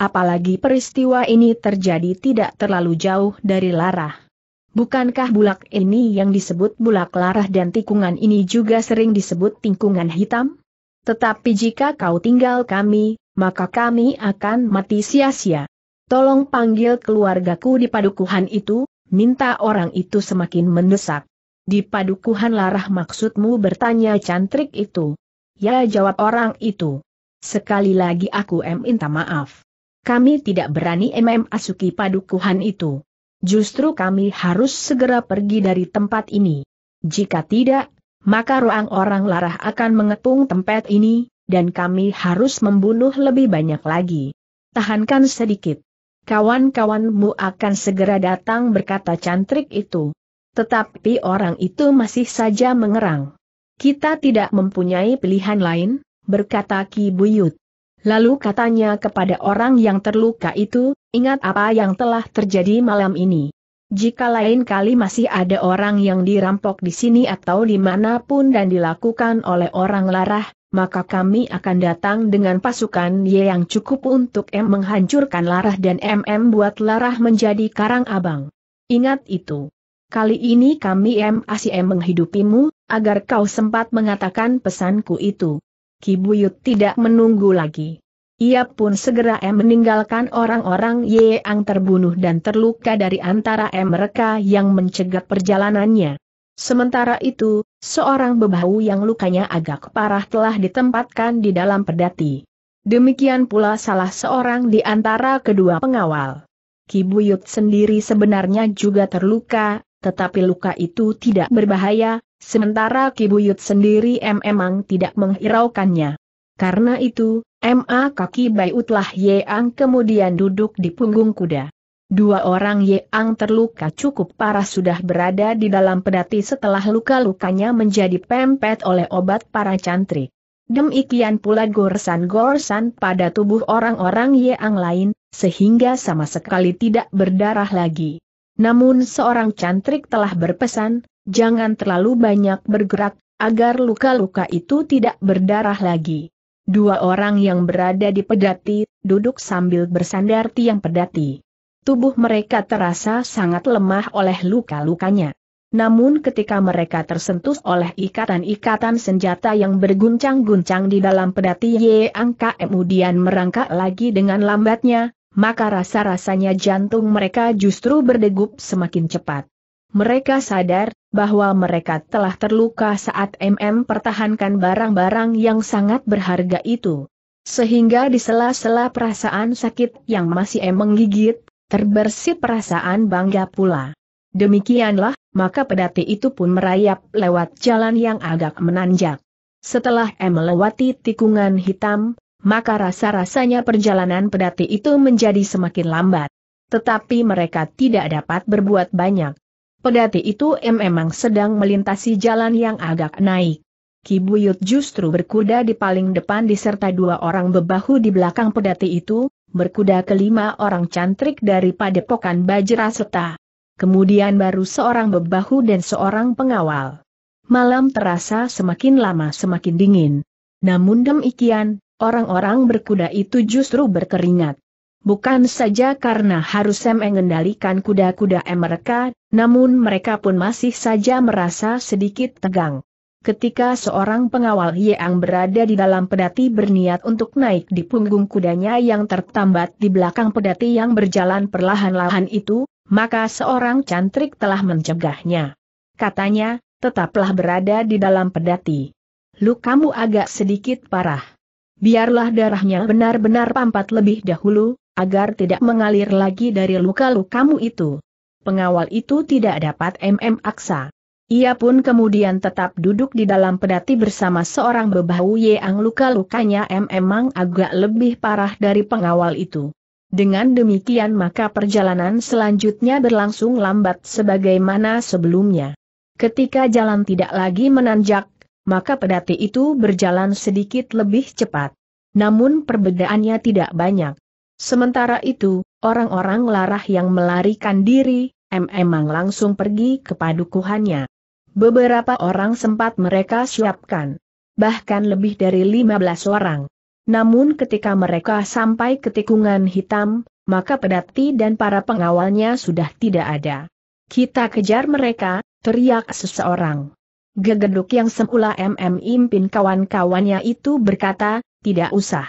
Apalagi peristiwa ini terjadi tidak terlalu jauh dari larah. Bukankah bulak ini yang disebut bulak larah dan tikungan ini juga sering disebut tingkungan hitam? Tetapi jika kau tinggal kami, maka kami akan mati sia-sia. Tolong panggil keluargaku di padukuhan itu, minta orang itu semakin mendesak. Di padukuhan larah maksudmu bertanya cantrik itu. Ya jawab orang itu. Sekali lagi aku minta maaf. Kami tidak berani mm asuki padukuhan itu. Justru kami harus segera pergi dari tempat ini. Jika tidak, maka ruang orang larah akan mengepung tempat ini, dan kami harus membunuh lebih banyak lagi. Tahankan sedikit. Kawan-kawanmu akan segera datang berkata cantrik itu. Tetapi orang itu masih saja mengerang. Kita tidak mempunyai pilihan lain, berkata Ki Buyut. Lalu katanya kepada orang yang terluka itu, ingat apa yang telah terjadi malam ini. Jika lain kali masih ada orang yang dirampok di sini atau dimanapun dan dilakukan oleh orang larah, maka kami akan datang dengan pasukan Ye yang cukup untuk M menghancurkan larah dan MM buat larah menjadi karang abang. Ingat itu. Kali ini kami M M menghidupimu, agar kau sempat mengatakan pesanku itu. Kibuyut tidak menunggu lagi. Ia pun segera M meninggalkan orang-orang yang terbunuh dan terluka dari antara M mereka yang mencegat perjalanannya. Sementara itu, seorang bebahu yang lukanya agak parah telah ditempatkan di dalam pedati. Demikian pula salah seorang di antara kedua pengawal. Kibuyut sendiri sebenarnya juga terluka, tetapi luka itu tidak berbahaya, sementara Kibuyut sendiri memang tidak menghiraukannya. Karena itu, MA kaki Bai Utlah Yeang kemudian duduk di punggung kuda. Dua orang Yeang terluka cukup parah sudah berada di dalam pedati setelah luka-lukanya menjadi pempet oleh obat para cantrik. Demikian pula gorsan-gorsan pada tubuh orang-orang Yeang lain, sehingga sama sekali tidak berdarah lagi. Namun seorang cantrik telah berpesan, jangan terlalu banyak bergerak, agar luka-luka itu tidak berdarah lagi. Dua orang yang berada di pedati, duduk sambil bersandar tiang pedati. Tubuh mereka terasa sangat lemah oleh luka-lukanya. Namun ketika mereka tersentuh oleh ikatan-ikatan senjata yang berguncang-guncang di dalam pedati Ye Angka kemudian merangkak lagi dengan lambatnya, maka rasa-rasanya jantung mereka justru berdegup semakin cepat. Mereka sadar bahwa mereka telah terluka saat MM pertahankan barang-barang yang sangat berharga itu. Sehingga di sela-sela perasaan sakit yang masih em menggigit, terbersih perasaan bangga pula. Demikianlah, maka pedati itu pun merayap lewat jalan yang agak menanjak. Setelah M melewati tikungan hitam, maka rasa-rasanya perjalanan pedati itu menjadi semakin lambat. Tetapi mereka tidak dapat berbuat banyak. Pedati itu memang sedang melintasi jalan yang agak naik. Kibuyut justru berkuda di paling depan disertai dua orang bebahu di belakang pedati itu, berkuda kelima orang cantrik dari padepokan Bajra Seta. Kemudian baru seorang bebahu dan seorang pengawal. Malam terasa semakin lama semakin dingin. Namun demikian, orang-orang berkuda itu justru berkeringat. Bukan saja karena harus mengendalikan kuda-kuda mereka, namun mereka pun masih saja merasa sedikit tegang. Ketika seorang pengawal Yeang berada di dalam pedati berniat untuk naik di punggung kudanya yang tertambat di belakang pedati yang berjalan perlahan-lahan itu, maka seorang cantrik telah mencegahnya. Katanya, tetaplah berada di dalam pedati. Lu kamu agak sedikit parah. Biarlah darahnya benar-benar pampat lebih dahulu, agar tidak mengalir lagi dari luka-lukamu itu. Pengawal itu tidak dapat MM aksa. Ia pun kemudian tetap duduk di dalam pedati bersama seorang bebahu yang luka-lukanya memang agak lebih parah dari pengawal itu. Dengan demikian maka perjalanan selanjutnya berlangsung lambat sebagaimana sebelumnya. Ketika jalan tidak lagi menanjak, maka pedati itu berjalan sedikit lebih cepat. Namun perbedaannya tidak banyak. Sementara itu, orang-orang larah yang melarikan diri, memang langsung pergi ke padukuhannya. Beberapa orang sempat mereka siapkan. Bahkan lebih dari 15 orang. Namun ketika mereka sampai ke tikungan hitam, maka pedati dan para pengawalnya sudah tidak ada. Kita kejar mereka, teriak seseorang. Gegeduk yang semula MM pimpin kawan-kawannya itu berkata, tidak usah.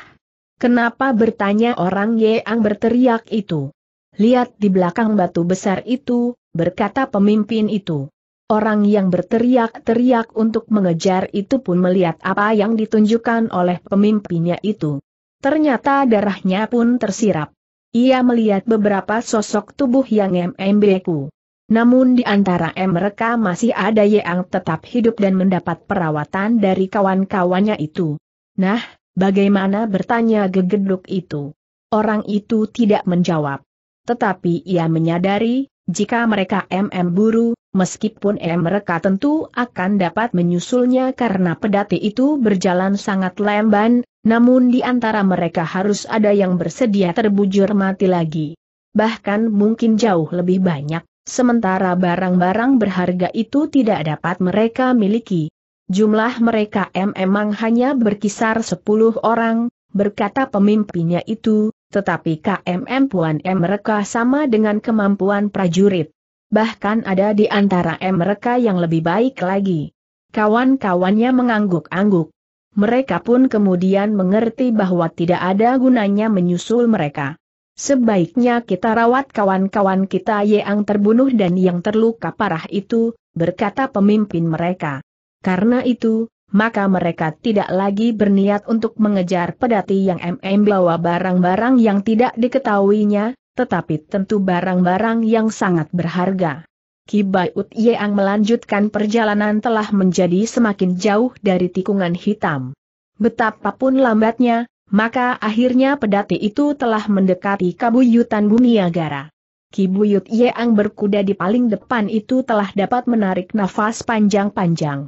Kenapa bertanya orang yang berteriak itu? Lihat di belakang batu besar itu, berkata pemimpin itu. Orang yang berteriak-teriak untuk mengejar itu pun melihat apa yang ditunjukkan oleh pemimpinnya itu. Ternyata darahnya pun tersirap. Ia melihat beberapa sosok tubuh yang MMBku. Namun di antara mereka masih ada yang tetap hidup dan mendapat perawatan dari kawan-kawannya itu. Nah, Bagaimana bertanya gegeduk itu? Orang itu tidak menjawab. Tetapi ia menyadari, jika mereka MM buru, meskipun mereka tentu akan dapat menyusulnya karena pedati itu berjalan sangat lemban, namun di antara mereka harus ada yang bersedia terbujur mati lagi. Bahkan mungkin jauh lebih banyak, sementara barang-barang berharga itu tidak dapat mereka miliki, Jumlah mereka memang hanya berkisar 10 orang, berkata pemimpinnya itu, tetapi KMM Puan M mereka sama dengan kemampuan prajurit. Bahkan ada di antara M mereka yang lebih baik lagi. Kawan-kawannya mengangguk-angguk. Mereka pun kemudian mengerti bahwa tidak ada gunanya menyusul mereka. Sebaiknya kita rawat kawan-kawan kita yang terbunuh dan yang terluka parah itu, berkata pemimpin mereka. Karena itu, maka mereka tidak lagi berniat untuk mengejar pedati yang MM bawa barang-barang yang tidak diketahuinya, tetapi tentu barang-barang yang sangat berharga. Kibai Yeang melanjutkan perjalanan telah menjadi semakin jauh dari tikungan hitam. Betapapun lambatnya, maka akhirnya pedati itu telah mendekati kabuyutan agara. Kibuyut Yeang berkuda di paling depan itu telah dapat menarik nafas panjang-panjang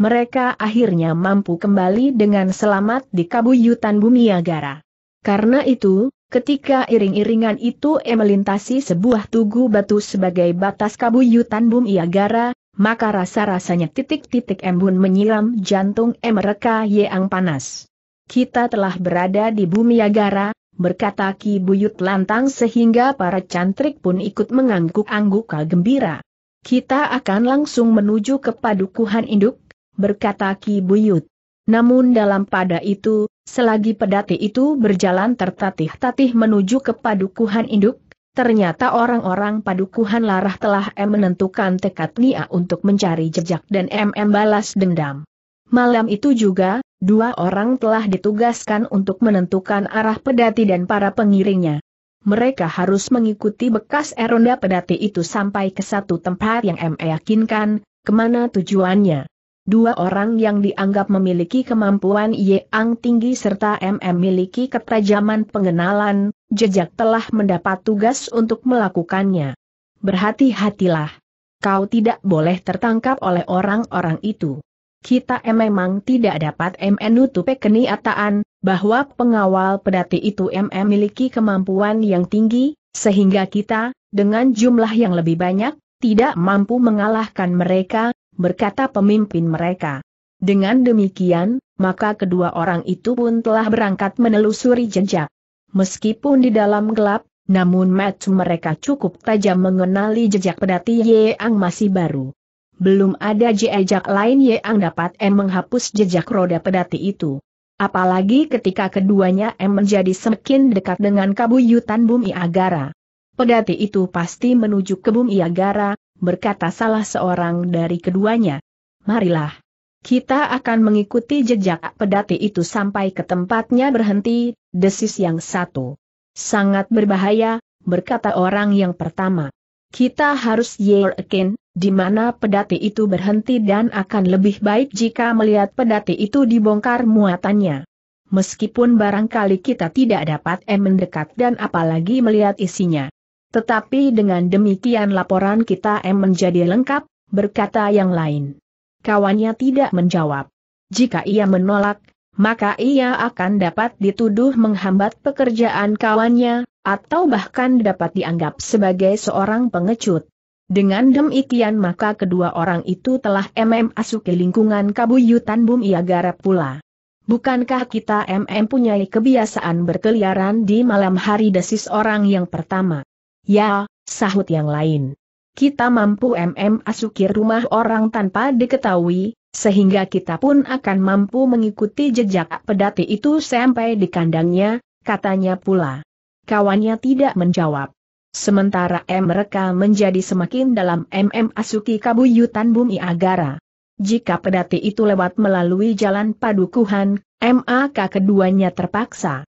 mereka akhirnya mampu kembali dengan selamat di kabuyutan bumi agara. Karena itu, ketika iring-iringan itu melintasi sebuah tugu batu sebagai batas kabuyutan bumi agara, maka rasa-rasanya titik-titik embun menyiram jantung mereka yang panas. Kita telah berada di bumi agara, berkata Ki Buyut lantang sehingga para cantrik pun ikut mengangguk-angguk gembira. Kita akan langsung menuju ke padukuhan induk, berkata Ki Buyut. Namun dalam pada itu, selagi pedati itu berjalan tertatih-tatih menuju ke padukuhan induk, ternyata orang-orang padukuhan larah telah M menentukan tekad Nia untuk mencari jejak dan MM balas dendam. Malam itu juga, dua orang telah ditugaskan untuk menentukan arah pedati dan para pengiringnya. Mereka harus mengikuti bekas eronda pedati itu sampai ke satu tempat yang M yakinkan, kemana tujuannya dua orang yang dianggap memiliki kemampuan yang tinggi serta MM memiliki ketajaman pengenalan, jejak telah mendapat tugas untuk melakukannya. Berhati-hatilah. Kau tidak boleh tertangkap oleh orang-orang itu. Kita memang tidak dapat nutupi kenyataan bahwa pengawal pedati itu memiliki kemampuan yang tinggi, sehingga kita, dengan jumlah yang lebih banyak, tidak mampu mengalahkan mereka, berkata pemimpin mereka. Dengan demikian, maka kedua orang itu pun telah berangkat menelusuri jejak. Meskipun di dalam gelap, namun mata mereka cukup tajam mengenali jejak pedati Yeang masih baru. Belum ada jejak lain Yeang dapat M menghapus jejak roda pedati itu. Apalagi ketika keduanya M menjadi semakin dekat dengan kabuyutan bumi Agara. Pedati itu pasti menuju ke bumi Agara, berkata salah seorang dari keduanya. Marilah. Kita akan mengikuti jejak pedati itu sampai ke tempatnya berhenti, desis yang satu. Sangat berbahaya, berkata orang yang pertama. Kita harus yakin, di mana pedati itu berhenti dan akan lebih baik jika melihat pedati itu dibongkar muatannya. Meskipun barangkali kita tidak dapat eh, mendekat dan apalagi melihat isinya. Tetapi dengan demikian laporan kita M menjadi lengkap, berkata yang lain. Kawannya tidak menjawab. Jika ia menolak, maka ia akan dapat dituduh menghambat pekerjaan kawannya, atau bahkan dapat dianggap sebagai seorang pengecut. Dengan demikian maka kedua orang itu telah MM ke lingkungan kabuyutan Bumi agarap pula. Bukankah kita MM punya kebiasaan berkeliaran di malam hari desis orang yang pertama? Ya, sahut yang lain. Kita mampu MM Asukir rumah orang tanpa diketahui, sehingga kita pun akan mampu mengikuti jejak pedati itu sampai di kandangnya, katanya pula. Kawannya tidak menjawab. Sementara M mereka menjadi semakin dalam MM asuki kabuyutan bumi agara. Jika pedati itu lewat melalui jalan padukuhan, MAK keduanya terpaksa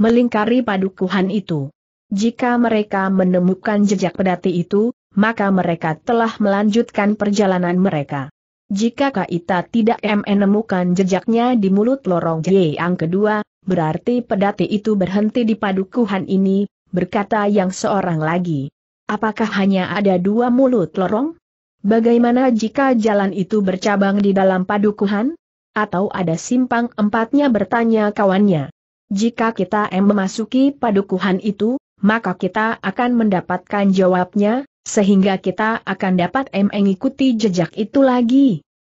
melingkari padukuhan itu. Jika mereka menemukan jejak pedati itu, maka mereka telah melanjutkan perjalanan mereka. Jika Kaita tidak menemukan jejaknya di mulut lorong J yang kedua, berarti pedati itu berhenti di padukuhan ini, berkata yang seorang lagi. Apakah hanya ada dua mulut lorong? Bagaimana jika jalan itu bercabang di dalam padukuhan? Atau ada simpang empatnya bertanya kawannya. Jika kita memasuki padukuhan itu, maka kita akan mendapatkan jawabnya, sehingga kita akan dapat mengikuti jejak itu lagi.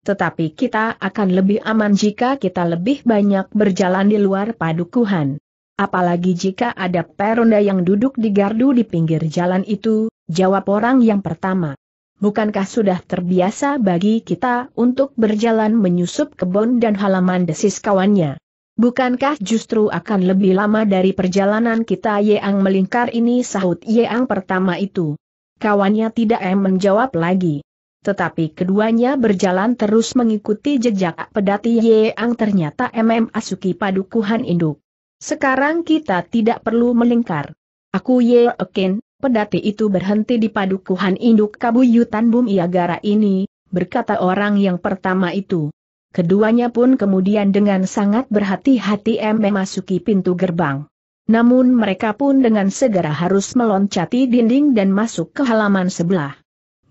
Tetapi kita akan lebih aman jika kita lebih banyak berjalan di luar padukuhan. Apalagi jika ada peronda yang duduk di gardu di pinggir jalan itu, jawab orang yang pertama. Bukankah sudah terbiasa bagi kita untuk berjalan menyusup kebun dan halaman desis kawannya? Bukankah justru akan lebih lama dari perjalanan kita Yeang melingkar ini sahut Yeang pertama itu. Kawannya tidak em menjawab lagi. Tetapi keduanya berjalan terus mengikuti jejak pedati Yeang. ternyata MM Asuki Padukuhan Induk. Sekarang kita tidak perlu melingkar. Aku yakin, pedati itu berhenti di padukuhan induk kabuyutan Bumi Agara ini, berkata orang yang pertama itu. Keduanya pun kemudian dengan sangat berhati-hati memasuki pintu gerbang. Namun mereka pun dengan segera harus meloncati dinding dan masuk ke halaman sebelah.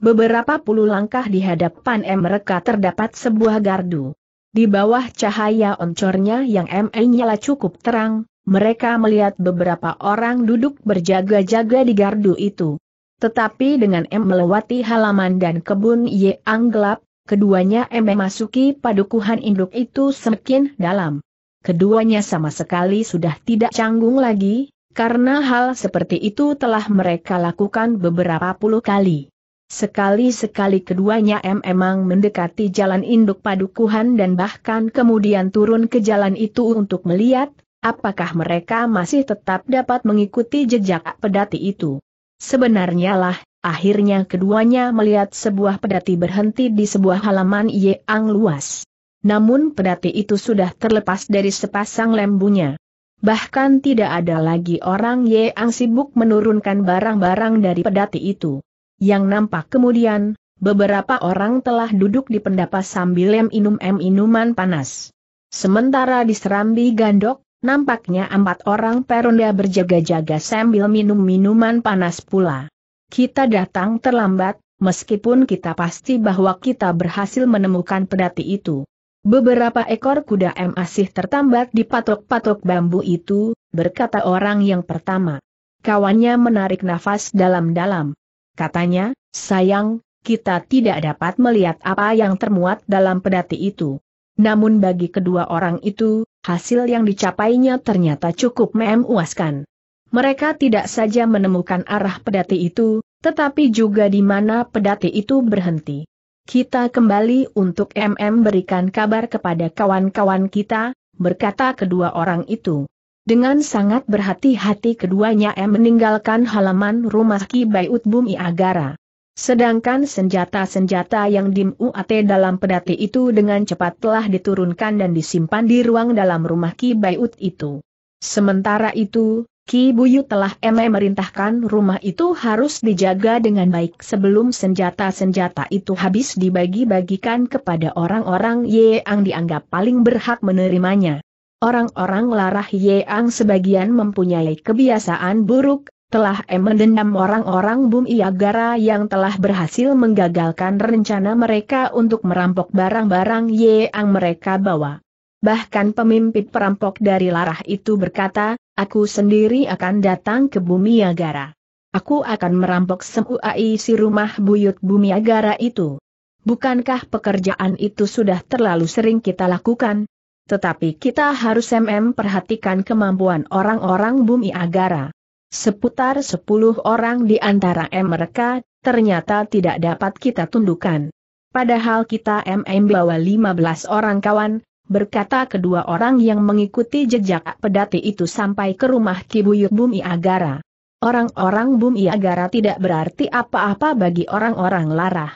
Beberapa puluh langkah di hadapan M mereka terdapat sebuah gardu. Di bawah cahaya oncornya yang ME nyala cukup terang, mereka melihat beberapa orang duduk berjaga-jaga di gardu itu. Tetapi dengan M melewati halaman dan kebun Y gelap, keduanya memasuki padukuhan induk itu semakin dalam. Keduanya sama sekali sudah tidak canggung lagi, karena hal seperti itu telah mereka lakukan beberapa puluh kali. Sekali-sekali keduanya memang mendekati jalan induk padukuhan dan bahkan kemudian turun ke jalan itu untuk melihat, apakah mereka masih tetap dapat mengikuti jejak pedati itu. Sebenarnya lah, Akhirnya keduanya melihat sebuah pedati berhenti di sebuah halaman yang luas. Namun pedati itu sudah terlepas dari sepasang lembunya. Bahkan tidak ada lagi orang yang sibuk menurunkan barang-barang dari pedati itu. Yang nampak kemudian, beberapa orang telah duduk di pendapa sambil minum-minum minuman panas. Sementara di Serambi Gandok, nampaknya empat orang peronda berjaga-jaga sambil minum minuman panas pula. Kita datang terlambat, meskipun kita pasti bahwa kita berhasil menemukan pedati itu. Beberapa ekor kuda M masih tertambat di patok-patok bambu itu, berkata orang yang pertama. Kawannya menarik nafas dalam-dalam. Katanya, sayang, kita tidak dapat melihat apa yang termuat dalam pedati itu. Namun bagi kedua orang itu, hasil yang dicapainya ternyata cukup memuaskan. Mereka tidak saja menemukan arah pedati itu, tetapi juga di mana pedati itu berhenti. Kita kembali untuk MM berikan kabar kepada kawan-kawan kita, berkata kedua orang itu. Dengan sangat berhati-hati keduanya M meninggalkan halaman rumah Ki Bumi Agara. Sedangkan senjata-senjata yang dimuat dalam pedati itu dengan cepat telah diturunkan dan disimpan di ruang dalam rumah Ki itu. Sementara itu, Ki Buyu telah eme merintahkan rumah itu harus dijaga dengan baik sebelum senjata-senjata itu habis dibagi-bagikan kepada orang-orang yang dianggap paling berhak menerimanya. Orang-orang larah yang sebagian mempunyai kebiasaan buruk, telah eme mendendam orang-orang Bum Iagara yang telah berhasil menggagalkan rencana mereka untuk merampok barang-barang yang mereka bawa. Bahkan pemimpin perampok dari larah itu berkata, aku sendiri akan datang ke Bumi Agara. Aku akan merampok semua isi rumah buyut Bumi Agara itu. Bukankah pekerjaan itu sudah terlalu sering kita lakukan? Tetapi kita harus MM perhatikan kemampuan orang-orang Bumi Agara. Seputar sepuluh orang di antara mereka, ternyata tidak dapat kita tundukkan. Padahal kita MM bawa 15 orang kawan, berkata kedua orang yang mengikuti jejak pedati itu sampai ke rumah Kibuyut Bumi Agara. Orang-orang Bumi Agara tidak berarti apa-apa bagi orang-orang Larah.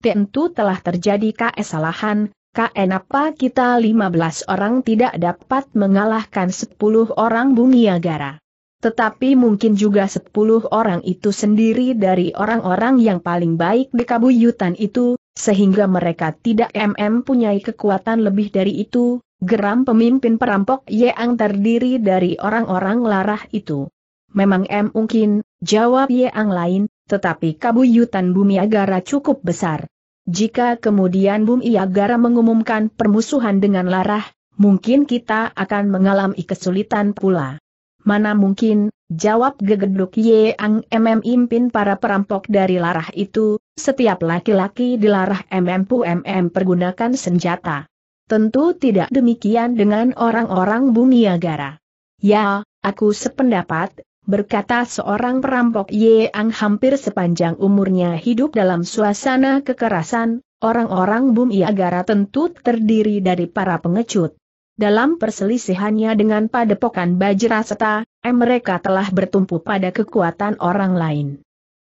Tentu telah terjadi kesalahan, kenapa kita 15 orang tidak dapat mengalahkan 10 orang Bumi Agara. Tetapi mungkin juga 10 orang itu sendiri dari orang-orang yang paling baik di kabuyutan itu, sehingga mereka tidak mm punyai kekuatan lebih dari itu, geram pemimpin perampok Yeang terdiri dari orang-orang larah itu. Memang M mungkin, jawab Yeang lain, tetapi kabuyutan bumi agara cukup besar. Jika kemudian bumi agara mengumumkan permusuhan dengan larah, mungkin kita akan mengalami kesulitan pula. Mana mungkin, jawab gegeduk Yeang MM impin para perampok dari larah itu, setiap laki-laki dilarah MMPU MM pergunakan senjata. Tentu tidak demikian dengan orang-orang bumi agara. Ya, aku sependapat, berkata seorang perampok Yeang hampir sepanjang umurnya hidup dalam suasana kekerasan, orang-orang bumi agara tentu terdiri dari para pengecut. Dalam perselisihannya dengan padepokan Bajrasata, mereka telah bertumpu pada kekuatan orang lain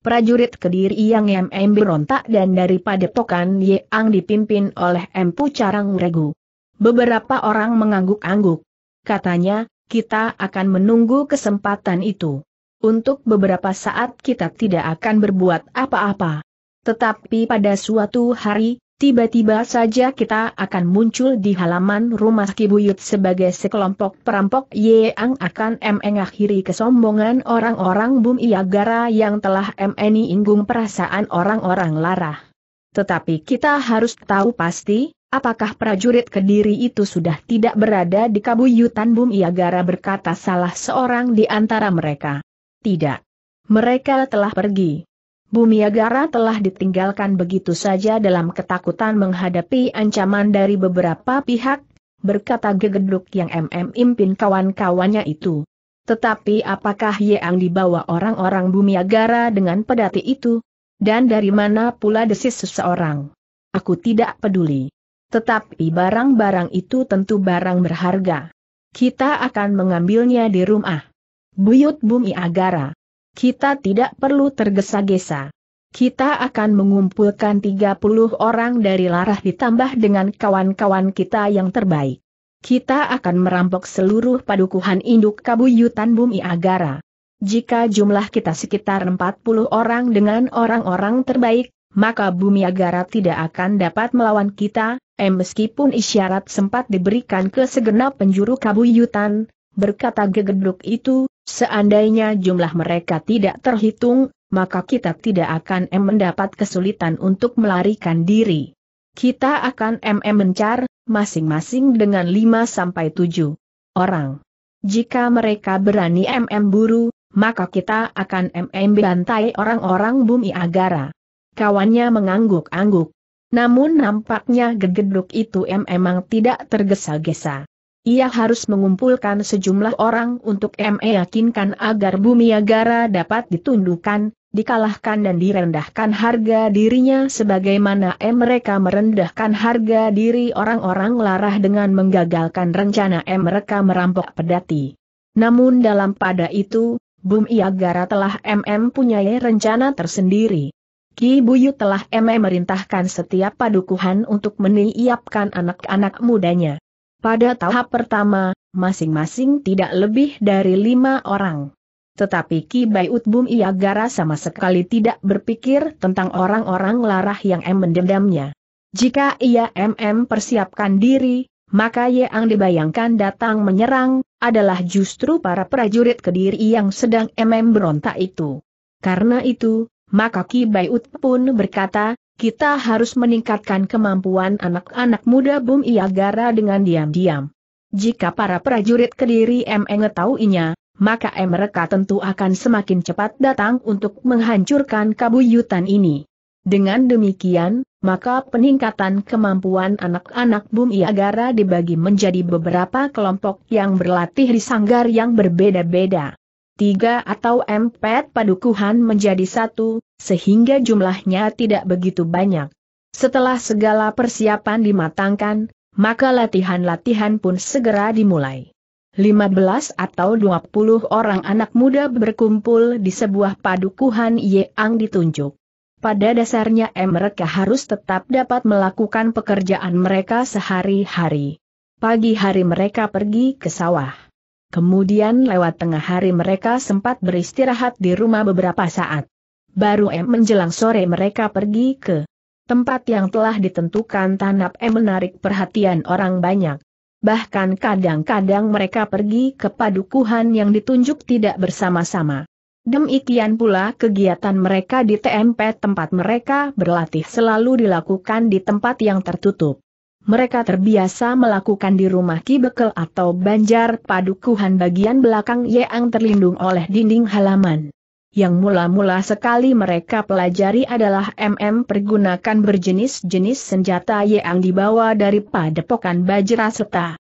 prajurit Kediri yang MM berontak dan dari padepokan Yang dipimpin oleh Empu Carang Regu. Beberapa orang mengangguk-angguk. Katanya, kita akan menunggu kesempatan itu. Untuk beberapa saat kita tidak akan berbuat apa-apa. Tetapi pada suatu hari, Tiba-tiba saja kita akan muncul di halaman rumah Kibuyut sebagai sekelompok perampok yang akan mengakhiri kesombongan orang-orang Bum Iagara yang telah meni inggung perasaan orang-orang larah. Tetapi kita harus tahu pasti, apakah prajurit Kediri itu sudah tidak berada di Kabuyutan Bum Iagara berkata salah seorang di antara mereka. Tidak. Mereka telah pergi. Bumi Agara telah ditinggalkan begitu saja dalam ketakutan menghadapi ancaman dari beberapa pihak, berkata gegeduk yang MM impin kawan-kawannya itu. Tetapi apakah yang dibawa orang-orang Bumi Agara dengan pedati itu? Dan dari mana pula desis seseorang? Aku tidak peduli. Tetapi barang-barang itu tentu barang berharga. Kita akan mengambilnya di rumah. Buyut Bumi Agara. Kita tidak perlu tergesa-gesa. Kita akan mengumpulkan 30 orang dari larah ditambah dengan kawan-kawan kita yang terbaik. Kita akan merampok seluruh padukuhan induk kabuyutan bumi Agara. Jika jumlah kita sekitar 40 orang dengan orang-orang terbaik, maka bumi Agara tidak akan dapat melawan kita, eh meskipun isyarat sempat diberikan ke segenap penjuru kabuyutan, berkata gegeduk itu, seandainya jumlah mereka tidak terhitung, maka kita tidak akan M mendapat kesulitan untuk melarikan diri. Kita akan MM mencar, masing-masing dengan 5 sampai 7 orang. Jika mereka berani MM buru, maka kita akan MM bantai orang-orang bumi agara. Kawannya mengangguk-angguk. Namun nampaknya gegeduk itu memang tidak tergesa-gesa. Ia harus mengumpulkan sejumlah orang untuk meyakinkan agar Bumi Agara dapat ditundukkan, dikalahkan dan direndahkan harga dirinya sebagaimana e mereka merendahkan harga diri orang-orang larah dengan menggagalkan rencana e mereka merampok pedati. Namun dalam pada itu, Bumiagara telah MM punya rencana tersendiri. Ki Buyu telah MM merintahkan setiap padukuhan untuk meniapkan anak-anak mudanya. Pada tahap pertama, masing-masing tidak lebih dari lima orang. Tetapi Ki Bai Utbum Iagara sama sekali tidak berpikir tentang orang-orang larah yang em mendendamnya. Jika ia MM persiapkan diri, maka yang dibayangkan datang menyerang, adalah justru para prajurit kediri yang sedang MM berontak itu. Karena itu, maka Ki Baiut pun berkata, kita harus meningkatkan kemampuan anak-anak muda Bum Iagara dengan diam-diam. Jika para prajurit Kediri M mengetahuinya, maka M mereka tentu akan semakin cepat datang untuk menghancurkan kabuyutan ini. Dengan demikian, maka peningkatan kemampuan anak-anak Bum Iagara dibagi menjadi beberapa kelompok yang berlatih di sanggar yang berbeda-beda tiga atau empat padukuhan menjadi satu, sehingga jumlahnya tidak begitu banyak. Setelah segala persiapan dimatangkan, maka latihan-latihan pun segera dimulai. 15 atau 20 orang anak muda berkumpul di sebuah padukuhan yang ditunjuk. Pada dasarnya mereka harus tetap dapat melakukan pekerjaan mereka sehari-hari. Pagi hari mereka pergi ke sawah. Kemudian lewat tengah hari mereka sempat beristirahat di rumah beberapa saat. Baru M menjelang sore mereka pergi ke tempat yang telah ditentukan Tanap M menarik perhatian orang banyak. Bahkan kadang-kadang mereka pergi ke padukuhan yang ditunjuk tidak bersama-sama. Demikian pula kegiatan mereka di TMP tempat mereka berlatih selalu dilakukan di tempat yang tertutup mereka terbiasa melakukan di rumah Ki Bekel atau Banjar Padukuhan bagian belakang yang terlindung oleh dinding halaman. Yang mula-mula sekali mereka pelajari adalah MM pergunakan berjenis-jenis senjata yang dibawa dari padepokan bajra Bajraseta.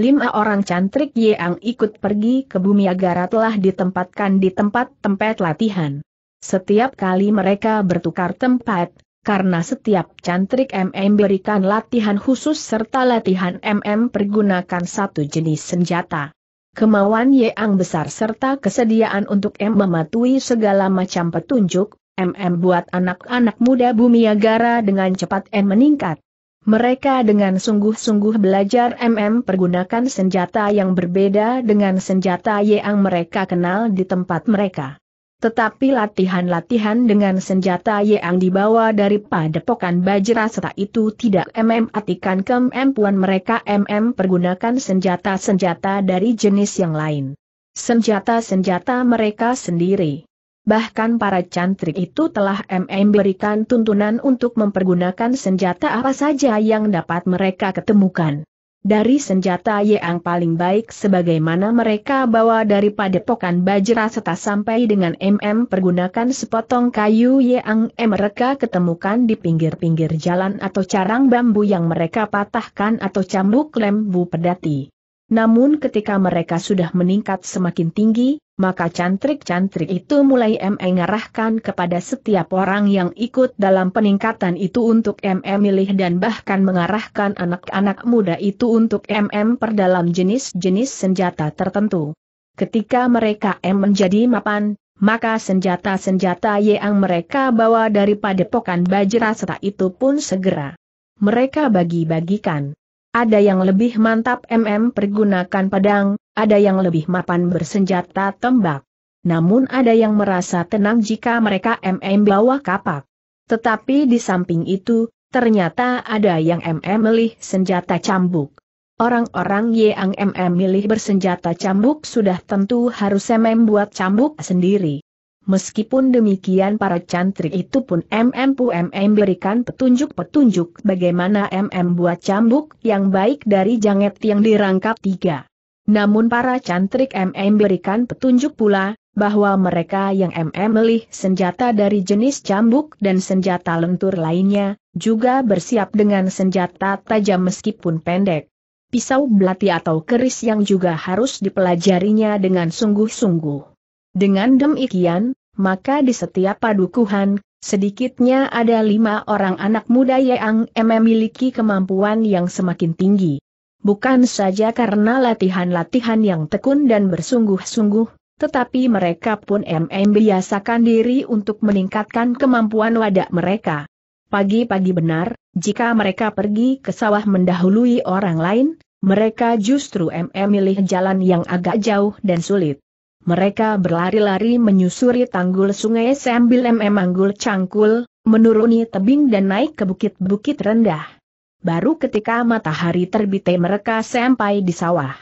Lima orang cantrik yang ikut pergi ke bumi Agara telah ditempatkan di tempat-tempat latihan. Setiap kali mereka bertukar tempat, karena setiap cantrik MM berikan latihan khusus serta latihan MM pergunakan satu jenis senjata. Kemauan Yeang besar serta kesediaan untuk M mematuhi segala macam petunjuk, MM buat anak-anak muda bumi agara dengan cepat M meningkat. Mereka dengan sungguh-sungguh belajar MM pergunakan senjata yang berbeda dengan senjata Yeang mereka kenal di tempat mereka. Tetapi latihan-latihan dengan senjata yang dibawa dari padepokan Bajra serta itu tidak MM atikan kemampuan mereka MM pergunakan senjata-senjata dari jenis yang lain. Senjata-senjata mereka sendiri. Bahkan para cantrik itu telah MM berikan tuntunan untuk mempergunakan senjata apa saja yang dapat mereka ketemukan. Dari senjata yang paling baik sebagaimana mereka bawa dari padepokan Bajra serta sampai dengan MM pergunakan sepotong kayu yang mereka ketemukan di pinggir-pinggir jalan atau carang bambu yang mereka patahkan atau cambuk lembu pedati. Namun ketika mereka sudah meningkat semakin tinggi, maka cantrik-cantrik itu mulai mengarahkan kepada setiap orang yang ikut dalam peningkatan itu untuk MM milih dan bahkan mengarahkan anak-anak muda itu untuk MM e perdalam jenis-jenis senjata tertentu. Ketika mereka M e menjadi mapan, maka senjata-senjata yang mereka bawa dari padepokan Bajra serta itu pun segera mereka bagi-bagikan. Ada yang lebih mantap MM pergunakan pedang, ada yang lebih mapan bersenjata tembak. Namun ada yang merasa tenang jika mereka MM bawa kapak. Tetapi di samping itu, ternyata ada yang MM milih senjata cambuk. Orang-orang yang MM milih bersenjata cambuk sudah tentu harus MM buat cambuk sendiri. Meskipun demikian para cantrik itu pun MM MM berikan petunjuk-petunjuk bagaimana MM buat cambuk yang baik dari janget yang dirangkap tiga. Namun para cantrik MM berikan petunjuk pula, bahwa mereka yang MM melih senjata dari jenis cambuk dan senjata lentur lainnya, juga bersiap dengan senjata tajam meskipun pendek. Pisau belati atau keris yang juga harus dipelajarinya dengan sungguh-sungguh. Dengan demikian, maka di setiap padukuhan, sedikitnya ada lima orang anak muda yang memiliki kemampuan yang semakin tinggi. Bukan saja karena latihan-latihan yang tekun dan bersungguh-sungguh, tetapi mereka pun membiasakan diri untuk meningkatkan kemampuan wadah mereka. Pagi-pagi benar, jika mereka pergi ke sawah mendahului orang lain, mereka justru memilih jalan yang agak jauh dan sulit. Mereka berlari-lari menyusuri tanggul sungai sambil memanggul cangkul, menuruni tebing dan naik ke bukit-bukit rendah. Baru ketika matahari terbit mereka sampai di sawah.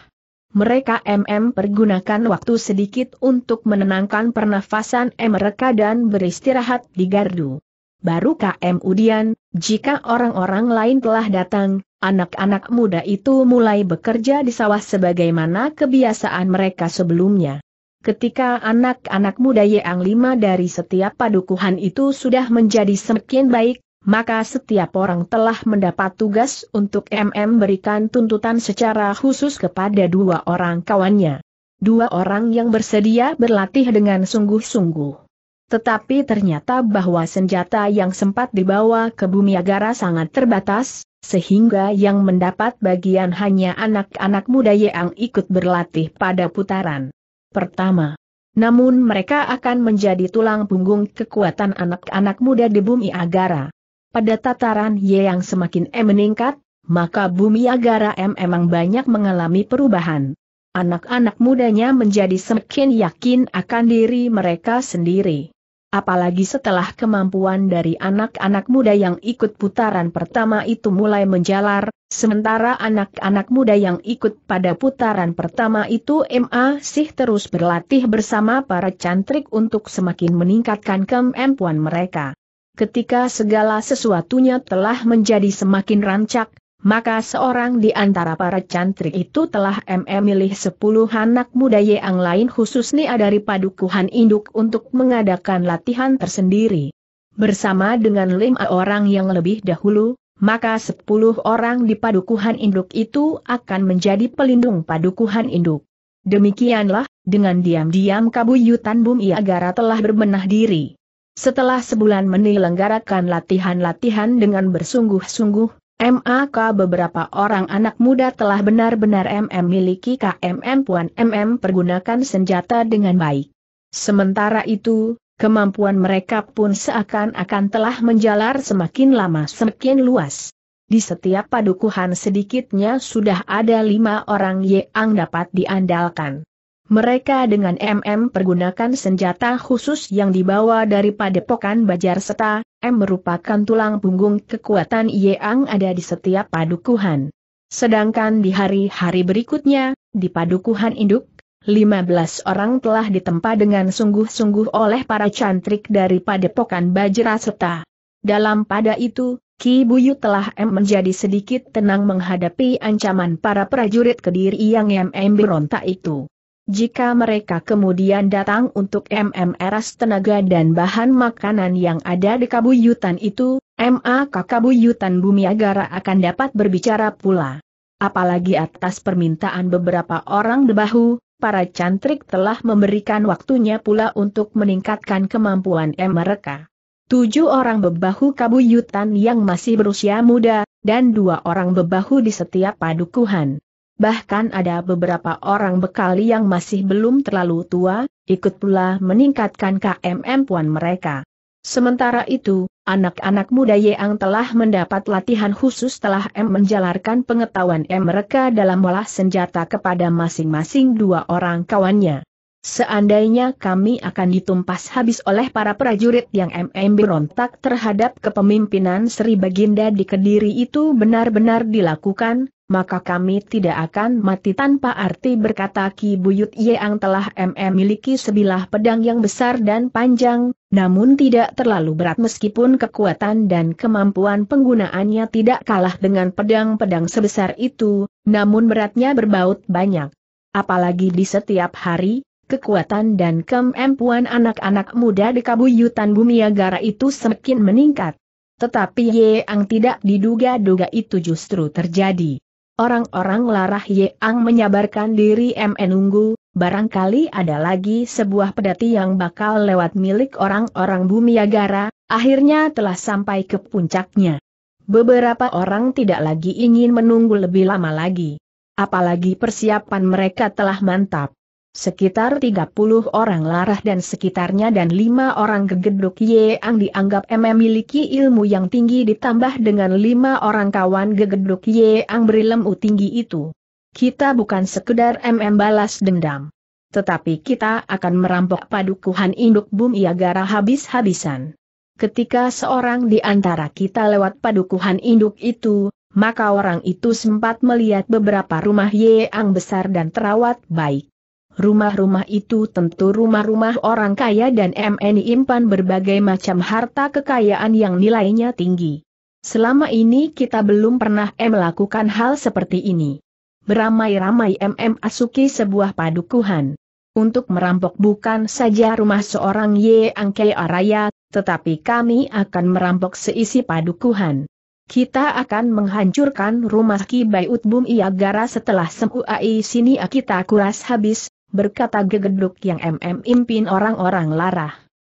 Mereka MM pergunakan waktu sedikit untuk menenangkan pernafasan mereka dan beristirahat di gardu. Baru KM Udian, jika orang-orang lain telah datang, anak-anak muda itu mulai bekerja di sawah sebagaimana kebiasaan mereka sebelumnya. Ketika anak-anak muda Yang Lima dari setiap padukuhan itu sudah menjadi semakin baik, maka setiap orang telah mendapat tugas untuk MM berikan tuntutan secara khusus kepada dua orang kawannya. Dua orang yang bersedia berlatih dengan sungguh-sungguh. Tetapi ternyata bahwa senjata yang sempat dibawa ke bumi Agara sangat terbatas, sehingga yang mendapat bagian hanya anak-anak muda yang ikut berlatih pada putaran pertama. Namun mereka akan menjadi tulang punggung kekuatan anak-anak muda di bumi Agara. Pada tataran Y yang semakin M meningkat, maka bumi Agara M memang banyak mengalami perubahan. Anak-anak mudanya menjadi semakin yakin akan diri mereka sendiri apalagi setelah kemampuan dari anak-anak muda yang ikut putaran pertama itu mulai menjalar, sementara anak-anak muda yang ikut pada putaran pertama itu masih terus berlatih bersama para cantrik untuk semakin meningkatkan kemampuan mereka. Ketika segala sesuatunya telah menjadi semakin rancak, maka seorang di antara para cantrik itu telah memilih sepuluh anak muda yang lain khususnya dari padukuhan induk untuk mengadakan latihan tersendiri. Bersama dengan lima orang yang lebih dahulu, maka sepuluh orang di padukuhan induk itu akan menjadi pelindung padukuhan induk. Demikianlah, dengan diam-diam Kabuyutan Bumi Agara telah berbenah diri. Setelah sebulan menyelenggarakan latihan-latihan dengan bersungguh-sungguh, MAK beberapa orang anak muda telah benar-benar MM miliki KMM Puan MM pergunakan senjata dengan baik. Sementara itu, kemampuan mereka pun seakan-akan telah menjalar semakin lama semakin luas. Di setiap padukuhan sedikitnya sudah ada lima orang yang dapat diandalkan. Mereka dengan MM pergunakan senjata khusus yang dibawa dari padepokan Bajar Seta, M merupakan tulang punggung kekuatan Yeang ada di setiap padukuhan. Sedangkan di hari-hari berikutnya, di padukuhan induk, 15 orang telah ditempa dengan sungguh-sungguh oleh para cantrik dari padepokan Bajra Seta. Dalam pada itu, Ki Buyu telah M menjadi sedikit tenang menghadapi ancaman para prajurit kediri yang MM berontak itu. Jika mereka kemudian datang untuk MMRS tenaga dan bahan makanan yang ada di kabuyutan itu, MA kabuyutan bumi agara akan dapat berbicara pula. Apalagi atas permintaan beberapa orang debahu, para cantrik telah memberikan waktunya pula untuk meningkatkan kemampuan M mereka. Tujuh orang bebahu kabuyutan yang masih berusia muda, dan dua orang bebahu di setiap padukuhan bahkan ada beberapa orang bekali yang masih belum terlalu tua, ikut pula meningkatkan KMM puan mereka. Sementara itu, anak-anak muda yang telah mendapat latihan khusus telah M menjalarkan pengetahuan M mereka dalam olah senjata kepada masing-masing dua orang kawannya. Seandainya kami akan ditumpas habis oleh para prajurit yang MM berontak terhadap kepemimpinan Sri Baginda di Kediri itu benar-benar dilakukan, maka kami tidak akan mati tanpa arti berkata Ki Buyut Yeang telah MM miliki sebilah pedang yang besar dan panjang, namun tidak terlalu berat meskipun kekuatan dan kemampuan penggunaannya tidak kalah dengan pedang-pedang sebesar itu, namun beratnya berbaut banyak. Apalagi di setiap hari, kekuatan dan kemampuan anak-anak muda di Kabuyutan Bumiagara itu semakin meningkat. Tetapi Yeang tidak diduga-duga itu justru terjadi orang-orang Larah Ye Ang menyabarkan diri MNunggu, barangkali ada lagi sebuah pedati yang bakal lewat milik orang-orang bumi Agara. akhirnya telah sampai ke puncaknya. Beberapa orang tidak lagi ingin menunggu lebih lama lagi. Apalagi persiapan mereka telah mantap. Sekitar 30 orang larah dan sekitarnya dan lima orang gegeduk Yeang dianggap memiliki ilmu yang tinggi ditambah dengan lima orang kawan gegeduk Yeang berilmu tinggi itu. Kita bukan sekedar MM balas dendam. Tetapi kita akan merampok padukuhan induk bumi agar habis-habisan. Ketika seorang di antara kita lewat padukuhan induk itu, maka orang itu sempat melihat beberapa rumah Yeang besar dan terawat baik. Rumah-rumah itu tentu rumah-rumah orang kaya dan MNI impan berbagai macam harta kekayaan yang nilainya tinggi. Selama ini kita belum pernah M melakukan hal seperti ini. Beramai-ramai MM asuki sebuah padukuhan. Untuk merampok bukan saja rumah seorang Ye Angke Araya, tetapi kami akan merampok seisi padukuhan. Kita akan menghancurkan rumah Ki Bayut Bumi Agara setelah Semuai sini kita kuras habis, berkata gegeduk yang MM impin orang-orang larah.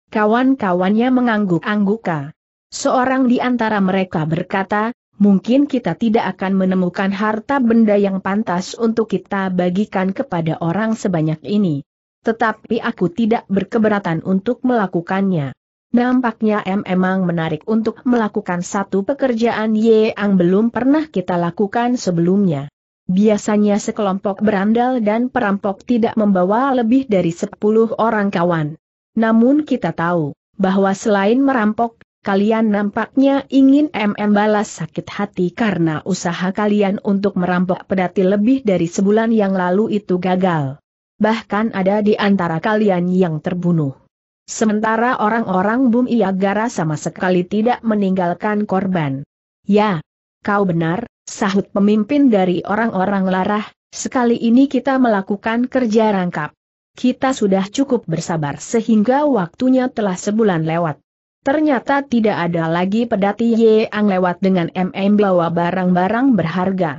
Kawan-kawannya mengangguk-angguka. Seorang di antara mereka berkata, mungkin kita tidak akan menemukan harta benda yang pantas untuk kita bagikan kepada orang sebanyak ini. Tetapi aku tidak berkeberatan untuk melakukannya. Nampaknya M emang menarik untuk melakukan satu pekerjaan Y yang belum pernah kita lakukan sebelumnya. Biasanya sekelompok berandal dan perampok tidak membawa lebih dari 10 orang kawan. Namun kita tahu, bahwa selain merampok, kalian nampaknya ingin MM balas sakit hati karena usaha kalian untuk merampok pedati lebih dari sebulan yang lalu itu gagal. Bahkan ada di antara kalian yang terbunuh. Sementara orang-orang Bum Iagara sama sekali tidak meninggalkan korban. Ya, kau benar, sahut pemimpin dari orang-orang larah, sekali ini kita melakukan kerja rangkap. Kita sudah cukup bersabar sehingga waktunya telah sebulan lewat. Ternyata tidak ada lagi pedati Yeang lewat dengan MM bawa barang-barang berharga.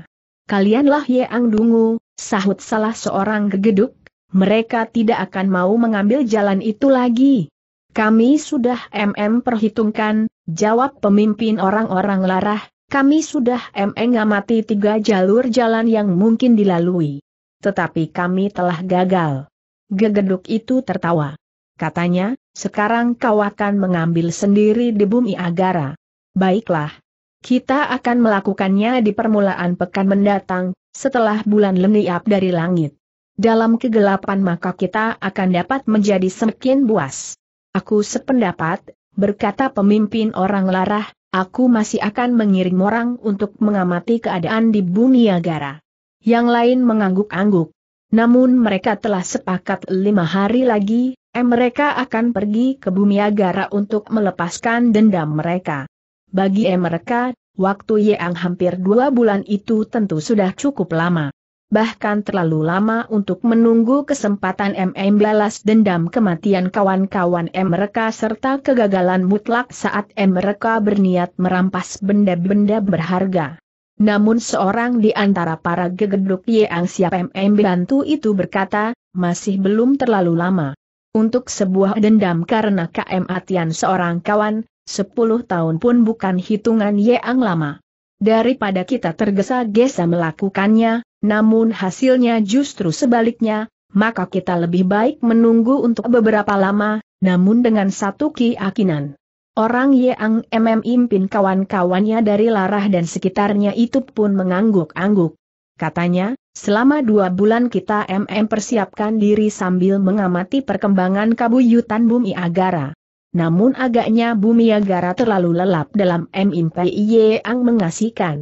Kalianlah Yeang Dungu, sahut salah seorang gegeduk, mereka tidak akan mau mengambil jalan itu lagi. Kami sudah MM perhitungkan, jawab pemimpin orang-orang larah, kami sudah mengamati tiga jalur jalan yang mungkin dilalui. Tetapi kami telah gagal. Gegeduk itu tertawa. Katanya, sekarang kau akan mengambil sendiri di bumi Agara. Baiklah. Kita akan melakukannya di permulaan pekan mendatang, setelah bulan leniap dari langit. Dalam kegelapan maka kita akan dapat menjadi semakin buas. Aku sependapat, berkata pemimpin orang larah, aku masih akan mengirim orang untuk mengamati keadaan di Bumi Agara. Yang lain mengangguk-angguk. Namun mereka telah sepakat lima hari lagi, eh mereka akan pergi ke Bumi Agara untuk melepaskan dendam mereka. Bagi eh mereka, waktu yang hampir dua bulan itu tentu sudah cukup lama bahkan terlalu lama untuk menunggu kesempatan MM balas dendam kematian kawan-kawan M mereka serta kegagalan mutlak saat M mereka berniat merampas benda-benda berharga. Namun seorang di antara para gegeduk yang siap MM bantu itu berkata, masih belum terlalu lama. Untuk sebuah dendam karena kematian seorang kawan, 10 tahun pun bukan hitungan yang lama. Daripada kita tergesa-gesa melakukannya, namun hasilnya justru sebaliknya, maka kita lebih baik menunggu untuk beberapa lama, namun dengan satu keyakinan. Orang Yang MM impin kawan-kawannya dari Larah dan sekitarnya itu pun mengangguk-angguk. Katanya, selama dua bulan kita MM persiapkan diri sambil mengamati perkembangan kabuyutan bumi Agara. Namun agaknya bumi Agara terlalu lelap dalam MM Yang mengasihkan.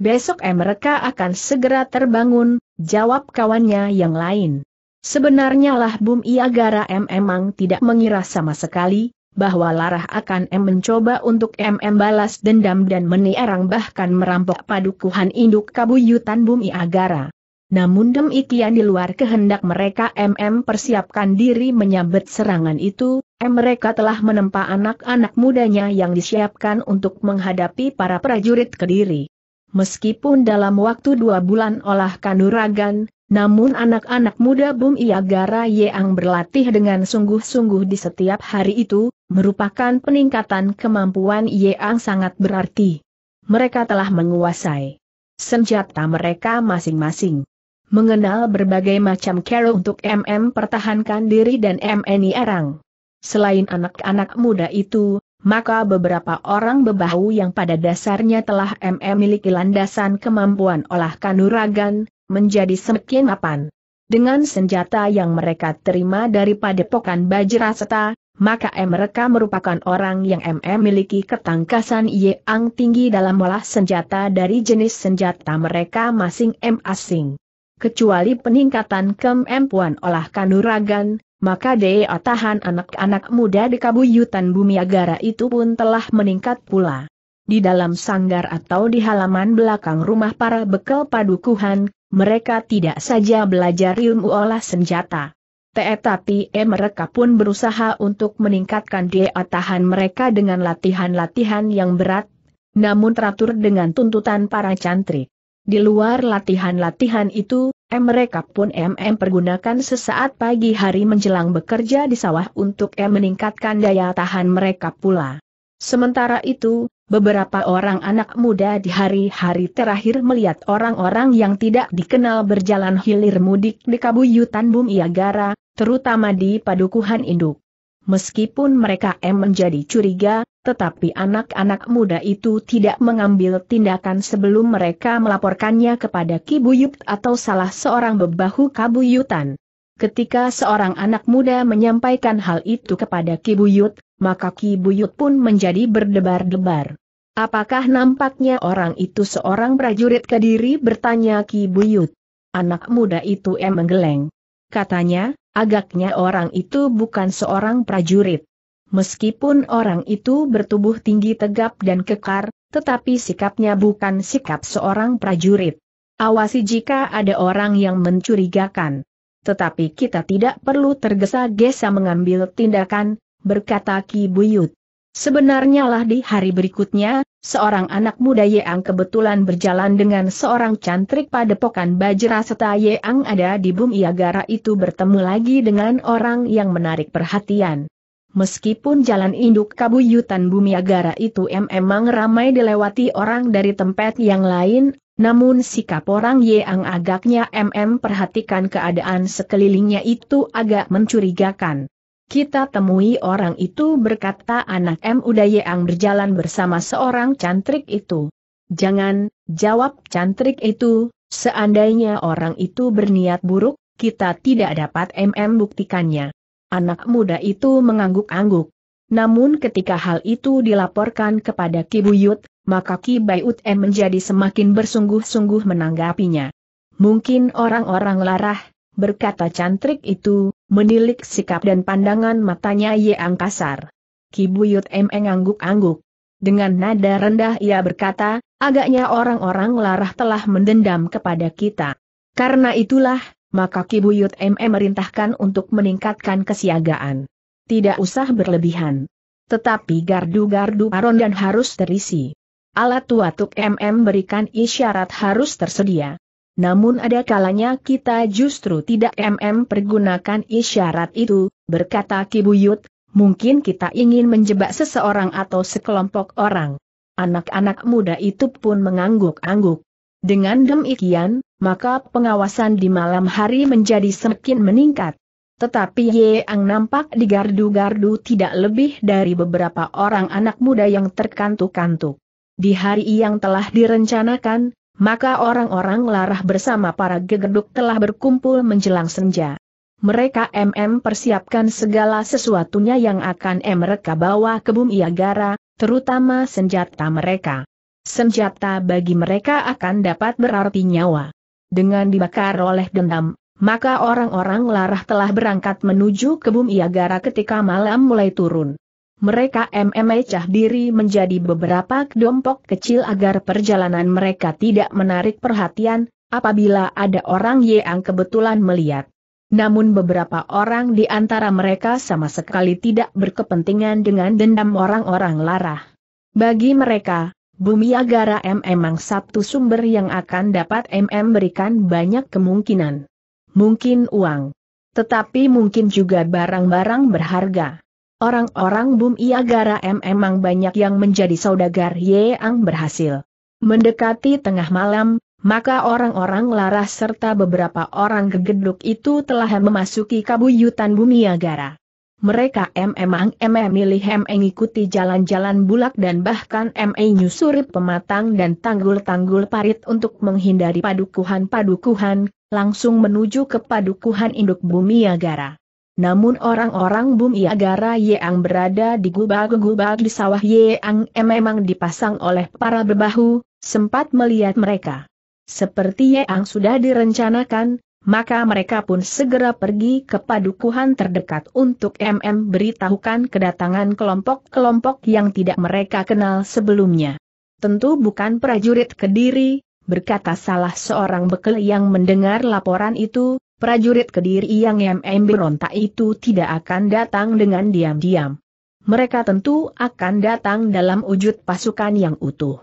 Besok mereka akan segera terbangun, jawab kawannya yang lain. Sebenarnya lah Bum Iagara M emang tidak mengira sama sekali, bahwa Larah akan M mencoba untuk M balas dendam dan menierang bahkan merampok padukuhan induk kabuyutan Bumi Agara. Namun demikian di luar kehendak mereka MM persiapkan diri menyambut serangan itu, M mereka telah menempa anak-anak mudanya yang disiapkan untuk menghadapi para prajurit Kediri. Meskipun dalam waktu dua bulan olah kanuragan, namun anak-anak muda Bum Iagara Yeang berlatih dengan sungguh-sungguh di setiap hari itu, merupakan peningkatan kemampuan Yeang sangat berarti. Mereka telah menguasai senjata mereka masing-masing. Mengenal berbagai macam cara untuk MM pertahankan diri dan MNI erang. Selain anak-anak muda itu, maka beberapa orang bebahu yang pada dasarnya telah memiliki landasan kemampuan olah kanuragan, menjadi semakin mapan. Dengan senjata yang mereka terima dari padepokan Bajraseta, maka mereka merupakan orang yang memiliki ketangkasan yang tinggi dalam olah senjata dari jenis senjata mereka masing-masing. Kecuali peningkatan kemampuan olah kanuragan, maka daya tahan anak-anak muda di kabuyutan bumi agara itu pun telah meningkat pula. Di dalam sanggar atau di halaman belakang rumah para bekal padukuhan, mereka tidak saja belajar ilmu olah senjata. Tetapi -e mereka pun berusaha untuk meningkatkan daya tahan mereka dengan latihan-latihan yang berat, namun teratur dengan tuntutan para cantrik. Di luar latihan-latihan itu, mereka pun MM pergunakan sesaat pagi hari menjelang bekerja di sawah untuk M meningkatkan daya tahan mereka pula. Sementara itu, beberapa orang anak muda di hari-hari terakhir melihat orang-orang yang tidak dikenal berjalan hilir mudik di Kabuyutan Bumiagara, terutama di Padukuhan Induk. Meskipun mereka M menjadi curiga, tetapi anak-anak muda itu tidak mengambil tindakan sebelum mereka melaporkannya kepada Kibuyut atau salah seorang bebahu kabuyutan. Ketika seorang anak muda menyampaikan hal itu kepada Kibuyut, maka Kibuyut pun menjadi berdebar-debar. Apakah nampaknya orang itu seorang prajurit Kediri bertanya Kibuyut. Anak muda itu M menggeleng. Katanya, Agaknya orang itu bukan seorang prajurit. Meskipun orang itu bertubuh tinggi tegap dan kekar, tetapi sikapnya bukan sikap seorang prajurit. Awasi jika ada orang yang mencurigakan. Tetapi kita tidak perlu tergesa-gesa mengambil tindakan, berkata Ki Buyut. Sebenarnya lah di hari berikutnya, seorang anak muda Yeang kebetulan berjalan dengan seorang cantrik padepokan Bajra serta Yeang ada di Bumi Agara itu bertemu lagi dengan orang yang menarik perhatian. Meskipun jalan induk kabuyutan Bumi Agara itu memang ramai dilewati orang dari tempat yang lain, namun sikap orang Yeang agaknya MM perhatikan keadaan sekelilingnya itu agak mencurigakan kita temui orang itu berkata anak M. Udayang berjalan bersama seorang cantrik itu. Jangan, jawab cantrik itu, seandainya orang itu berniat buruk, kita tidak dapat MM buktikannya. Anak muda itu mengangguk-angguk. Namun ketika hal itu dilaporkan kepada Ki Buyut, maka Ki Bayut M menjadi semakin bersungguh-sungguh menanggapinya. Mungkin orang-orang larah, berkata cantrik itu, menilik sikap dan pandangan matanya yang kasar. Kibuyut M angguk-angguk. Dengan nada rendah ia berkata, agaknya orang-orang larah telah mendendam kepada kita. Karena itulah, maka Kibuyut M merintahkan untuk meningkatkan kesiagaan. Tidak usah berlebihan. Tetapi gardu-gardu aron dan harus terisi. Alat tuatuk MM berikan isyarat harus tersedia. Namun ada kalanya kita justru tidak MM pergunakan isyarat itu, berkata Kibuyut, mungkin kita ingin menjebak seseorang atau sekelompok orang. Anak-anak muda itu pun mengangguk-angguk. Dengan demikian, maka pengawasan di malam hari menjadi semakin meningkat. Tetapi ye ang nampak di gardu-gardu tidak lebih dari beberapa orang anak muda yang terkantuk-kantuk. Di hari yang telah direncanakan, maka orang-orang larah bersama para gegerduk telah berkumpul menjelang senja. Mereka MM persiapkan segala sesuatunya yang akan mereka bawa ke Bumi Agara, terutama senjata mereka. Senjata bagi mereka akan dapat berarti nyawa. Dengan dibakar oleh dendam, maka orang-orang larah telah berangkat menuju ke Bumi Agara ketika malam mulai turun mereka MMecah diri menjadi beberapa kedompok kecil agar perjalanan mereka tidak menarik perhatian, apabila ada orang yang kebetulan melihat. Namun beberapa orang di antara mereka sama sekali tidak berkepentingan dengan dendam orang-orang larah. Bagi mereka, Bumi Agara M memang satu sumber yang akan dapat MM berikan banyak kemungkinan. Mungkin uang. Tetapi mungkin juga barang-barang berharga. Orang-orang Bum Iagara M memang banyak yang menjadi saudagar Yeang berhasil. Mendekati tengah malam, maka orang-orang laras serta beberapa orang gegeduk itu telah memasuki kabuyutan Bumi Agara. Mereka memang MM e. milih MM mengikuti jalan-jalan bulak dan bahkan ME nyusuri pematang dan tanggul-tanggul parit untuk menghindari padukuhan-padukuhan, langsung menuju ke padukuhan induk Bumi Agara. Namun orang-orang Bum Iagara Yeang berada di gubag-gubag di sawah Yeang memang dipasang oleh para berbahu sempat melihat mereka. Seperti Yeang sudah direncanakan, maka mereka pun segera pergi ke padukuhan terdekat untuk MM beritahukan kedatangan kelompok-kelompok yang tidak mereka kenal sebelumnya. Tentu bukan prajurit Kediri, berkata salah seorang bekel yang mendengar laporan itu, prajurit Kediri yang MMB rontak itu tidak akan datang dengan diam-diam. Mereka tentu akan datang dalam wujud pasukan yang utuh.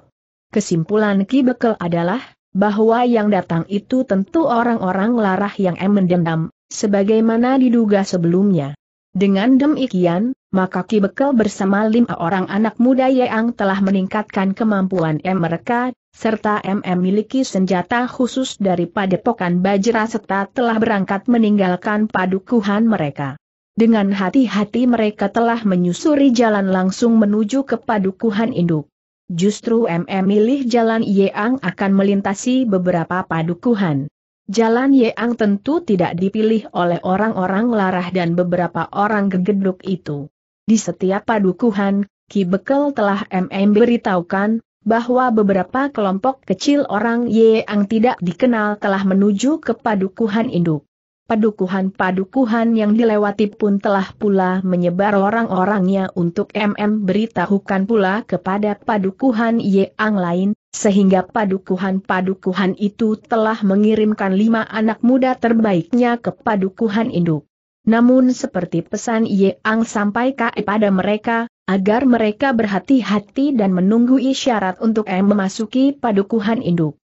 Kesimpulan Ki Bekel adalah, bahwa yang datang itu tentu orang-orang larah yang M mendendam, sebagaimana diduga sebelumnya. Dengan demikian, maka Ki Bekel bersama lima orang anak muda Yeang telah meningkatkan kemampuan M mereka, serta M memiliki senjata khusus daripada padepokan Bajra serta telah berangkat meninggalkan padukuhan mereka. Dengan hati-hati mereka telah menyusuri jalan langsung menuju ke padukuhan induk. Justru M milih jalan Yeang akan melintasi beberapa padukuhan. Jalan Yeang tentu tidak dipilih oleh orang-orang larah dan beberapa orang gegeduk itu. Di setiap padukuhan, Ki Bekel telah MM beritahukan, bahwa beberapa kelompok kecil orang yang tidak dikenal telah menuju ke padukuhan induk. Padukuhan-padukuhan yang dilewati pun telah pula menyebar orang-orangnya untuk MM beritahukan pula kepada padukuhan yang lain, sehingga padukuhan-padukuhan itu telah mengirimkan lima anak muda terbaiknya ke padukuhan induk. Namun seperti pesan Ye Yeang sampaikan pada mereka, agar mereka berhati-hati dan menunggu isyarat untuk M memasuki padukuhan induk.